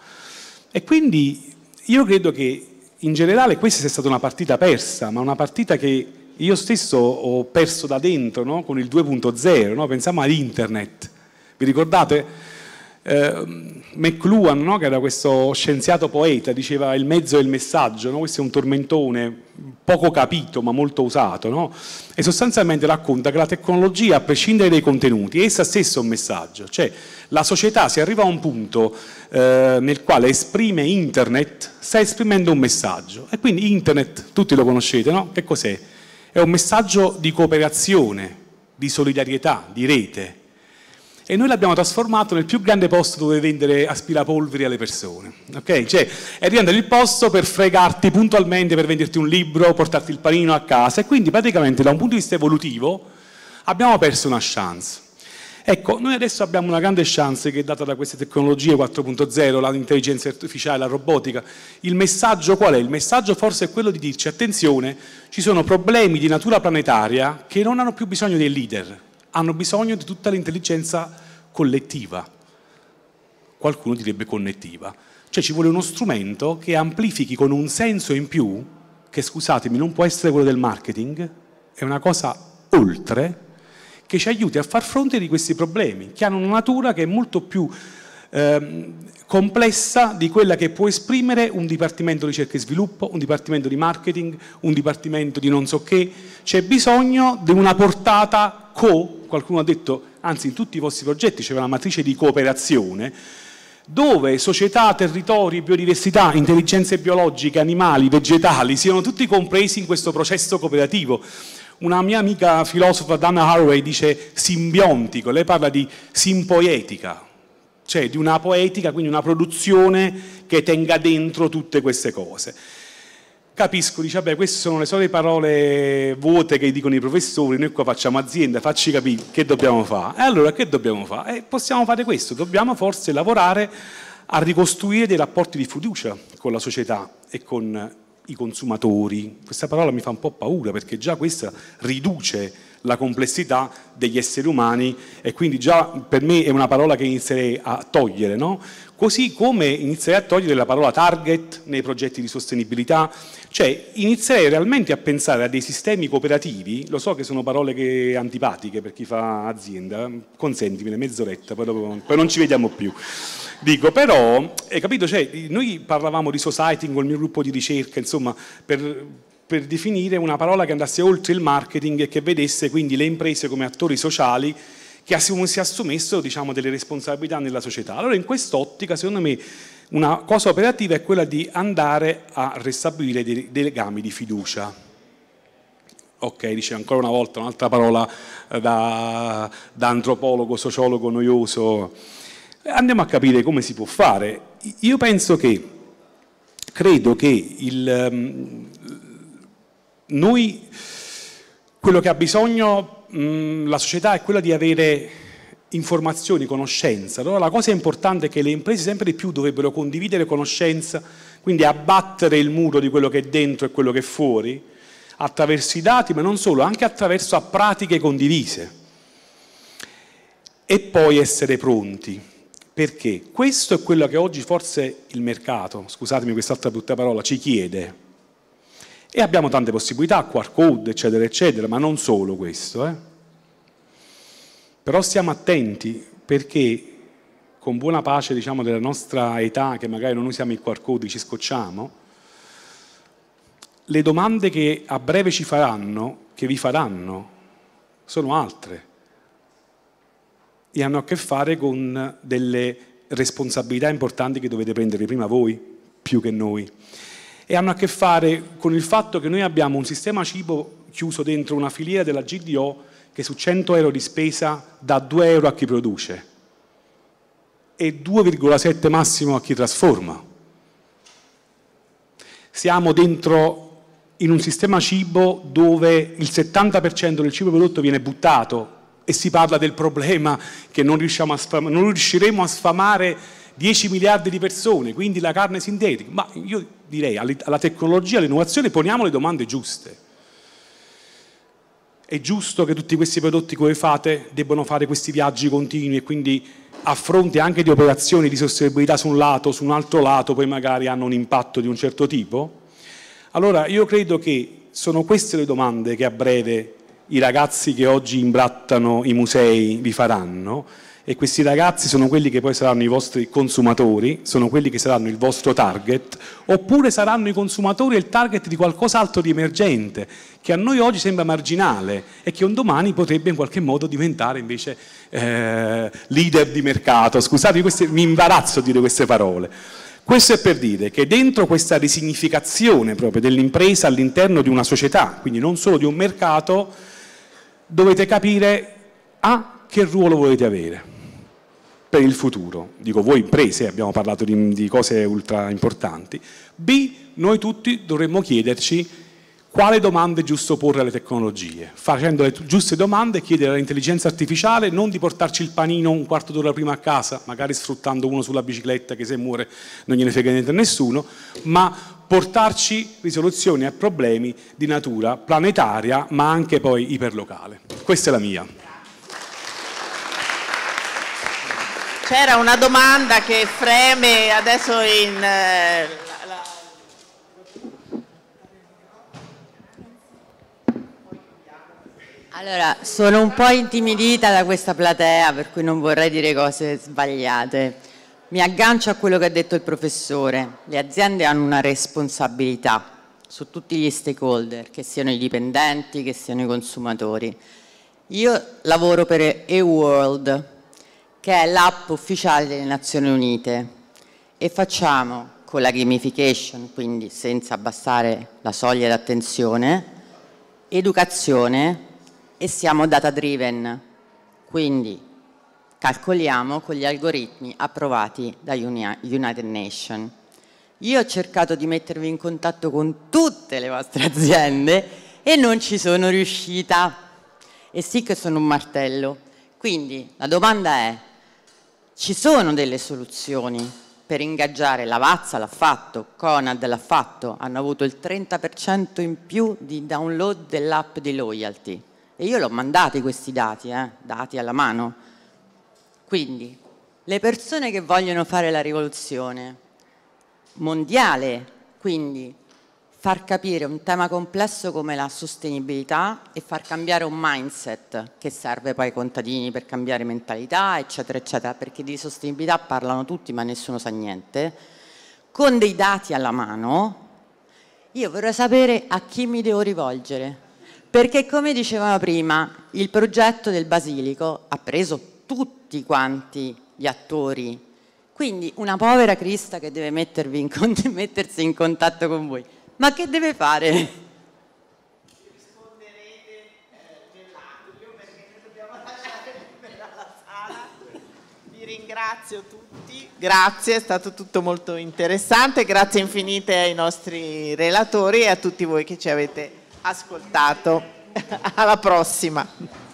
S2: E quindi io credo che in generale questa sia stata una partita persa, ma una partita che io stesso ho perso da dentro no? con il 2.0, no? pensiamo all'internet. Vi ricordate? Eh, McLuhan, no? che era questo scienziato poeta, diceva il mezzo è il messaggio, no? questo è un tormentone poco capito ma molto usato, no? e sostanzialmente racconta che la tecnologia, a prescindere dai contenuti, essa stessa è un messaggio, cioè la società si arriva a un punto eh, nel quale esprime internet, sta esprimendo un messaggio, e quindi internet, tutti lo conoscete, no? che cos'è? È un messaggio di cooperazione, di solidarietà, di rete, e noi l'abbiamo trasformato nel più grande posto dove vendere aspirapolveri alle persone. Ok? Cioè, è diventato il posto per fregarti puntualmente, per venderti un libro, portarti il panino a casa e quindi praticamente da un punto di vista evolutivo abbiamo perso una chance. Ecco, noi adesso abbiamo una grande chance che è data da queste tecnologie 4.0, l'intelligenza artificiale, la robotica. Il messaggio qual è? Il messaggio forse è quello di dirci, attenzione, ci sono problemi di natura planetaria che non hanno più bisogno dei leader, hanno bisogno di tutta l'intelligenza collettiva, qualcuno direbbe connettiva. Cioè ci vuole uno strumento che amplifichi con un senso in più, che scusatemi non può essere quello del marketing, è una cosa oltre, che ci aiuti a far fronte di questi problemi, che hanno una natura che è molto più ehm, complessa di quella che può esprimere un dipartimento di ricerca e sviluppo, un dipartimento di marketing, un dipartimento di non so che, c'è bisogno di una portata co qualcuno ha detto, anzi in tutti i vostri progetti c'è una matrice di cooperazione, dove società, territori, biodiversità, intelligenze biologiche, animali, vegetali siano tutti compresi in questo processo cooperativo. Una mia amica filosofa, Dana Haraway, dice simbiontico, lei parla di simpoetica, cioè di una poetica, quindi una produzione che tenga dentro tutte queste cose capisco, dice, vabbè, queste sono le solite parole vuote che dicono i professori, noi qua facciamo azienda, facci capire che dobbiamo fare. E allora che dobbiamo fare? Eh, possiamo fare questo, dobbiamo forse lavorare a ricostruire dei rapporti di fiducia con la società e con i consumatori. Questa parola mi fa un po' paura perché già questa riduce la complessità degli esseri umani e quindi già per me è una parola che inizierei a togliere, no? Così come inizierei a togliere la parola target nei progetti di sostenibilità, cioè inizierei realmente a pensare a dei sistemi cooperativi, lo so che sono parole che, antipatiche per chi fa azienda, consentimi una mezz'oretta, poi, dopo, poi non ci vediamo più. Dico, però, hai capito, cioè, noi parlavamo di society con il mio gruppo di ricerca, insomma, per, per definire una parola che andasse oltre il marketing e che vedesse quindi le imprese come attori sociali che si assumessero diciamo, delle responsabilità nella società. Allora in quest'ottica secondo me una cosa operativa è quella di andare a restabilire dei, dei legami di fiducia. Ok, dice ancora una volta un'altra parola eh, da, da antropologo, sociologo noioso. Andiamo a capire come si può fare. Io penso che, credo che il, ehm, noi quello che ha bisogno mh, mm, la società è quella di avere informazioni, conoscenza. Allora la cosa importante è che le imprese sempre di più dovrebbero condividere conoscenza, quindi abbattere il muro di quello che è dentro e quello che è fuori, attraverso i dati, ma non solo, anche attraverso a pratiche condivise. E poi essere pronti, perché questo è quello che oggi forse il mercato, scusatemi quest'altra brutta parola, ci chiede e abbiamo tante possibilità, QR code, eccetera, eccetera, ma non solo questo. Eh. Però stiamo attenti perché con buona pace diciamo, della nostra età, che magari non usiamo il QR code, ci scocciamo, le domande che a breve ci faranno, che vi faranno, sono altre e hanno a che fare con delle responsabilità importanti che dovete prendere prima voi più che noi e hanno a che fare con il fatto che noi abbiamo un sistema cibo chiuso dentro una filiera della GDO che su 100 euro di spesa dà 2 euro a chi produce e 2,7 massimo a chi trasforma. Siamo dentro in un sistema cibo dove il 70% del cibo prodotto viene buttato e si parla del problema che non, a sfamare, non riusciremo a sfamare 10 miliardi di persone, quindi la carne sintetica. Ma io direi alla tecnologia, all'innovazione poniamo le domande giuste. È giusto che tutti questi prodotti che fate debbano fare questi viaggi continui e quindi a fronte anche di operazioni di sostenibilità su un lato, su un altro lato, poi magari hanno un impatto di un certo tipo? Allora io credo che sono queste le domande che a breve i ragazzi che oggi imbrattano i musei vi faranno e questi ragazzi sono quelli che poi saranno i vostri consumatori, sono quelli che saranno il vostro target, oppure saranno i consumatori e il target di qualcos'altro di emergente, che a noi oggi sembra marginale e che un domani potrebbe in qualche modo diventare invece eh, leader di mercato. Scusate, queste, mi imbarazzo a dire queste parole. Questo è per dire che dentro questa risignificazione proprio dell'impresa all'interno di una società, quindi non solo di un mercato, dovete capire A, ah, che ruolo volete avere per il futuro. Dico voi imprese, abbiamo parlato di, di cose ultra importanti. B, noi tutti dovremmo chiederci quale domande è giusto porre alle tecnologie. Facendo le giuste domande chiedere all'intelligenza artificiale non di portarci il panino un quarto d'ora prima a casa, magari sfruttando uno sulla bicicletta che se muore non gliene frega niente a nessuno, ma portarci risoluzioni a problemi di natura planetaria ma anche poi iperlocale. Questa è la mia.
S1: C'era una domanda che freme adesso in... Eh,
S10: allora, sono un po' intimidita da questa platea, per cui non vorrei dire cose sbagliate. Mi aggancio a quello che ha detto il professore. Le aziende hanno una responsabilità su tutti gli stakeholder, che siano i dipendenti, che siano i consumatori. Io lavoro per E-World, che è l'app ufficiale delle Nazioni Unite e facciamo con la gamification, quindi senza abbassare la soglia d'attenzione, educazione e siamo data driven, quindi calcoliamo con gli algoritmi approvati da United Nations. Io ho cercato di mettervi in contatto con tutte le vostre aziende e non ci sono riuscita. E sì che sono un martello. Quindi la domanda è, ci sono delle soluzioni per ingaggiare, Lavazza l'ha fatto, Conad l'ha fatto, hanno avuto il 30% in più di download dell'app di loyalty. E io l'ho mandati questi dati, eh, dati alla mano. Quindi, le persone che vogliono fare la rivoluzione mondiale, quindi far capire un tema complesso come la sostenibilità e far cambiare un mindset che serve poi ai contadini per cambiare mentalità, eccetera, eccetera, perché di sostenibilità parlano tutti ma nessuno sa niente, con dei dati alla mano, io vorrei sapere a chi mi devo rivolgere, perché come dicevamo prima, il progetto del Basilico ha preso tutti quanti gli attori quindi una povera Crista che deve in mettersi in contatto con voi ma che deve fare?
S1: ringrazio tutti, grazie, è stato tutto molto interessante, grazie infinite ai nostri relatori e a tutti voi che ci avete ascoltato. Alla prossima.